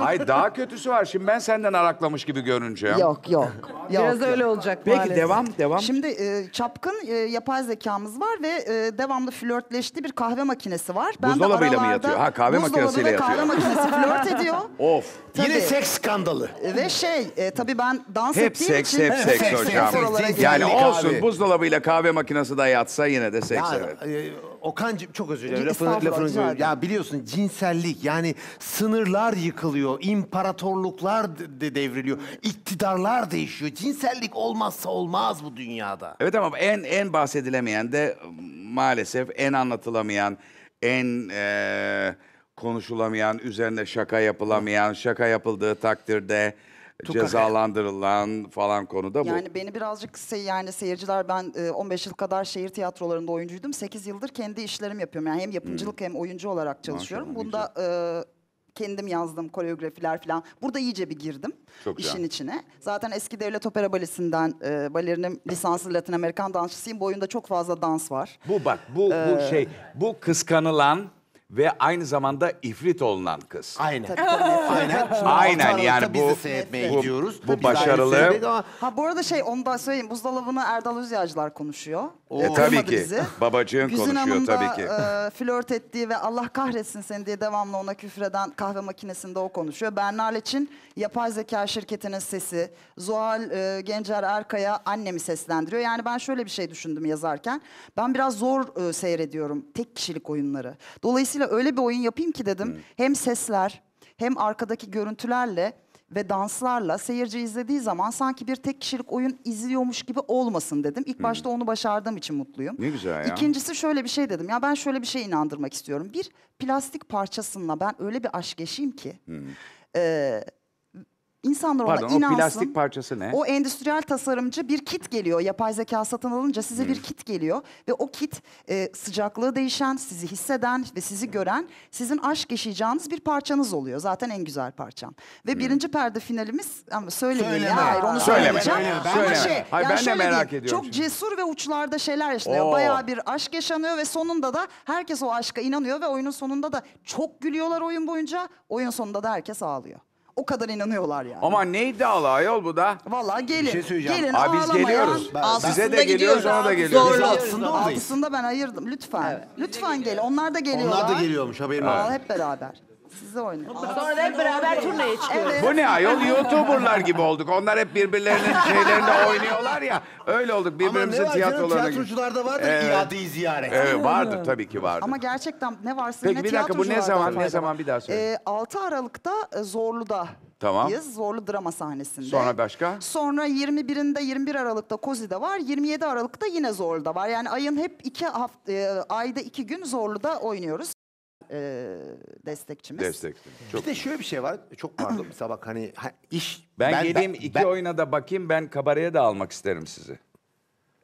hayır daha kötüsü var. Şimdi ben senden araklamış gibi görüneceğim. Yok yok. Biraz öyle olacak Peki devam devam. Şimdi e, e, çapkın e, yapay zekamız var ve e, devamlı flörtleştiği bir kahve makinesi var. Ben Buzdolabıyla mı yatıyor? Ha kahve buzdolabı ve kahve makinesi flört ediyor. Of. Tabii. Yine seks skandalı. E, ve şey e, tabii ben dans Hep ettiğim seks, için... hep seks hep hocam. oralara Yani olsun abi. buzdolabıyla kahve makinesi de yatsa yine de seks evet. e, Okan'cığım çok özür dilerim. Lafını, lafını diyorum. Ya biliyorsun cinsellik yani sınırlar yıkılıyor. imparatorluklar de devriliyor. iktidarlar değişiyor. Cinsellik olmazsa olmaz bu dünyada. Evet ama en en bahsedilemeyen de maalesef en anlatılamayan, en e, konuşulamayan, üzerine şaka yapılamayan, şaka yapıldığı takdirde Tukak. cezalandırılan falan konuda bu. Yani beni birazcık se yani seyirciler ben 15 e, yıl kadar şehir tiyatrolarında oyuncuydum. 8 yıldır kendi işlerim yapıyorum. Yani hem yapımcılık hmm. hem oyuncu olarak çalışıyorum. Maşallah, Bunda e, kendim yazdım koreografiler falan. Burada iyice bir girdim Çok işin can. içine. Zaten eski devlet opera balesinden e, balerinim lisanslı Latin Amerikan dansçısıyım. Bu oyunda çok fazla dans var. Bu bak bu ee, bu şey bu kıskanılan ve aynı zamanda ifrit olunan kız. Aynen. Tabii, tabii. Aynen. Şimdi Aynen yani bu, biz bu, gidiyoruz. Bu başarılı. Ha bu arada şey onu da söyleyeyim. Buzdolabını Erdal Özyağcılar konuşuyor. Oo. E, e tabii ki. Babacığın konuşuyor Hanım tabii ki. E, flört ettiği ve Allah kahretsin seni diye devamlı ona küfreden kahve makinesinde o konuşuyor. Bernal için yapay zeka şirketinin sesi. Zuhal e, Gencer Erkaya annemi seslendiriyor. Yani ben şöyle bir şey düşündüm yazarken. Ben biraz zor e, seyrediyorum tek kişilik oyunları. Dolayısıyla Dolayısıyla öyle bir oyun yapayım ki dedim. Hmm. Hem sesler hem arkadaki görüntülerle ve danslarla seyirci izlediği zaman sanki bir tek kişilik oyun izliyormuş gibi olmasın dedim. İlk hmm. başta onu başardığım için mutluyum. Ne güzel ya. İkincisi şöyle bir şey dedim. Ya ben şöyle bir şey inandırmak istiyorum. Bir plastik parçasına ben öyle bir aşk yaşayayım ki... E, İnsanlar Pardon, ona inansın. o plastik parçası ne? O endüstriyel tasarımcı bir kit geliyor. Yapay zeka satın alınca size hmm. bir kit geliyor. Ve o kit e, sıcaklığı değişen, sizi hisseden ve sizi gören sizin aşk yaşayacağınız bir parçanız oluyor. Zaten en güzel parçam. Ve hmm. birinci perde finalimiz ama söyleyeyim. söyleme. ya. Hayır onu söyleme. söyleyeceğim. Söyleme. Ama şey, Hayır, yani ben de merak diyeyim, ediyorum. Çok şimdi. cesur ve uçlarda şeyler işte. Oo. Bayağı bir aşk yaşanıyor ve sonunda da herkes o aşka inanıyor ve oyunun sonunda da çok gülüyorlar oyun boyunca. Oyun sonunda da herkes ağlıyor. O kadar inanıyorlar yani. Ama ne iddialı ayol bu da? Vallahi gelin. Bir şey söyleyeceğim. Gelin Abi biz geliyoruz. Ben- Size de Altısında geliyoruz, ona da abi, geliyoruz. Biz altısında oradayız. Altısında ben ayırdım. Lütfen. Lütfen gelin. Onlar da geliyorlar. Onlar da geliyormuş haberim var. Aa, hep beraber size oynarım. Sonra da hep beraber turneye çıkıyoruz. Bu ne ayol YouTuber'lar gibi olduk. Onlar hep birbirlerinin şeylerinde oynuyorlar ya. Öyle olduk Ama ne birbirimizin var canım tiyatrolarına. tiyatrocularda vardır Evet. iadeyi ziyaret. Evet, vardır tabii ki vardır. Ama gerçekten ne varsa Peki, yine bir dakika, bu ne zaman, ne zaman bir daha söyle. Ee, 6 Aralık'ta e, Zorlu'da. Tamam. Zorlu drama sahnesinde. Sonra başka? Sonra 21'inde 21 Aralık'ta Kozi'de var. 27 Aralık'ta yine Zorlu'da var. Yani ayın hep iki hafta, e, ayda iki gün Zorlu'da oynuyoruz e, destekçimiz. Destekli. Çok de şöyle bir şey var. Çok pardon mesela sabah hani ha, iş. Ben, geleyim iki ben- oyuna da bakayım ben kabareye de almak isterim sizi.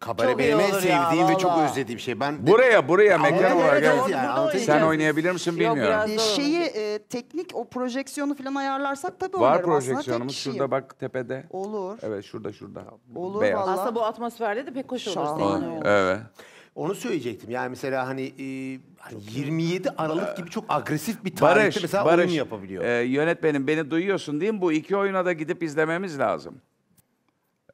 Kabare Çok benim en olur ya, sevdiğim ve çok özlediğim şey. Ben Buraya buraya mekan evet, olarak. evet, yani, Sen oynayabilir misin Yok, bilmiyorum. biraz- e, şeyi e, teknik o projeksiyonu falan ayarlarsak tabii Var projeksiyonumuz şurada bak tepede. Olur. Evet şurada şurada. Olur Beyaz. vallahi. Aslında bu atmosferde de pek hoş olur Şahane. senin. Evet. Onu söyleyecektim. Yani mesela hani e, 27 hani Aralık gibi çok agresif bir tarihte Barış, mesela Barış, oyun yapabiliyor. E, yönetmenim beni duyuyorsun değil mi? Bu iki oyuna da gidip izlememiz lazım.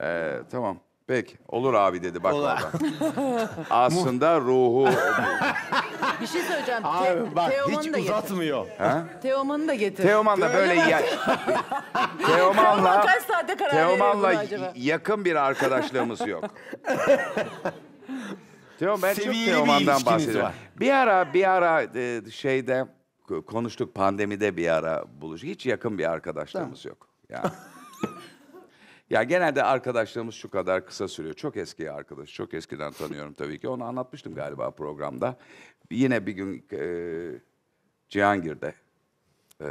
E, tamam. Peki. Olur abi dedi bak Olur. oradan. Aslında ruhu... Bir şey söyleyeceğim. Abi Te- bak hiç da uzatmıyor. Teoman'ı da getir. Teoman da böyle ya... Teoman'la... Teoman'la yakın bir arkadaşlığımız yok. Teoman, ben seviyeli bir Teoman'dan ilişkiniz bahsediyorum. var. Bir ara bir ara e, şeyde konuştuk pandemide bir ara buluştuk. Hiç yakın bir arkadaşlığımız yok. Yani. ya genelde arkadaşlığımız şu kadar kısa sürüyor. Çok eski arkadaş, çok eskiden tanıyorum tabii ki. Onu anlatmıştım galiba programda. Yine bir gün e, Cihangir'de e,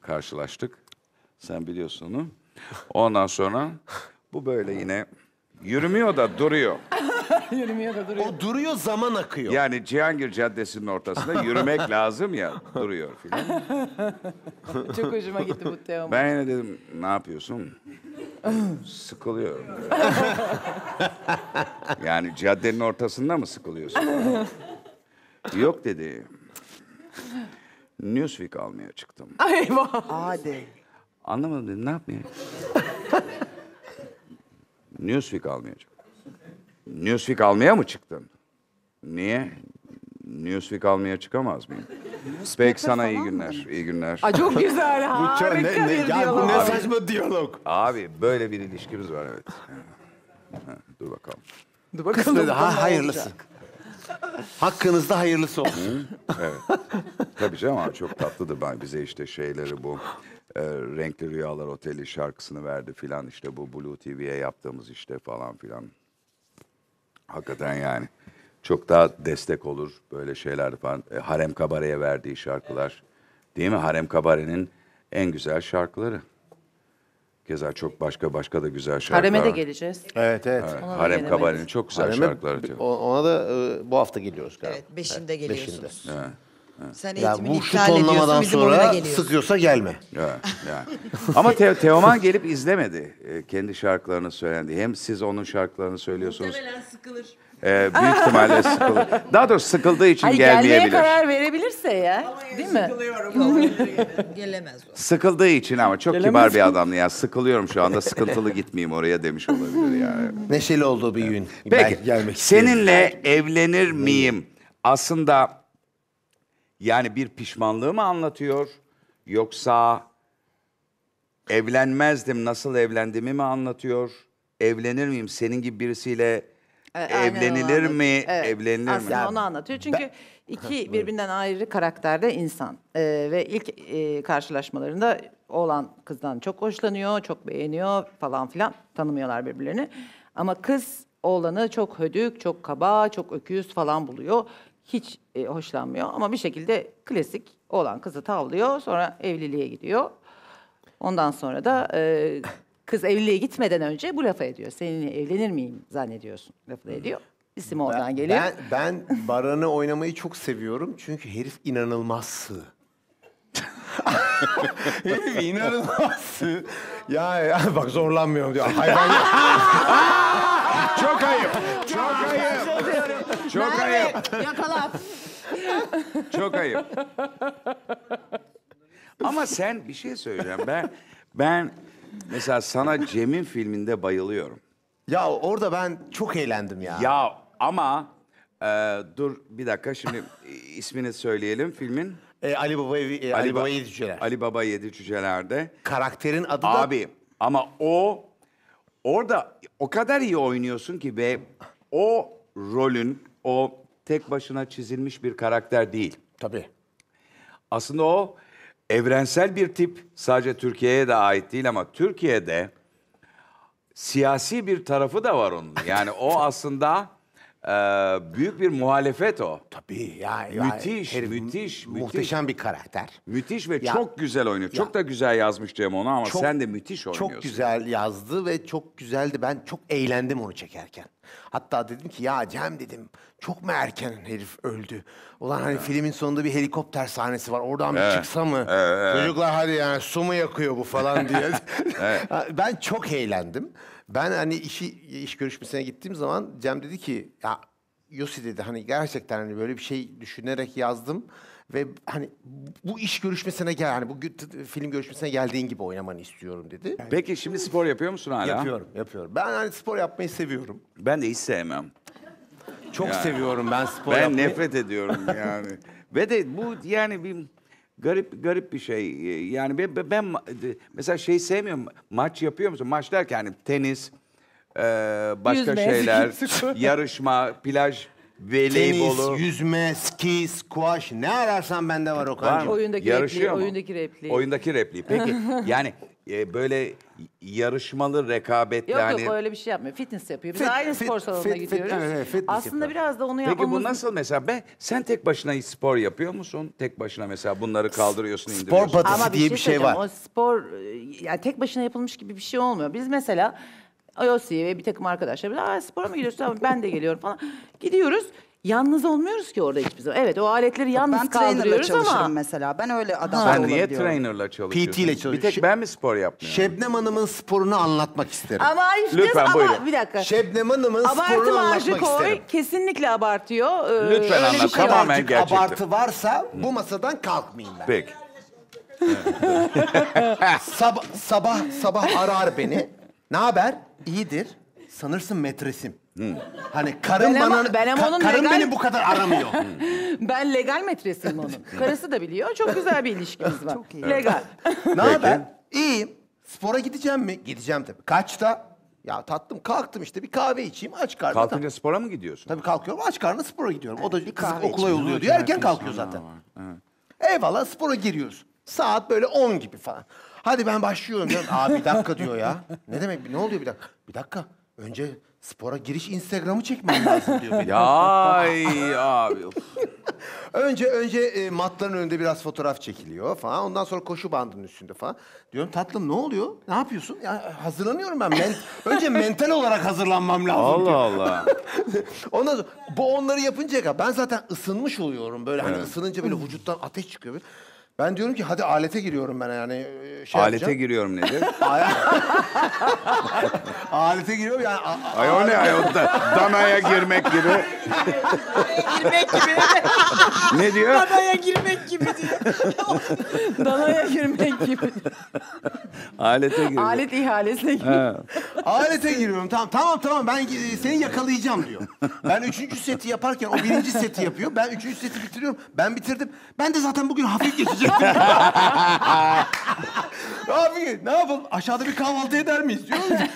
karşılaştık. Sen biliyorsun onu. Ondan sonra bu böyle yine yürümüyor da duruyor. Yürümeye de duruyor. O duruyor zaman akıyor. Yani Cihangir Caddesi'nin ortasında yürümek lazım ya duruyor filan. Çok hoşuma gitti bu teoman. Ben yine dedim ne yapıyorsun? Sıkılıyorum. yani caddenin ortasında mı sıkılıyorsun? Yok dedi. Newsweek almaya çıktım. Ay vah. Hadi. Anlamadım dedi ne yapmaya? Newsweek almaya çıktım. Newsweek almaya mı çıktın? Niye? Newsweek almaya çıkamaz mıyım? Peki sana iyi günler, iyi günler. Aa, çok güzel, harika bu ne, ne, bir ya Bu ne saçma diyalog. Abi böyle bir ilişkimiz var evet. Ha, dur bakalım. Dur bakalım. Kısmı daha hayırlısı. Hakkınızda hayırlısı olsun. evet. Tabii canım abi çok tatlıdır. Ben bize işte şeyleri bu e, Renkli Rüyalar Oteli şarkısını verdi filan işte bu Blue TV'ye yaptığımız işte falan filan. Hakikaten yani. Çok daha destek olur böyle şeyler falan. E, Harem Kabare'ye verdiği şarkılar. Değil mi? Harem Kabare'nin en güzel şarkıları. Keza çok başka başka da güzel şarkılar. Hareme de geleceğiz. Evet evet. Evet, Harem Kabare'nin çok güzel Harem'e- şarkıları. ona da e, bu hafta geliyoruz galiba. Evet, beşinde geliyorsunuz. Evet. Sen Ya bu şu iptal tonlamadan sonra sıkıyorsa gelme. Ya, ya. Ama Te- Teoman gelip izlemedi e, kendi şarkılarını söylendi. Hem siz onun şarkılarını söylüyorsunuz. Muhtemelen sıkılır. e, büyük ihtimalle sıkılır. Daha doğrusu sıkıldığı için Hayır, gelmeye karar verebilirse ya. Değil mi? Gelemez o. Sıkıldığı için ama çok kibar bir adamdı ya. Sıkılıyorum şu anda sıkıntılı gitmeyeyim oraya demiş olabilir yani. Neşeli olduğu bir gün. Peki. Belki gelmek Seninle evlenir miyim? Aslında yani bir pişmanlığı mı anlatıyor yoksa evlenmezdim nasıl evlendiğimi mi anlatıyor? Evlenir miyim senin gibi birisiyle e, Aynen evlenilir mi? Evet. Evlenilir mi? Aslında onu anlatıyor. Çünkü Ben- iki birbirinden ayrı karakterde insan. Ee, ve ilk e, karşılaşmalarında oğlan kızdan çok hoşlanıyor, çok beğeniyor falan filan. Tanımıyorlar birbirlerini. Ama kız oğlanı çok hödük, çok kaba, çok öküz falan buluyor hiç e, hoşlanmıyor ama bir şekilde klasik olan kızı tavlıyor sonra evliliğe gidiyor. Ondan sonra da e, kız evliliğe gitmeden önce bu lafı ediyor. Seninle evlenir miyim zannediyorsun lafı ediyor. İsim oradan geliyor. Ben, ben Baran'ı oynamayı çok seviyorum çünkü herif inanılmaz sığ. herif inanılmaz sığ. Ya, ya bak zorlanmıyorum diyor. Hayvan. çok ayıp. Çok ayıp. Çok Merve, ayıp. Yakala. Çok ayıp. Ama sen bir şey söyleyeceğim. Ben ben mesela sana Cem'in filminde bayılıyorum. Ya orada ben çok eğlendim ya. Ya ama e, dur bir dakika şimdi ismini söyleyelim filmin. E, Ali Baba e, Ali, Ali Baba Yedi Cüceler. Ali Baba Yedi Cüceler'de. Karakterin adı da... Abi ama o orada o kadar iyi oynuyorsun ki ve o rolün o tek başına çizilmiş bir karakter değil. Tabii. Aslında o evrensel bir tip. Sadece Türkiye'ye de ait değil ama Türkiye'de siyasi bir tarafı da var onun. Yani o aslında e, büyük bir muhalefet o. Tabii ya. ya müthiş, herif, müthiş, müthiş. Muhteşem bir karakter. Müthiş ve ya, çok güzel oynuyor. Ya, çok da güzel yazmış Cem onu ama çok, sen de müthiş oynuyorsun. Çok güzel yazdı ve çok güzeldi. Ben çok eğlendim onu çekerken. Hatta dedim ki ya Cem dedim çok mu erken herif öldü? Ulan hani evet. filmin sonunda bir helikopter sahnesi var oradan evet. bir çıksa mı? Evet, evet. Çocuklar hadi yani su mu yakıyor bu falan diye. ben çok eğlendim. Ben hani işi iş görüşmesine gittiğim zaman Cem dedi ki ya Yosi dedi hani gerçekten hani böyle bir şey düşünerek yazdım ve hani bu iş görüşmesine gel hani bu film görüşmesine geldiğin gibi oynamanı istiyorum dedi. Peki şimdi spor yapıyor musun hala? Yapıyorum, yapıyorum. Ben hani spor yapmayı seviyorum. Ben de hiç sevmem. Çok yani. seviyorum ben spor ben yapmayı. Ben nefret ediyorum yani. ve de bu yani bir Garip garip bir şey. Yani ben, ben mesela şey sevmiyorum. Maç yapıyor musun? Maç derken hani tenis, e, başka Yüzme. şeyler, yarışma, plaj, voleybolu. Tenis, yüzme, ski, squash ne ararsan bende var o Okan'cığım. Oyundaki Yarışıyor repliği, oyundaki repliği. Oyundaki repliği. Peki yani e, böyle yarışmalı rekabet Yok yani. yok yok hani öyle bir şey yapmıyor. Fitness yapıyor. Biz Fit- aynı fit- spor salonuna fit- gidiyoruz. evet, fitness Aslında yapıyor. biraz da onu Peki bu nasıl mesela be sen tek başına spor yapıyor musun? Tek başına mesela bunları kaldırıyorsun, indiriyorsun. patates- Ama diye bir şey, şey söyleyeceğim, var. O spor e, yani tek başına yapılmış gibi bir şey olmuyor. Biz mesela IOC ve bir takım arkadaşlar böyle, Aa, spora mı gidiyorsun? ben de geliyorum falan. Gidiyoruz. Yalnız olmuyoruz ki orada hiçbir zaman. Evet o aletleri yalnız ben trainerla çalışırım mesela. Ben öyle adam Sen niye diyorum. trainerla çalışıyorsun? PT ile Bir tek ben mi spor yapmıyorum? Şebnem Hanım'ın sporunu anlatmak isterim. Ama işte Lütfen, ama buyurun. bir dakika. Şebnem Hanım'ın Abartı sporunu anlatmak koy. isterim. Kesinlikle abartıyor. Ee, Lütfen öyle şey anlat, şey Tamamen Birazcık abartı varsa bu masadan kalkmayayım ben. Peki. Sab- sabah sabah arar beni. Ne haber? İyidir. Sanırsın metresim. Hani karım Ben bana ben ka- onun karım legal- beni bu kadar aramıyor. Ben legal metresiyim onun. Karısı da biliyor. Çok güzel bir ilişkimiz var. Çok iyi. Legal. ne haber? İyiyim. Spora gideceğim mi? Gideceğim tabii. Kaçta? Ya tattım kalktım işte bir kahve içeyim aç karnına. Kalkınca spora mı gidiyorsun? Tabii kalkıyorum aç karnına spora gidiyorum. O da kız kahve okula yolluyor diyor. Erken kalkıyor zaten. Eyvallah spora giriyoruz. Saat böyle on gibi falan. Hadi ben başlıyorum diyorum. Aa bir dakika diyor ya. Ne demek ne oluyor bir dakika? Bir dakika. Önce Spora giriş Instagram'ı çekmem lazım diyor. benim. Ay abi. Önce önce e, matların önünde biraz fotoğraf çekiliyor falan. Ondan sonra koşu bandının üstünde falan. Diyorum tatlım ne oluyor? Ne yapıyorsun? Ya hazırlanıyorum ben. Men- önce mental olarak hazırlanmam lazım. Allah Allah. Ondan sonra bu onları yapınca ben zaten ısınmış oluyorum böyle hani ısınınca böyle vücuttan ateş çıkıyor. Böyle. Ben diyorum ki hadi alete giriyorum ben yani. E, şey Alete yapacağım. giriyorum nedir? alete giriyorum yani. Ay o ne ay o da, danaya girmek gibi. girmek gibi. Ne diyor? Danaya girmek gibi diyor. Danaya girmek gibi. Alete giriyor. Alet ihalesine girmek. Ha. Alete giriyorum tamam tamam tamam ben e, seni yakalayacağım diyor. Ben üçüncü seti yaparken o birinci seti yapıyor. Ben üçüncü seti bitiriyorum. Ben bitirdim. Ben de zaten bugün hafif geçeceğim diyecektim. Abi ne yapalım? Aşağıda bir kahvaltı eder miyiz? Diyor Kafayı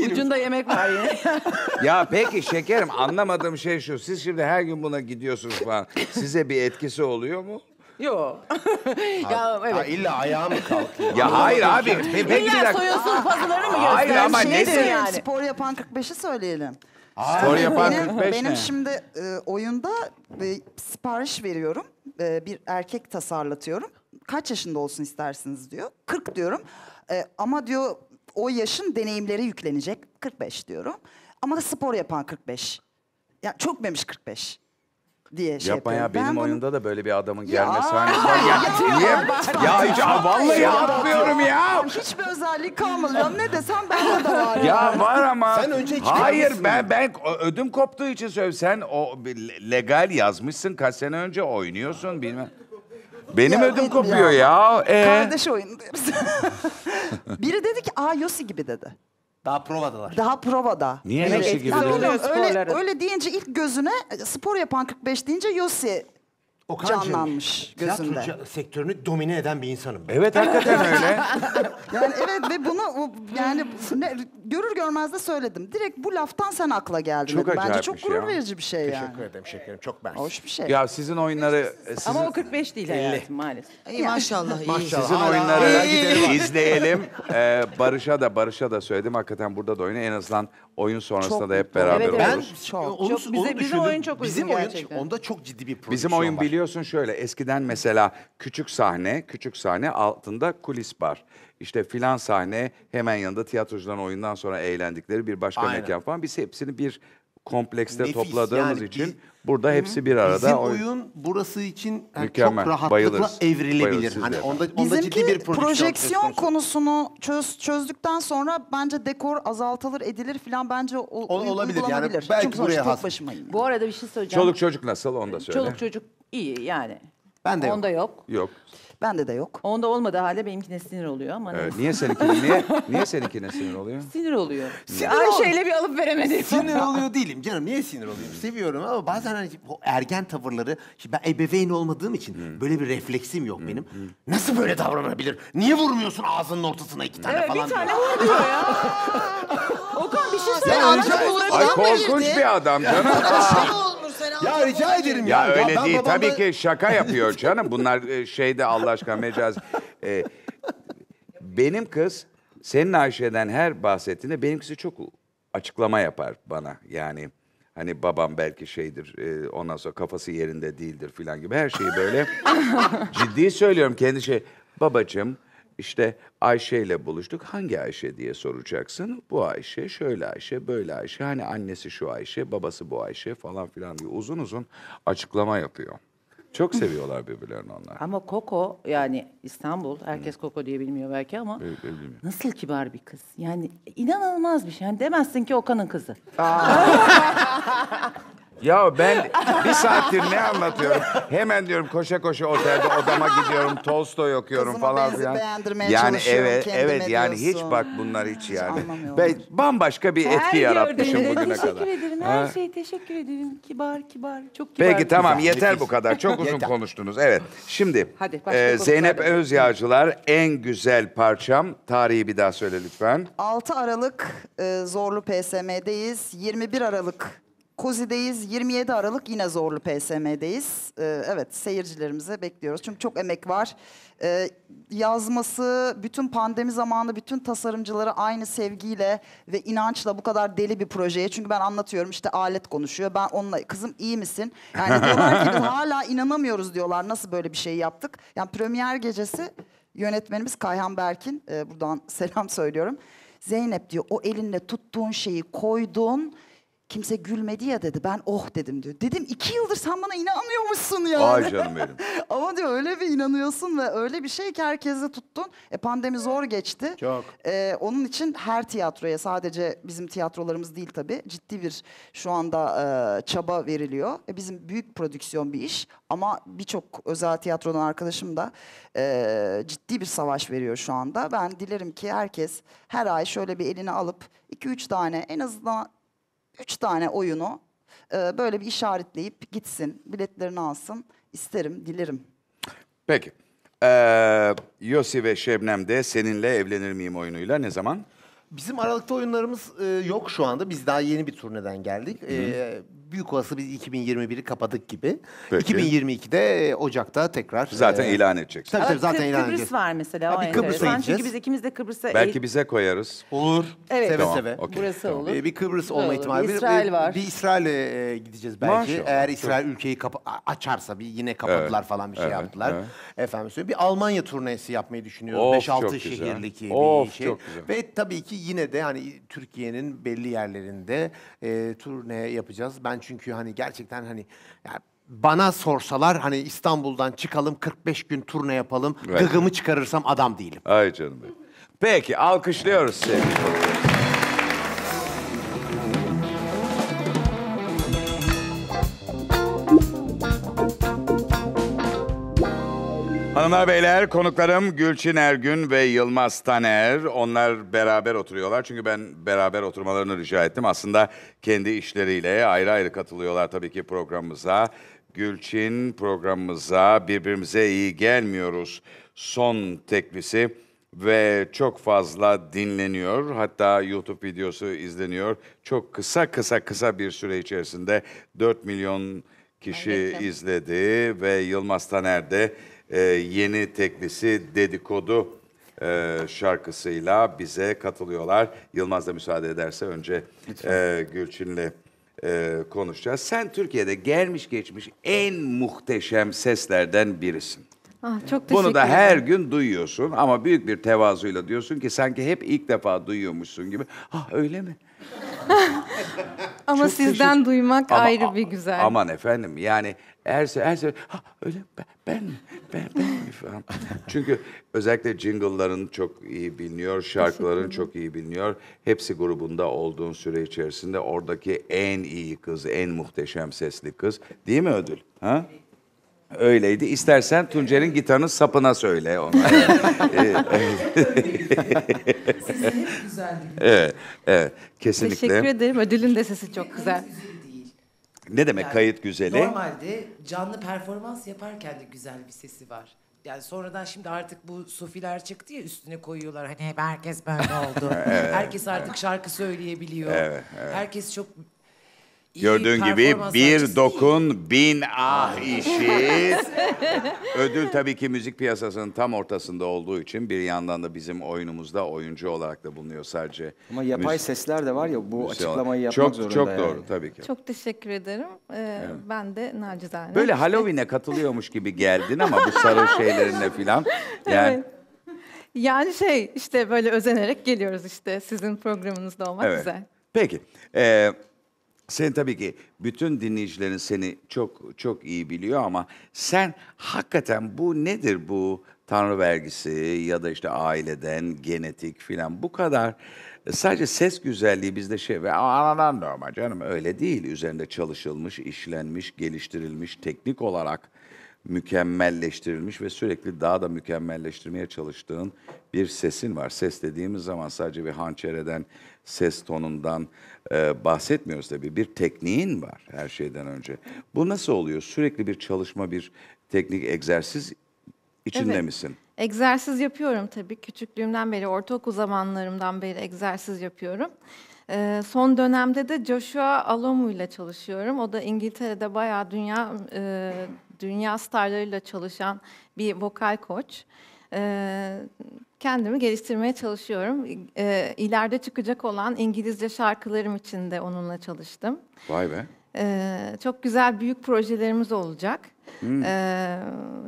yiyoruz. Ucunda yemek var yine. Ya peki şekerim anlamadığım şey şu. Siz şimdi her gün buna gidiyorsunuz falan. Size bir etkisi oluyor mu? Yok. ya evet. Ha, illa ayağa mı kalkıyor? Ya hayır abi. Pe peki bir İlla dakika. soyulsun pazıları mı Hayır ama Şey ne diyor? Yani. Spor yapan 45'i söyleyelim. Spor yapan benim, 45 benim ne? şimdi e, oyunda e, sipariş veriyorum e, bir erkek tasarlatıyorum. Kaç yaşında olsun istersiniz diyor. 40 diyorum. E, ama diyor o yaşın deneyimleri yüklenecek. 45 diyorum. Ama spor yapan 45. Ya yani çok memiş 45 diye şey Yapma ya benim Ben bunu- oyunda da böyle bir adamın gelmesi sahnesi var. Ya, niye? ya hiç ya, vallahi atmıyorum ya. Hiçbir özellik kalmadı. ne desem ben de var. Ya var ama. Sen önce hiç Hayır ben ben ödüm koptuğu için söylüyorum. Sen o legal yazmışsın kaç sene önce oynuyorsun bilmem. Benim Ya, ödüm dedim kopuyor ya. ya. Ee? Kardeş oyunu Biri dedi ki aa Yossi gibi dedi. Daha provadalar. Daha provada. Niye Yosi gibi Tabii öyle, sporları. öyle deyince ilk gözüne spor yapan 45 deyince Yossi. O canlanmış gözünde. Tiyatro sektörünü domine eden bir insanım ben. Evet hakikaten öyle. yani evet ve bunu yani ne, görür görmez de söyledim. Direkt bu laftan sen akla geldin. Çok dedim. Bence çok gurur ya. verici bir şey Teşekkür yani. Teşekkür ederim şekerim. Çok mersi. Hoş bir şey. Ya sizin oyunları sizin, Ama o 45 değil hayatım maalesef. İyi maşallah iyi. sizin oyunları izleyelim. Ee, Barış'a da Barış'a da söyledim. Hakikaten burada da oyunu en azından oyun sonrasında Çok da hep mutlu. beraber Evet, evet. Ben çok. onu, Çok bize- bizim oyun çok uzun bizim oyun gerçekten. onda çok ciddi bir prodüksiyon Bizim oyun var. biliyorsun şöyle eskiden mesela küçük sahne, küçük sahne altında kulis var. İşte filan sahne hemen yanında tiyatrocuların oyundan sonra eğlendikleri bir başka Aynen. mekan falan. Biz hepsini bir komplekste Nefis, topladığımız yani bir- için Burada Hı-hı. hepsi bir arada. Bizim oyun burası için Mükemmel. çok rahatlıkla Bayılırız. evrilebilir. Hani Bayılırız hani onda, onda Bizimki ciddi bir prodüksiyon projeksiyon konusunu çöz, çözdükten sonra bence dekor azaltılır edilir filan bence o, o olabilir. Yani belki Çünkü buraya has. Bu arada bir şey söyleyeceğim. Çoluk çocuk nasıl onu da söyle. Çoluk çocuk iyi yani. Ben de Onda Yok. yok. Bende de yok. Onda olmadığı halde benimkine sinir oluyor ama Evet, niye seninkine niye, niye seninkine sinir oluyor? Sinir oluyor. Sinir ol- Ayşe'yle bir alıp veremedim. Sinir oluyor değilim canım. Niye sinir olayım? Seviyorum ama bazen hani o ergen tavırları... Şimdi ben ebeveyn olmadığım için hmm. böyle bir refleksim yok hmm, benim. Hmm. Nasıl böyle davranabilir? Niye vurmuyorsun ağzının ortasına iki tane Evet, falan? bir tane diyor. vur diyor ya. Okan bir şey söyle. Sen anca şey- Ay korkunç bir adam canım. Ya rica ederim ya. Ya öyle ben değil. babamla- Tabii ki şaka yapıyor canım. Bunlar e, şeyde Allah aşkına mecaz. E, benim kız senin Ayşe'den her bahsettiğinde benim kızı çok açıklama yapar bana. Yani hani babam belki şeydir e, ondan sonra kafası yerinde değildir filan gibi her şeyi böyle ciddi söylüyorum kendi şey. Babacığım işte Ayşe ile buluştuk. Hangi Ayşe diye soracaksın. Bu Ayşe, şöyle Ayşe, böyle Ayşe. Hani annesi şu Ayşe, babası bu Ayşe falan filan diye uzun uzun açıklama yapıyor. Çok seviyorlar birbirlerini onlar. Ama Koko yani İstanbul herkes Koko diye bilmiyor belki ama bilmiyorum. nasıl kibar bir kız. Yani inanılmaz bir şey. Yani demezsin ki Okan'ın kızı. Ya ben bir saattir ne anlatıyorum? Hemen diyorum koşa koşa otelde odama gidiyorum, Tolstoy okuyorum Kızıma falan filan. Yani çalışıyorum evet kendime yani hiç bak bunlar hiç yani. Ben bambaşka bir etki yaratmışım gördüğünüzde bugüne teşekkür kadar. ederim. Her şeye teşekkür ederim. Kibar kibar. Çok kibar. Peki tamam yeter bu kadar. Çok uzun konuştunuz. Evet. Şimdi Hadi, e, Zeynep geçelim. Özyağcılar en güzel parçam. Tarihi bir daha söyle lütfen. 6 Aralık e, Zorlu PSM'deyiz. 21 Aralık Kozi'deyiz 27 Aralık yine Zorlu PSM'deyiz. Ee, evet seyircilerimize bekliyoruz. Çünkü çok emek var. Ee, yazması bütün pandemi zamanı bütün tasarımcıları aynı sevgiyle ve inançla bu kadar deli bir projeye. Çünkü ben anlatıyorum işte alet konuşuyor. Ben onunla kızım iyi misin? Yani diyorlar ki hala inanamıyoruz diyorlar. Nasıl böyle bir şey yaptık? Yani premier gecesi yönetmenimiz Kayhan Berkin. E, buradan selam söylüyorum. Zeynep diyor o elinle tuttuğun şeyi koydun Kimse gülmedi ya dedi. Ben oh dedim diyor. Dedim iki yıldır sen bana inanmıyormuşsun yani. Ay canım benim. Ama diyor öyle bir inanıyorsun ve öyle bir şey ki herkese tuttun. E pandemi zor geçti. Çok. E, onun için her tiyatroya sadece bizim tiyatrolarımız değil tabii. Ciddi bir şu anda e, çaba veriliyor. E, bizim büyük prodüksiyon bir iş. Ama birçok özel tiyatrodan arkadaşım da e, ciddi bir savaş veriyor şu anda. Ben dilerim ki herkes her ay şöyle bir elini alıp 2-3 tane en azından üç tane oyunu e, böyle bir işaretleyip gitsin, biletlerini alsın isterim, dilerim. Peki. Ee, Yosi ve Şebnem de seninle evlenir miyim oyunuyla ne zaman? Bizim Aralık'ta oyunlarımız e, yok şu anda. Biz daha yeni bir turneden geldik. E, büyük olası biz 2021'i kapadık gibi. Peki. 2022'de e, Ocak'ta tekrar. Zaten e, ilan edeceksin. Tabii tabii zaten Kı- ilan Kıbrıs var mesela. Ha, o bir Çünkü biz ikimiz de Kıbrıs'a... Belki bize koyarız. Olur. Evet. Seve Tamam, seve. okey. Burası olur. E, bir Kıbrıs olma olur. ihtimali. Bir İsrail var. Bir İsrail'e e, gideceğiz belki. Maşallah. Eğer İsrail ülkeyi açarsa bir yine kapadılar Evet. falan bir şey Evet, yaptılar. evet. Efendim söyleyeyim. Bir Almanya turnesi yapmayı Of, düşünüyoruz. çok 5-6 şehirlik bir Of, şey. çok güzel. Ve tabii ki yine de hani Türkiye'nin belli yerlerinde e, turne yapacağız. Ben ben çünkü hani gerçekten hani yani bana sorsalar hani İstanbul'dan çıkalım 45 gün turne yapalım. Evet. Gıgımı çıkarırsam adam değilim. Ay canım Peki alkışlıyoruz sevgili Hanımlar beyler konuklarım Gülçin Ergün ve Yılmaz Taner. Onlar beraber oturuyorlar çünkü ben beraber oturmalarını rica ettim. Aslında kendi işleriyle ayrı ayrı katılıyorlar tabii ki programımıza. Gülçin programımıza birbirimize iyi gelmiyoruz son teknisi ve çok fazla dinleniyor. Hatta YouTube videosu izleniyor. Çok kısa kısa kısa bir süre içerisinde 4 milyon kişi izledi ve Yılmaz Taner de e, yeni teknesi Dedikodu e, şarkısıyla bize katılıyorlar. Yılmaz da müsaade ederse önce e, Gülçin'le e, konuşacağız. Sen Türkiye'de gelmiş geçmiş en muhteşem seslerden birisin. Ah, çok Bunu da her gün duyuyorsun ama büyük bir tevazuyla diyorsun ki sanki hep ilk defa duyuyormuşsun gibi. Ah öyle mi? Ama Çok sizden teşekkür... duymak ama, ayrı bir güzel. Aman efendim yani her sefer, her sefer ha öyle ben ben ben, falan. Çünkü özellikle jingle'ların çok iyi biliniyor, şarkıların çok iyi biliniyor. Hepsi grubunda olduğun süre içerisinde oradaki en iyi kız, en muhteşem sesli kız değil mi ödül? Ha? Öyleydi. İstersen Tuncer'in gitarının sapına söyle onu. Ee, sesi hep güzel değil. evet, evet, kesinlikle. Teşekkür ederim. Ödülün de sesi çok güzel. Ne demek Yani kayıt güzeli? Normalde canlı performans yaparken de güzel bir sesi var. Yani sonradan şimdi artık bu sufiler çıktı ya üstüne koyuyorlar. Hani hep herkes böyle oldu. herkes artık şarkı söyleyebiliyor. Herkes çok Gördüğün gibi bir dokun bin ah işi. Ödül tabii ki müzik piyasasının tam ortasında olduğu için bir yandan da bizim oyunumuzda oyuncu olarak da bulunuyor sadece. Ama yapay Müzik- sesler de var ya bu müzik olarak. açıklamayı yapmak çok, zorunda Çok yani. doğru tabii ki. Çok teşekkür ederim. Ee, Ben de nacizane. Böyle Halloween'e katılıyormuş gibi geldin ama bu sarı şeylerinle filan. Yani Evet. Yani şey işte böyle özenerek geliyoruz işte sizin programınızda olmak güzel. Peki. Ee, sen tabii ki bütün dinleyicilerin seni çok çok iyi biliyor ama sen hakikaten bu nedir bu tanrı vergisi ya da işte aileden genetik filan bu kadar e, sadece ses güzelliği bizde şey ve ananan da ama canım öyle değil üzerinde çalışılmış, işlenmiş, geliştirilmiş teknik olarak mükemmelleştirilmiş ve sürekli daha da mükemmelleştirmeye çalıştığın bir sesin var. Ses dediğimiz zaman sadece bir hançereden ses tonundan e, bahsetmiyoruz tabii. Bir tekniğin var her şeyden önce. Bu nasıl oluyor? Sürekli bir çalışma, bir teknik egzersiz içinde evet. misin? Egzersiz yapıyorum tabii. Küçüklüğümden beri, ortaokul zamanlarımdan beri egzersiz yapıyorum. E, son dönemde de Joshua Alomu ile çalışıyorum. O da İngiltere'de bayağı dünya e, dünya starlarıyla çalışan bir vokal koç. E, kendimi geliştirmeye çalışıyorum. E, ileride çıkacak olan İngilizce şarkılarım için de onunla çalıştım. Vay be. E, çok güzel büyük projelerimiz olacak. Hmm. E,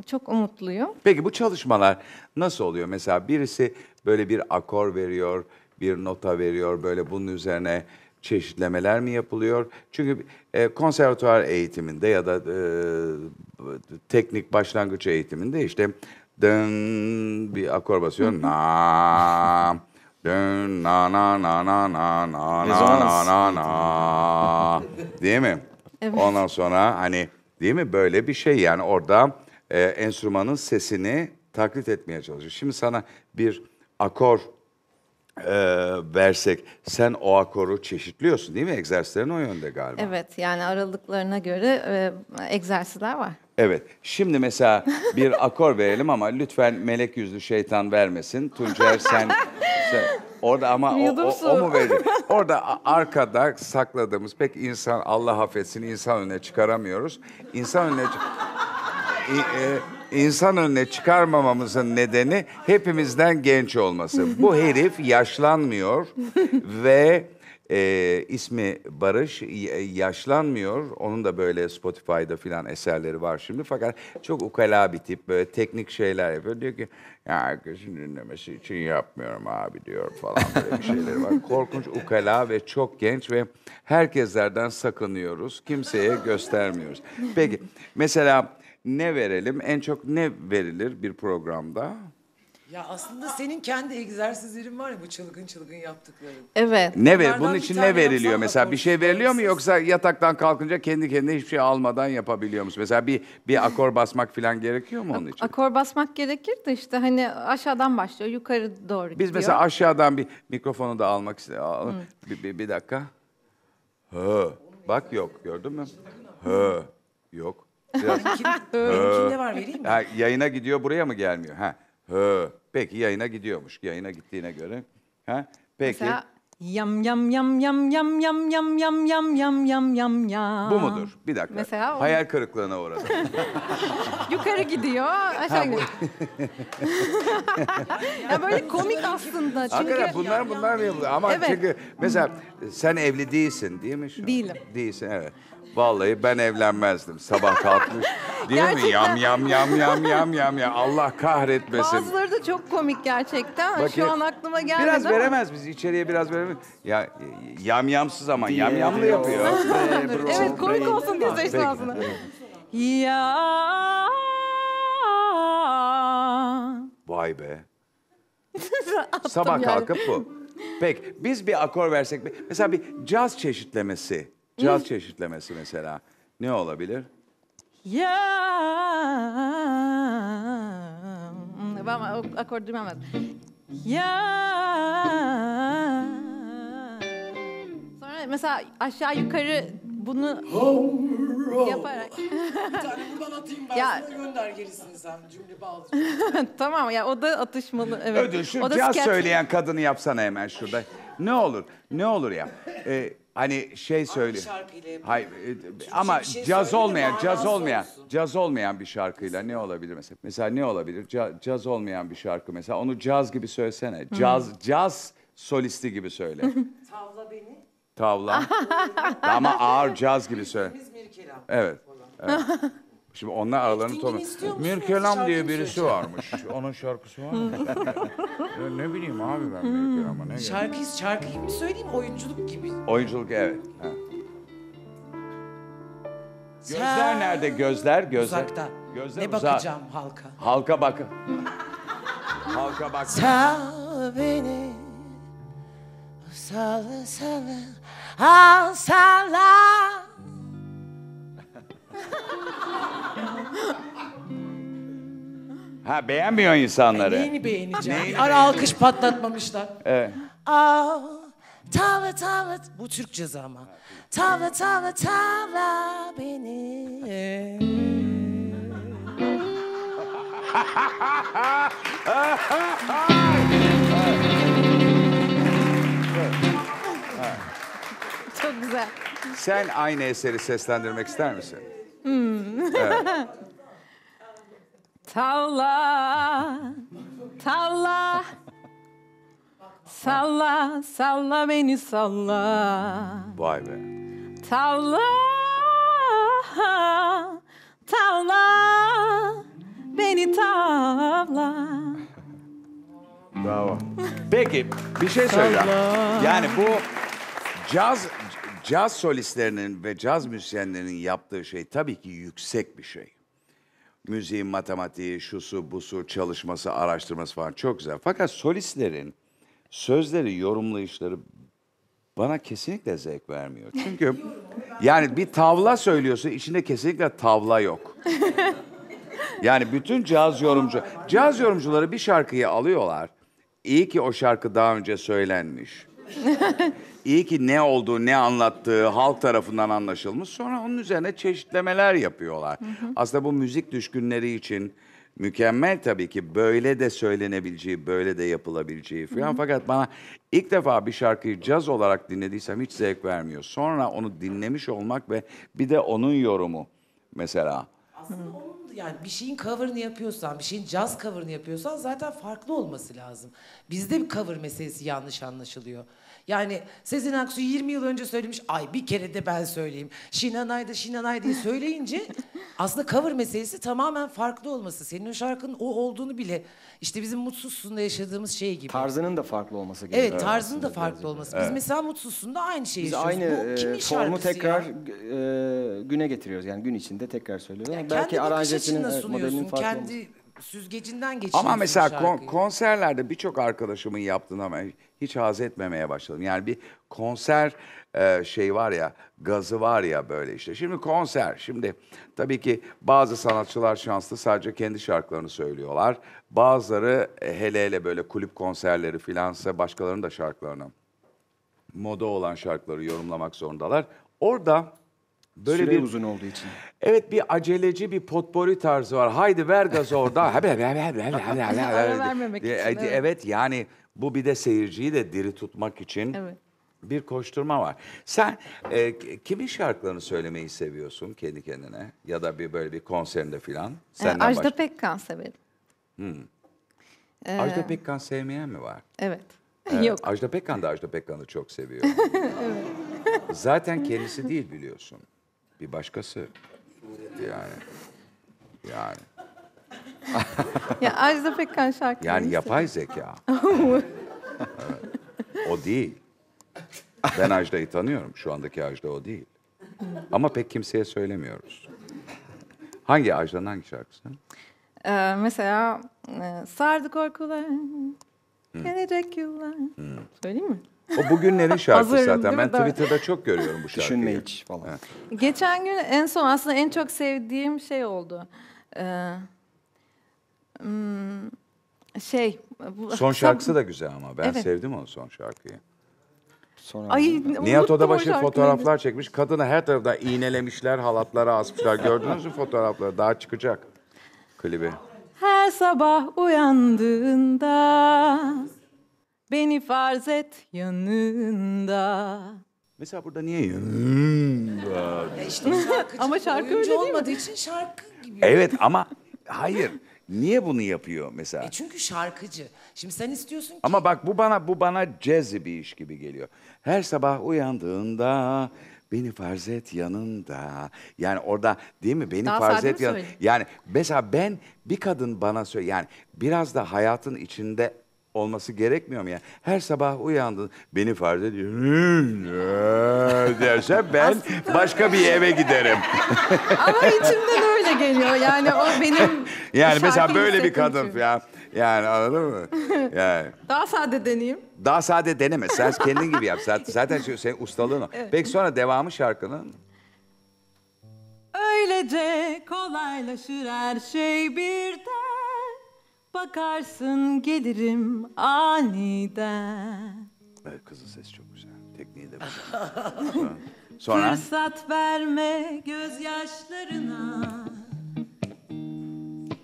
çok umutluyum. Peki bu çalışmalar nasıl oluyor? Mesela birisi böyle bir akor veriyor, bir nota veriyor, böyle bunun üzerine çeşitlemeler mi yapılıyor? Çünkü e, konservatuar eğitiminde ya da e, teknik başlangıç eğitiminde işte Dın bir akor basıyor. Na. Dın na na na na na na na na na na. Değil mi? Evet. Ondan sonra hani değil mi böyle bir şey yani orada e, enstrümanın sesini taklit etmeye çalışıyor. Şimdi sana bir akor e, versek sen o akoru çeşitliyorsun değil mi? Egzersizlerin o yönde galiba. Evet yani aralıklarına göre e, egzersizler var. Evet. Şimdi mesela bir akor verelim ama lütfen melek yüzlü şeytan vermesin. Tuncer sen, sen orada ama o, o, o mu verir? Orada arkada sakladığımız pek insan Allah affetsin insan önüne çıkaramıyoruz. İnsan önüne e, insan önüne çıkarmamamızın nedeni hepimizden genç olması. Bu herif yaşlanmıyor ve e, ismi Barış yaşlanmıyor. Onun da böyle Spotify'da filan eserleri var şimdi. Fakat çok ukala bir tip böyle teknik şeyler yapıyor. Diyor ki ya herkesin dinlemesi için yapmıyorum abi diyor falan böyle bir şeyleri var. Korkunç ukala ve çok genç ve herkeslerden sakınıyoruz. Kimseye göstermiyoruz. Peki mesela ne verelim? En çok ne verilir bir programda? Ya aslında senin kendi egzersizlerin var ya bu çılgın çılgın yaptıkların. Evet. Ne ver? Bunun için ne veriliyor? Mesela bir şey veriliyor mu yoksa yataktan kalkınca kendi kendine hiçbir şey almadan yapabiliyor musun? Mesela bir bir akor basmak falan gerekiyor mu onun için? Akor basmak gerekir de işte hani aşağıdan başlıyor yukarı doğru gidiyor. Biz mesela aşağıdan bir mikrofonu da almak istiyorum. Bir, bir, bir dakika. Hı. Bak yok gördün mü? Hı. Yok. Biraz, Benimkinde var vereyim mi? ha, yayına gidiyor buraya mı gelmiyor? Ha. Hı. Peki yayına gidiyormuş. Yayına gittiğine göre. Ha? Peki. yam yam yam yam yam yam yam yam yam yam yam yam yam. Bu mudur? Bir dakika. Mesela o- Hayal kırıklığına uğradım. Yukarı gidiyor, aşağı gidiyor. ya böyle komik aslında çünkü Hakikaten bunlar bunlar mı yapılıyor? Ama Evet. çünkü mesela sen evli değilsin değil mi şu Değilim. Değilsin evet. Vallahi ben evlenmezdim. Sabah kalkmış değil mi? Yam yam yam yam yam yam ya Allah kahretmesin. Bazıları da çok komik gerçekten. Bak Şu an aklıma gelmedi Biraz veremez biz içeriye biraz veremez. Ya e, yam yamsız ama yam yamlı yapıyor. Evet komik olsun diye seçtim aslında. Ya. Vay be. Sabah kalkıp bu. Peki biz bir akor versek. Mesela bir caz çeşitlemesi. Caz çeşitlemesi mesela ne olabilir? Ya. Ben o- akor duymam Ya. Sonra mesela aşağı yukarı bunu yaparak. Ya- gönder gerisini sen cümle bağlı. tamam ya o da atışmalı evet. Ödül şu o da caz söyleyen kadını yapsana hemen şurada. Ne olur, ne olur yap. Ee, Hani şey söyle. şarkıyla Hayır e, ama şey caz olmayan, caz olmayan, olsun. caz olmayan bir şarkıyla ne olabilir mesela? Mesela ne olabilir? Ca- caz olmayan bir şarkı mesela. Onu caz gibi söylesene. Caz caz solisti gibi söyle. Tavla beni. Tavla. ama ağır caz gibi söyle. İzmir Evet. Şimdi onlar aralarını topla. Mirkelam diye birisi varmış. Onun şarkısı var mı? Ya ne bileyim abi ben Mirkelam'a hmm. ne gerek? Şarkı, şarkı gibi mi söyleyeyim, oyunculuk gibi. Oyunculuk evet. Ha. Gözler Sen- nerede? Gözler, gözler. Uzakta. Gözler ne uzağa- bakacağım halka. Halka bakın. Halka bakın. Sal beni Sal sal Al salla Ha beğenmiyor insanları. Neyini beğeneceğim? Neyini Ara alkış patlatmamışlar. Evet. Al, tavla tavla, bu Türk ceza ama. Tavla tavla tavla beni. Çok güzel. Sen aynı eseri seslendirmek ister misin? Hmm. Evet. tavla, tavla, salla, salla beni salla. Vay be. Tavla, tavla, beni tavla. Bravo. Peki bir şey söyleyeceğim. Yani bu caz Caz solistlerinin ve caz müzisyenlerinin yaptığı şey tabii ki yüksek bir şey. Müziğin matematiği, şusu, busu, çalışması, araştırması falan çok güzel. Fakat solistlerin sözleri, yorumlayışları bana kesinlikle zevk vermiyor. Çünkü yani bir tavla söylüyorsun, içinde kesinlikle tavla yok. Yani bütün caz yorumcu, caz yorumcuları bir şarkıyı alıyorlar. İyi ki o şarkı daha önce söylenmiş. iyi ki ne olduğu, ne anlattığı halk tarafından anlaşılmış. Sonra onun üzerine çeşitlemeler yapıyorlar. Hı hı. Aslında bu müzik düşkünleri için mükemmel tabii ki böyle de söylenebileceği, böyle de yapılabileceği falan. Hı Fakat bana ilk defa bir şarkıyı caz olarak dinlediysem hiç zevk vermiyor. Sonra onu dinlemiş olmak ve bir de onun yorumu mesela. Aslında onun yani bir şeyin cover'ını yapıyorsan, bir şeyin caz cover'ını yapıyorsan zaten farklı olması lazım. Bizde bir cover meselesi yanlış anlaşılıyor. Yani Sezen Aksu 20 yıl önce söylemiş. Ay bir kere de ben söyleyeyim. Şinanay da Şinanay diye söyleyince aslında cover meselesi tamamen farklı olması. Senin o şarkının o olduğunu bile işte bizim mutsuzsunda yaşadığımız şey gibi. Tarzının da farklı olması gibi. Evet tarzının da farklı birazcık. olması. Biz evet. mesela mutsuzsunda aynı şeyi Biz yaşıyoruz. aynı Bu kimin e, formu tekrar e, güne getiriyoruz. Yani gün içinde tekrar söylüyoruz. Yani Belki aranjesinin e, modelinin farklı kendi olması. süzgecinden geçiyorsun Ama mesela kon konserlerde birçok arkadaşımın yaptığını ama hiç haz etmemeye başladım. Yani bir konser e, şey var ya, gazı var ya böyle işte. Şimdi konser, şimdi tabii ki bazı sanatçılar şanslı sadece kendi şarkılarını söylüyorlar. Bazıları e, hele hele böyle kulüp konserleri filansa başkalarının da şarkılarını, moda olan şarkıları yorumlamak zorundalar. Orada Böyle Süre bir uzun olduğu için. Evet bir aceleci bir potpori tarzı var. Haydi ver gazı orada. Ara vermemek için. Evet yani bu bir de seyirciyi de diri tutmak için evet. bir koşturma var. Sen e, kimin şarkılarını söylemeyi seviyorsun kendi kendine ya da bir böyle bir konserinde filan? Ee, Ajda baş... Pekkan severim. Hmm. Ee... Ajda Pekkan sevmeyen mi var? Evet. Ee, Yok. Ajda Pekkan da Ajda Pekkan'ı çok seviyor. evet. Zaten kendisi değil biliyorsun. Bir başkası. Yani. Yani. ya Ajda Pekkan şarkı. Yani yapay zeka. O değil. Ben Ajda'yı tanıyorum. Şu andaki Ajda o değil. Ama pek kimseye söylemiyoruz. Hangi Ajda'nın hangi şarkısı? Ee, mesela e, sardı korkular, hmm. gelecek yıllar. Hmm. Söyleyeyim mi? O bugünlerin şarkısı Hazırım, zaten. Ben Twitter'da çok görüyorum bu şarkıyı. Düşünme hiç falan. Ha. Geçen gün en son aslında en çok sevdiğim şey oldu. Ee, Hmm, şey bu, son şarkısı da güzel ama ben evet. sevdim onu son şarkıyı. Sonra Ay, Nihat Odabaşı fotoğraflar çekmiş. Kadını her tarafta iğnelemişler, halatlara asmışlar. Gördünüz mü fotoğrafları? Daha çıkacak klibi. Her sabah uyandığında beni farz et yanında. Mesela burada niye yanında? Ya e işte Ama şarkı öyle olmadığı için şarkı gibi. Evet ama hayır. Niye bunu yapıyor mesela? E çünkü şarkıcı. Şimdi sen istiyorsun ki... Ama bak bu bana bu bana jazz bir iş gibi geliyor. Her sabah uyandığında beni farz et yanında. Yani orada değil mi? Beni Daha farz et yanında. Yani mesela ben bir kadın bana söyle yani biraz da hayatın içinde olması gerekmiyor mu yani? Her sabah uyandın beni farz ediyor derse şey, ben başka bir eve giderim. Ama içimden öyle geliyor. Yani o benim Yani mesela böyle bir kadın için. ya. Yani anladın mı? Yani Daha sade deneyeyim. daha sade deneme. Sen kendin gibi yap. Zaten, zaten şey, senin ustalığın o. Peki sonra devamı şarkının. Öylece kolaylaşır her şey birden. Bakarsın gelirim aniden. Evet kızın sesi çok güzel. Tekniği de güzel. Sonra? Fırsat verme gözyaşlarına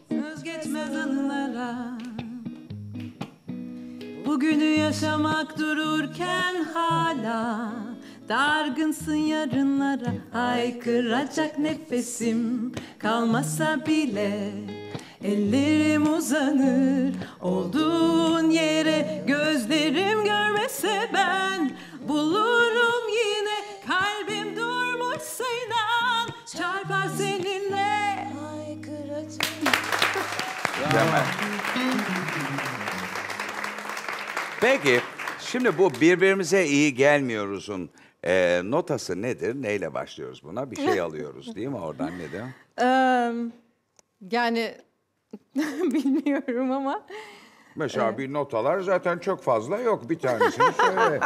Söz geçmez anılara Bugünü yaşamak dururken hala Dargınsın yarınlara Haykıracak nefesim kalmasa bile Ellerim uzanır olduğun yere Gözlerim görmese ben bulurum yine Kalbim durmuşsa inan çarpar seninle Mükemmel. Peki şimdi bu birbirimize iyi gelmiyoruzun e, ee, notası nedir? Neyle başlıyoruz buna? Bir şey alıyoruz değil mi oradan ne de? Eee, yani Bilmiyorum ama. Mesela evet. bir notalar zaten çok fazla yok. Bir tanesini söyle.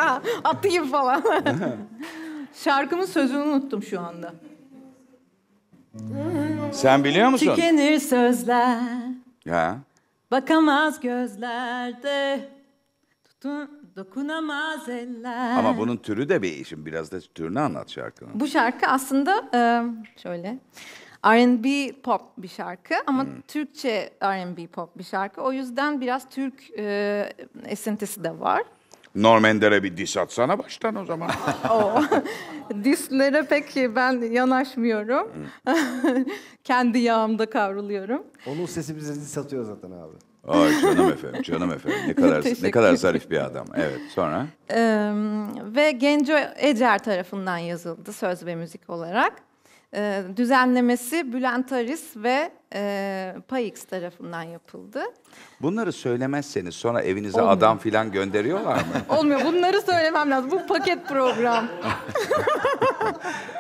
Atayım falan. Şarkımın sözünü unuttum şu anda. Sen biliyor musun? Tükenir sözler. Ya. Bakamaz gözlerde. Tutun, dokunamaz eller. Ama bunun türü de bir işin. Biraz da türünü anlat şarkının. Bu şarkı aslında e, şöyle. R&B pop bir şarkı ama hmm. Türkçe R&B pop bir şarkı. O yüzden biraz Türk e, esintisi de var. Normender'e bir dis atsana baştan o zaman. o. Dislere pek ben yanaşmıyorum. Hmm. Kendi yağımda kavruluyorum. Onun sesi bize dis atıyor zaten abi. Ay canım efendim, canım efendim. Ne kadar ne kadar zarif bir adam. Evet, sonra. Ee, ve Genco Ecer tarafından yazıldı söz ve müzik olarak düzenlemesi Bülent Aris ve e, ee, PayX tarafından yapıldı. Bunları söylemezseniz sonra evinize Olmuyor. adam filan gönderiyorlar mı? Olmuyor. Bunları söylemem lazım. Bu paket program.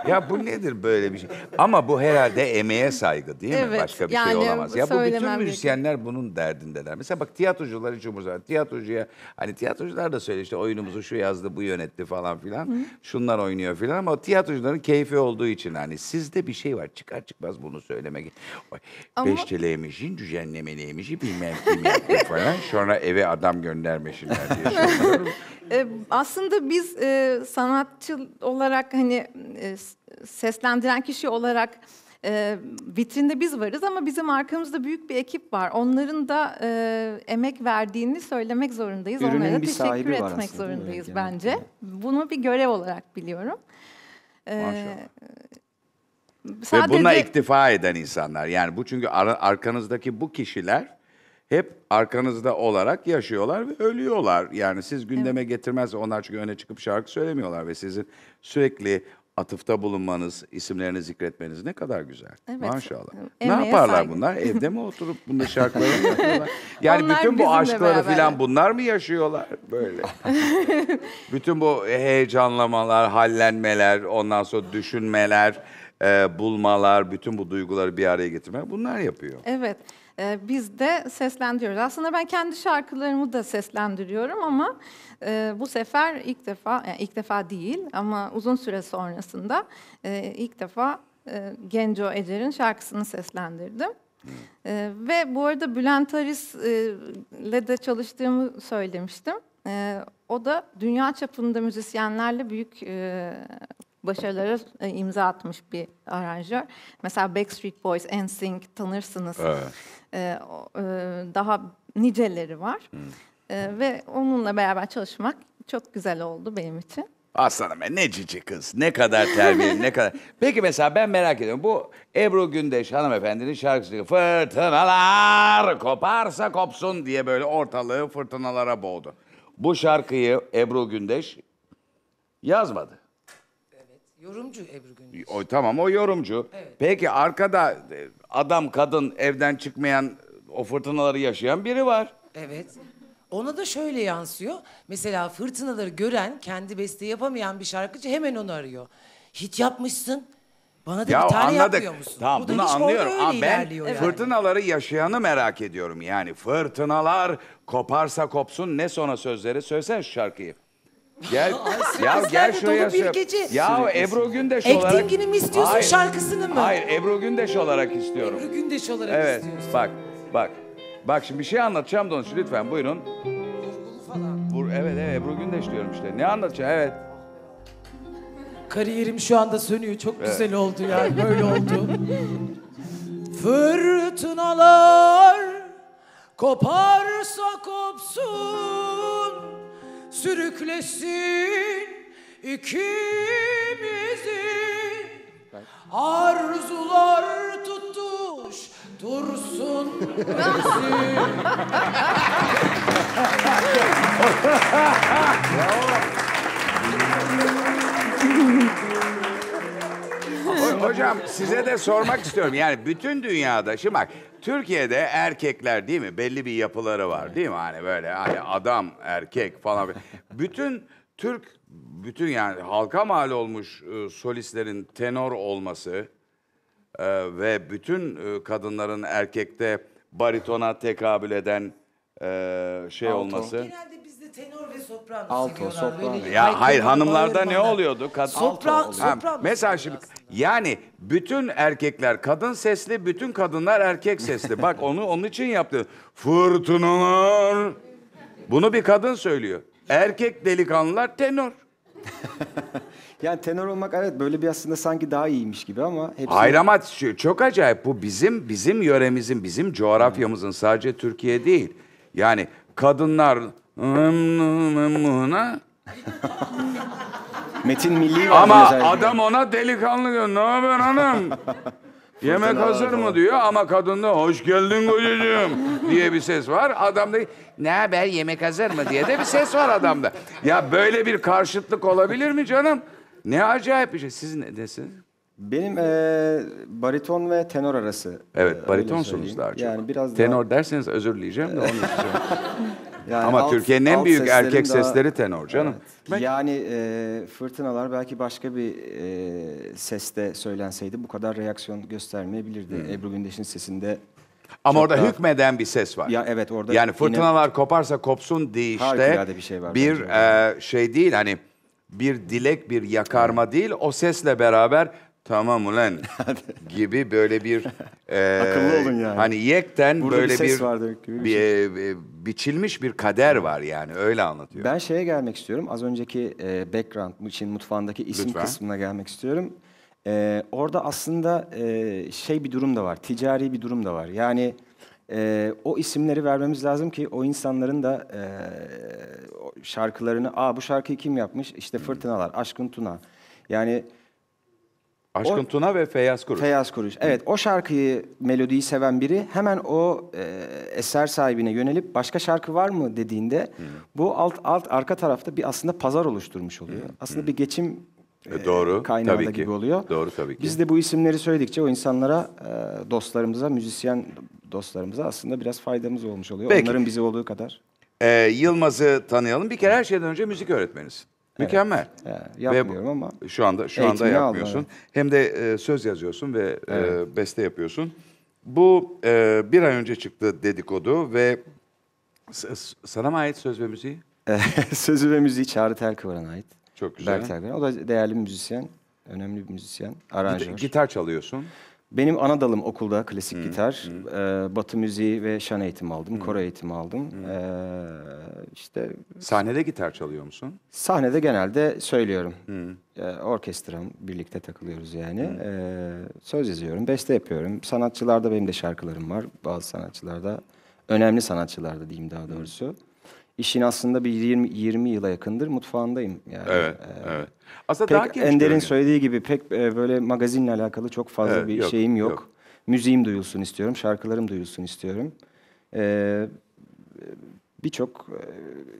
ya bu nedir böyle bir şey? Ama bu herhalde emeğe saygı değil mi? Evet, Başka bir şey yani şey olamaz. Ya bu bütün söylemem müzisyenler bunun derdindeler. Mesela bak tiyatrocular hiç umursamaz. Tiyatrocuya hani tiyatrocular da söyle işte oyunumuzu şu yazdı, bu yönetti falan filan. Şunlar oynuyor filan ama o tiyatrocuların keyfi olduğu için hani sizde bir şey var. Çıkar çıkmaz bunu söylemek. Oy, ama... Beş teleyemişin, düzenlemeliymişi bilmem kim yaptı falan. Sonra eve adam göndermişler diye e, Aslında biz e, sanatçı olarak hani e, seslendiren kişi olarak e, vitrinde biz varız ama bizim arkamızda büyük bir ekip var. Onların da e, emek verdiğini söylemek zorundayız. Ürünün Onlara da teşekkür etmek aslında, zorundayız bence. Bunu bir görev olarak biliyorum. E, Maşallah. Sadece... Ve buna iktifa eden insanlar. Yani bu çünkü ar- arkanızdaki bu kişiler hep arkanızda olarak yaşıyorlar ve ölüyorlar. Yani siz gündeme evet. getirmez onlar çünkü öne çıkıp şarkı söylemiyorlar ve sizin sürekli atıfta bulunmanız, isimlerini zikretmeniz ne kadar güzel. Evet. Maşallah. Emeğe ne yaparlar saygı. bunlar? Evde mi oturup bunda şarkıları mı Yani Onlar bütün bu aşkları falan bunlar mı yaşıyorlar böyle? bütün bu heyecanlamalar, hallenmeler, ondan sonra düşünmeler, e, bulmalar, bütün bu duyguları bir araya getirmek bunlar yapıyor. Evet, e, biz de seslendiriyoruz. Aslında ben kendi şarkılarımı da seslendiriyorum ama e, bu sefer ilk defa, yani e, ilk defa değil ama uzun süre sonrasında e, ilk defa e, Genco Ecer'in şarkısını seslendirdim. Ee, ve bu arada Bülent Aris e, ile de çalıştığımı söylemiştim. E, o da dünya çapında müzisyenlerle büyük e, başarılara e, imza atmış bir aranjör. Mesela Backstreet Boys, NSYNC tanırsınız. Evet. E, e, daha niceleri var. Hmm. ve onunla beraber çalışmak çok güzel oldu benim için. Aslanım ben ne cici kız, ne kadar terbiyeli, ne kadar... Peki mesela ben merak ediyorum. Bu Ebru Gündeş hanımefendinin şarkısı fırtınalar koparsa kopsun diye böyle ortalığı fırtınalara boğdu. Bu şarkıyı Ebru Gündeş yazmadı. Yorumcu Ebru Gündüz. O, tamam o yorumcu. Evet. Peki arkada e, adam kadın evden çıkmayan o fırtınaları yaşayan biri var. Evet. Ona da şöyle yansıyor. Mesela fırtınaları gören, kendi beste yapamayan bir şarkıcı hemen onu arıyor. Hiç yapmışsın. Bana da ya bir tane anladık. yapmıyor musun? Tamam, Bu bunu anlıyorum. Aa, ben yani. fırtınaları yaşayanı merak ediyorum. Yani fırtınalar koparsa kopsun ne sonra sözleri söylesene şarkıyı. Gel, ya gel şuraya. Bir gece. Ya Ebru Gündeş Acting olarak. Acting'ini mi istiyorsun hayır, şarkısını mı? Hayır Ebru Gündeş olarak istiyorum. Ebru Gündeş olarak evet, istiyorsun. Evet bak bak. Bak şimdi bir şey anlatacağım da onun lütfen buyurun. Vurgulu evet evet Ebru Gündeş diyorum işte. Ne anlatacağım evet. Kariyerim şu anda sönüyor. Çok evet. güzel oldu yani böyle oldu. Fırtınalar koparsa kopsun sürüklesin ikimizi Arzular tutuş dursun Hocam size de sormak istiyorum. Yani bütün dünyada şimdi bak Türkiye'de erkekler değil mi? Belli bir yapıları var değil mi? Hani böyle hani adam, erkek falan. Bütün Türk, bütün yani halka mal olmuş e, solistlerin tenor olması e, ve bütün e, kadınların erkekte baritona tekabül eden e, şey olması. Genelde Tenor ve soprano Alto, seviyorlar. soprano. Ya hayır, hayır hanımlarda ne oluyordu? Kad- sopran. Alto oluyor. Ha, mesela şimdi yani bütün erkekler kadın sesli, bütün kadınlar erkek sesli. Bak onu onun için yaptı. Fırtınalar. Bunu bir kadın söylüyor. Erkek delikanlılar tenor. Yani tenor olmak evet böyle bir aslında sanki daha iyiymiş gibi ama hepsi Hayır ama çok acayip bu bizim bizim yöremizin, bizim coğrafyamızın sadece Türkiye değil. Yani kadınlar memnun memnuna. Metin milli var. Ama adam ona delikanlı diyor. Ne haber hanım? Yemek hazır mı diyor ama kadında hoş geldin kocacığım diye bir ses var. Adamda ne haber yemek hazır mı diye de bir ses var adamda. Ya böyle bir karşıtlık olabilir mi canım? Ne acayip bir şey. Siz ne desiniz? Benim e, bariton ve tenor arası. Evet, e, baritonsunuz daha çok. Yani biraz Tenor derseniz özür dileyeceğim de onu Yani Ama Türkiye'nin en büyük erkek daha, sesleri tenor canım. Evet. Ben... Yani e, fırtınalar belki başka bir e, seste söylenseydi bu kadar reaksiyon göstermeyebilirdi. Hmm. Ebru Gündeş'in sesinde ama Çok orada daha... hükmeden bir ses var. Ya evet orada. Yani fırtınalar yine... koparsa kopsun diye işte bir şey var. Bir e, şey değil hani bir dilek bir yakarma evet. değil o sesle beraber tamam ulan gibi böyle bir e, akıllı olun yani. Hani yekten Burada böyle bir, ses bir, var gibi bir, şey. bi, biçilmiş bir kader var yani öyle anlatıyor. Ben şeye gelmek istiyorum. Az önceki e, background için mutfağındaki isim Lütfen. kısmına gelmek istiyorum. E, orada aslında e, şey bir durum da var. Ticari bir durum da var. Yani e, o isimleri vermemiz lazım ki o insanların da e, şarkılarını, aa bu şarkıyı kim yapmış? İşte Fırtınalar, Aşkın Tuna. Yani Aşkın o, Tuna ve Feyyaz Kuruş. Feyyaz Kuruş. Evet o şarkıyı, melodiyi seven biri hemen o e, eser sahibine yönelip başka şarkı var mı dediğinde hmm. bu alt alt arka tarafta bir aslında pazar oluşturmuş oluyor. Hmm. Aslında hmm. bir geçim e, Doğru, e, kaynağı tabii da ki. gibi oluyor. Doğru tabii ki. Biz de bu isimleri söyledikçe o insanlara, e, dostlarımıza, müzisyen dostlarımıza aslında biraz faydamız olmuş oluyor. Peki. Onların bizi olduğu kadar. Ee, Yılmaz'ı tanıyalım. Bir kere her şeyden önce müzik öğretmenisin. Mükemmel. Evet. Yapmıyorum ve ama şu anda şu anda yapmıyorsun. Aldım, evet. Hem de e, söz yazıyorsun ve e, evet. e, beste yapıyorsun. Bu e, bir ay önce çıktı dedikodu ve sana mı ait söz ve müziği? E, sözü ve müziği Çağrı Telkıvar'a ait. Çok güzel. Berk O da değerli bir müzisyen. Önemli bir müzisyen. Aranjör. Gitar çalıyorsun. Benim ana dalım okulda klasik hmm. gitar. Hmm. Ee, batı müziği ve şan eğitimi aldım. Hmm. Koro eğitimi aldım. Hmm. Ee, işte Sahnede gitar çalıyor musun? Sahnede genelde söylüyorum. Hmm. Ee, orkestram birlikte takılıyoruz yani. Hmm. Ee, söz yazıyorum, beste yapıyorum. Sanatçılarda benim de şarkılarım var. Bazı sanatçılarda, önemli sanatçılarda diyeyim daha doğrusu. Hmm işin aslında bir 20, 20 yıla yakındır mutfağındayım. Yani, evet, e, evet. Aslında pek daha Ender'in söylediği gibi pek e, böyle magazinle alakalı çok fazla evet, bir yok, şeyim yok. yok. Müziğim duyulsun istiyorum, şarkılarım duyulsun istiyorum. Ee, e, Birçok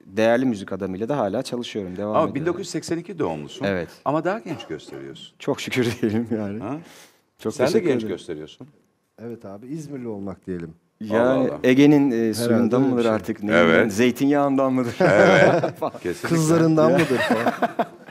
değerli müzik adamıyla da hala çalışıyorum, devam Ama ediyorum. 1982 doğumlusun. Evet. Ama daha genç gösteriyorsun. Çok şükür diyelim yani. Ha? Çok Sen de genç ederim. gösteriyorsun. Evet abi, İzmirli olmak diyelim. Yani Ege'nin e, suyundan mıdır şey. artık? Ne evet. Zeytinyağından mıdır? Evet. Kızlarından mıdır? Falan.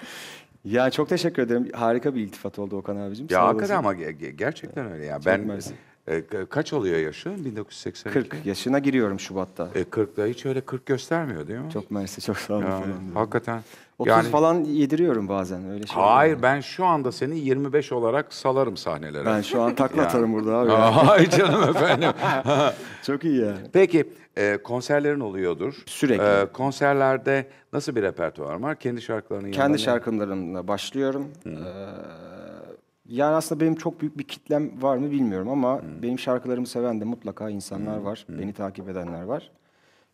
ya çok teşekkür ederim. Harika bir iltifat oldu Okan abicim. Ya Sağ hakikaten ama gerçekten öyle ya. Çok ben e, kaç oluyor yaşın? 1982. 40 yaşına giriyorum Şubat'ta. E, 40'da hiç öyle 40 göstermiyor değil mi? Çok mersi çok sağ olun. Ya, hakikaten. 30 yani, falan yediriyorum bazen öyle şey. Hayır yani. ben şu anda seni 25 olarak salarım sahnelere. Ben şu an takla atarım burada abi. Hayır canım efendim. Çok iyi ya. Peki e, konserlerin oluyordur. Sürekli. E, konserlerde nasıl bir repertuar var? Kendi şarkılarının Kendi şarkılarımla başlıyorum. E, yani aslında benim çok büyük bir kitlem var mı bilmiyorum ama hmm. benim şarkılarımı seven de mutlaka insanlar hmm. var. Hmm. Beni takip edenler var.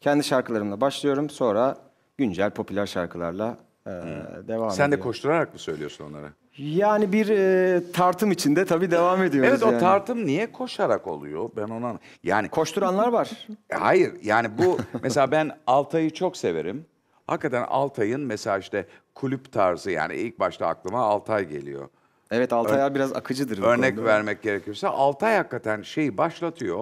Kendi şarkılarımla başlıyorum. Sonra güncel popüler şarkılarla ee, devam Sen ediyor. de koşturarak mı söylüyorsun onlara? Yani bir e, tartım içinde tabii devam ediyoruz. Evet o yani. tartım niye koşarak oluyor? Ben ona yani koşturanlar var. E, hayır yani bu mesela ben Altay'ı çok severim. Hakikaten Altay'ın mesela işte kulüp tarzı yani ilk başta aklıma Altay geliyor. Evet Altay Ör- biraz akıcıdır. Örnek vermek gerekirse Altay hakikaten şeyi başlatıyor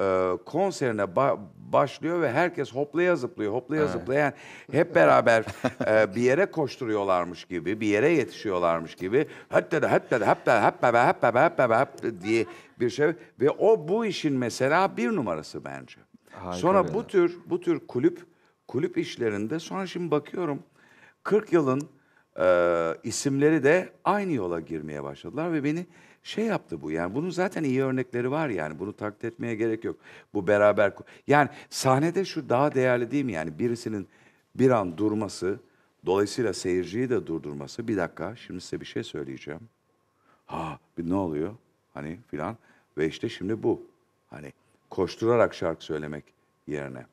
e, konserine ba- başlıyor ve herkes hoplaya zıplıyor, hoplaya evet. zıplaya. Yani hep beraber e, bir yere koşturuyorlarmış gibi, bir yere yetişiyorlarmış gibi. Hatta da hatta da hatta hatta da hatta da hatta da hatta diye bir şey ve o bu işin mesela bir numarası bence. Harika sonra bu tür bu tür kulüp kulüp işlerinde sonra şimdi bakıyorum 40 yılın e, isimleri de aynı yola girmeye başladılar ve beni şey yaptı bu. Yani bunun zaten iyi örnekleri var yani. Bunu taklit etmeye gerek yok. Bu beraber yani sahnede şu daha değerli değil mi? Yani birisinin bir an durması, dolayısıyla seyirciyi de durdurması. Bir dakika şimdi size bir şey söyleyeceğim. Ha bir ne oluyor? Hani filan ve işte şimdi bu. Hani koşturarak şarkı söylemek yerine.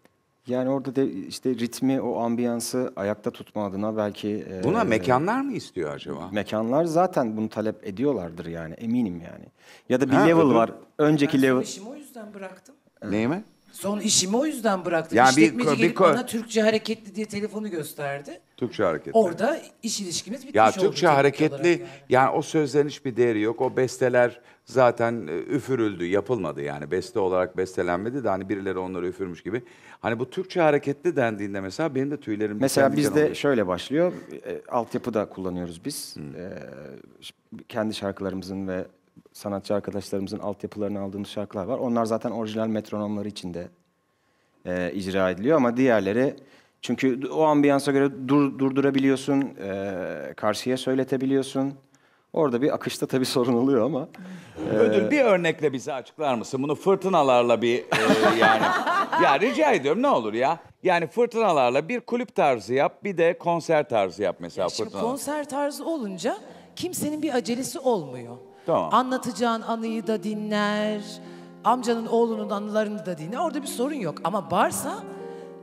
Yani orada de işte ritmi, o ambiyansı ayakta tutma adına belki... E, Buna e, mekanlar mı istiyor acaba? Mekanlar zaten bunu talep ediyorlardır yani eminim yani. Ya da bir ha, level öbür... var. Önceki ben level... Ben o yüzden bıraktım. Neyi mi? Son işimi o yüzden bıraktım. Yani bir- İşletmeci gelip bana Türkçe hareketli diye telefonu gösterdi. Türkçe hareketli. Orada iş ilişkimiz bitmiş ya oldu. Türkçe hareketli yani. yani. o sözlerin hiçbir değeri yok. O besteler zaten e, üfürüldü, yapılmadı yani beste olarak bestelenmedi de hani birileri onları üfürmüş gibi. Hani bu Türkçe hareketli dendiğinde mesela benim de tüylerim Mesela diken diken bizde şöyle başlıyor. E, altyapı da kullanıyoruz biz. E, kendi şarkılarımızın ve sanatçı arkadaşlarımızın altyapılarını aldığımız şarkılar var. Onlar zaten orijinal metronomları içinde e, icra ediliyor ama diğerleri çünkü o ambiyansa göre dur, durdurabiliyorsun, e, karşıya söyletebiliyorsun. Orada bir akışta tabii sorun oluyor ama. E, Ödül bir örnekle bize açıklar mısın? Bunu fırtınalarla bir e, yani. ya rica ediyorum ne olur ya. Yani fırtınalarla bir kulüp tarzı yap bir de konser tarzı yap mesela ya fırtınalarla. Konser tarzı olunca kimsenin bir acelesi olmuyor. Tamam. Anlatacağın anıyı da dinler. Amcanın oğlunun anılarını da dinler. Orada bir sorun yok. Ama barsa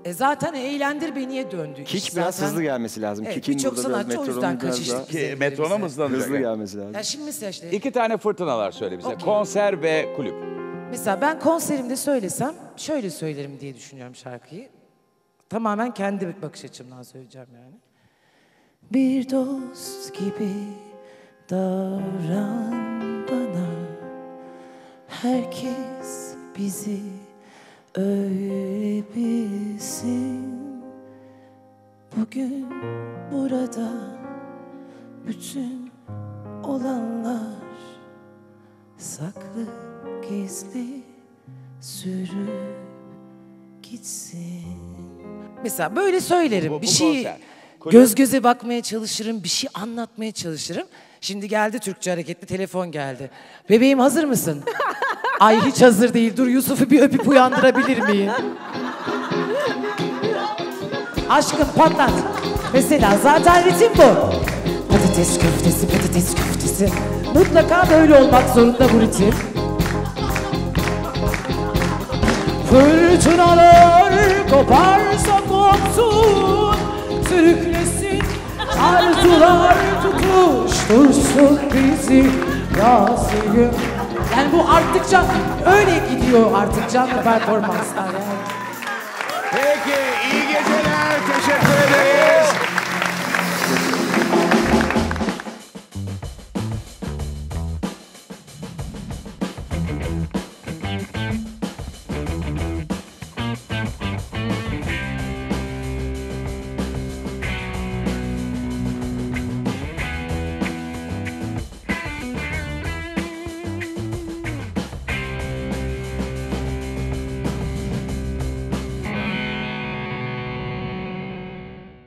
e zaten eğlendir beniye döndü. Kick iş. biraz zaten, hızlı gelmesi lazım. Evet, Kick'in burada sanatçı biraz o yüzden kaçıştı. Ki, metronom hızlanacak. Hızlı gelmesi lazım. Ya şimdi mesela işte. İki tane fırtınalar söyle bize. Okay. Konser ve kulüp. Mesela ben konserimde söylesem şöyle söylerim diye düşünüyorum şarkıyı. Tamamen kendi bakış açımdan söyleyeceğim yani. Bir dost gibi davran bana Herkes bizi öyle bilsin Bugün burada bütün olanlar Saklı gizli sürü gitsin Mesela böyle söylerim Bu- bu bir şey konser. göz göze bakmaya çalışırım bir şey anlatmaya çalışırım Şimdi geldi Türkçe hareketli telefon geldi. Bebeğim hazır mısın? Ay hiç hazır değil. Dur Yusuf'u bir öpüp uyandırabilir miyim? Aşkım patlat. Mesela zaten ritim bu. Patates köftesi, patates köftesi. Mutlaka böyle olmak zorunda bu ritim. Fırtınalar koparsa kopsun, sürüklesin arzular tut. Kavuştursun bizi Yasin'im Yani bu artıkça öyle gidiyor artık canlı performanslar yani. Peki.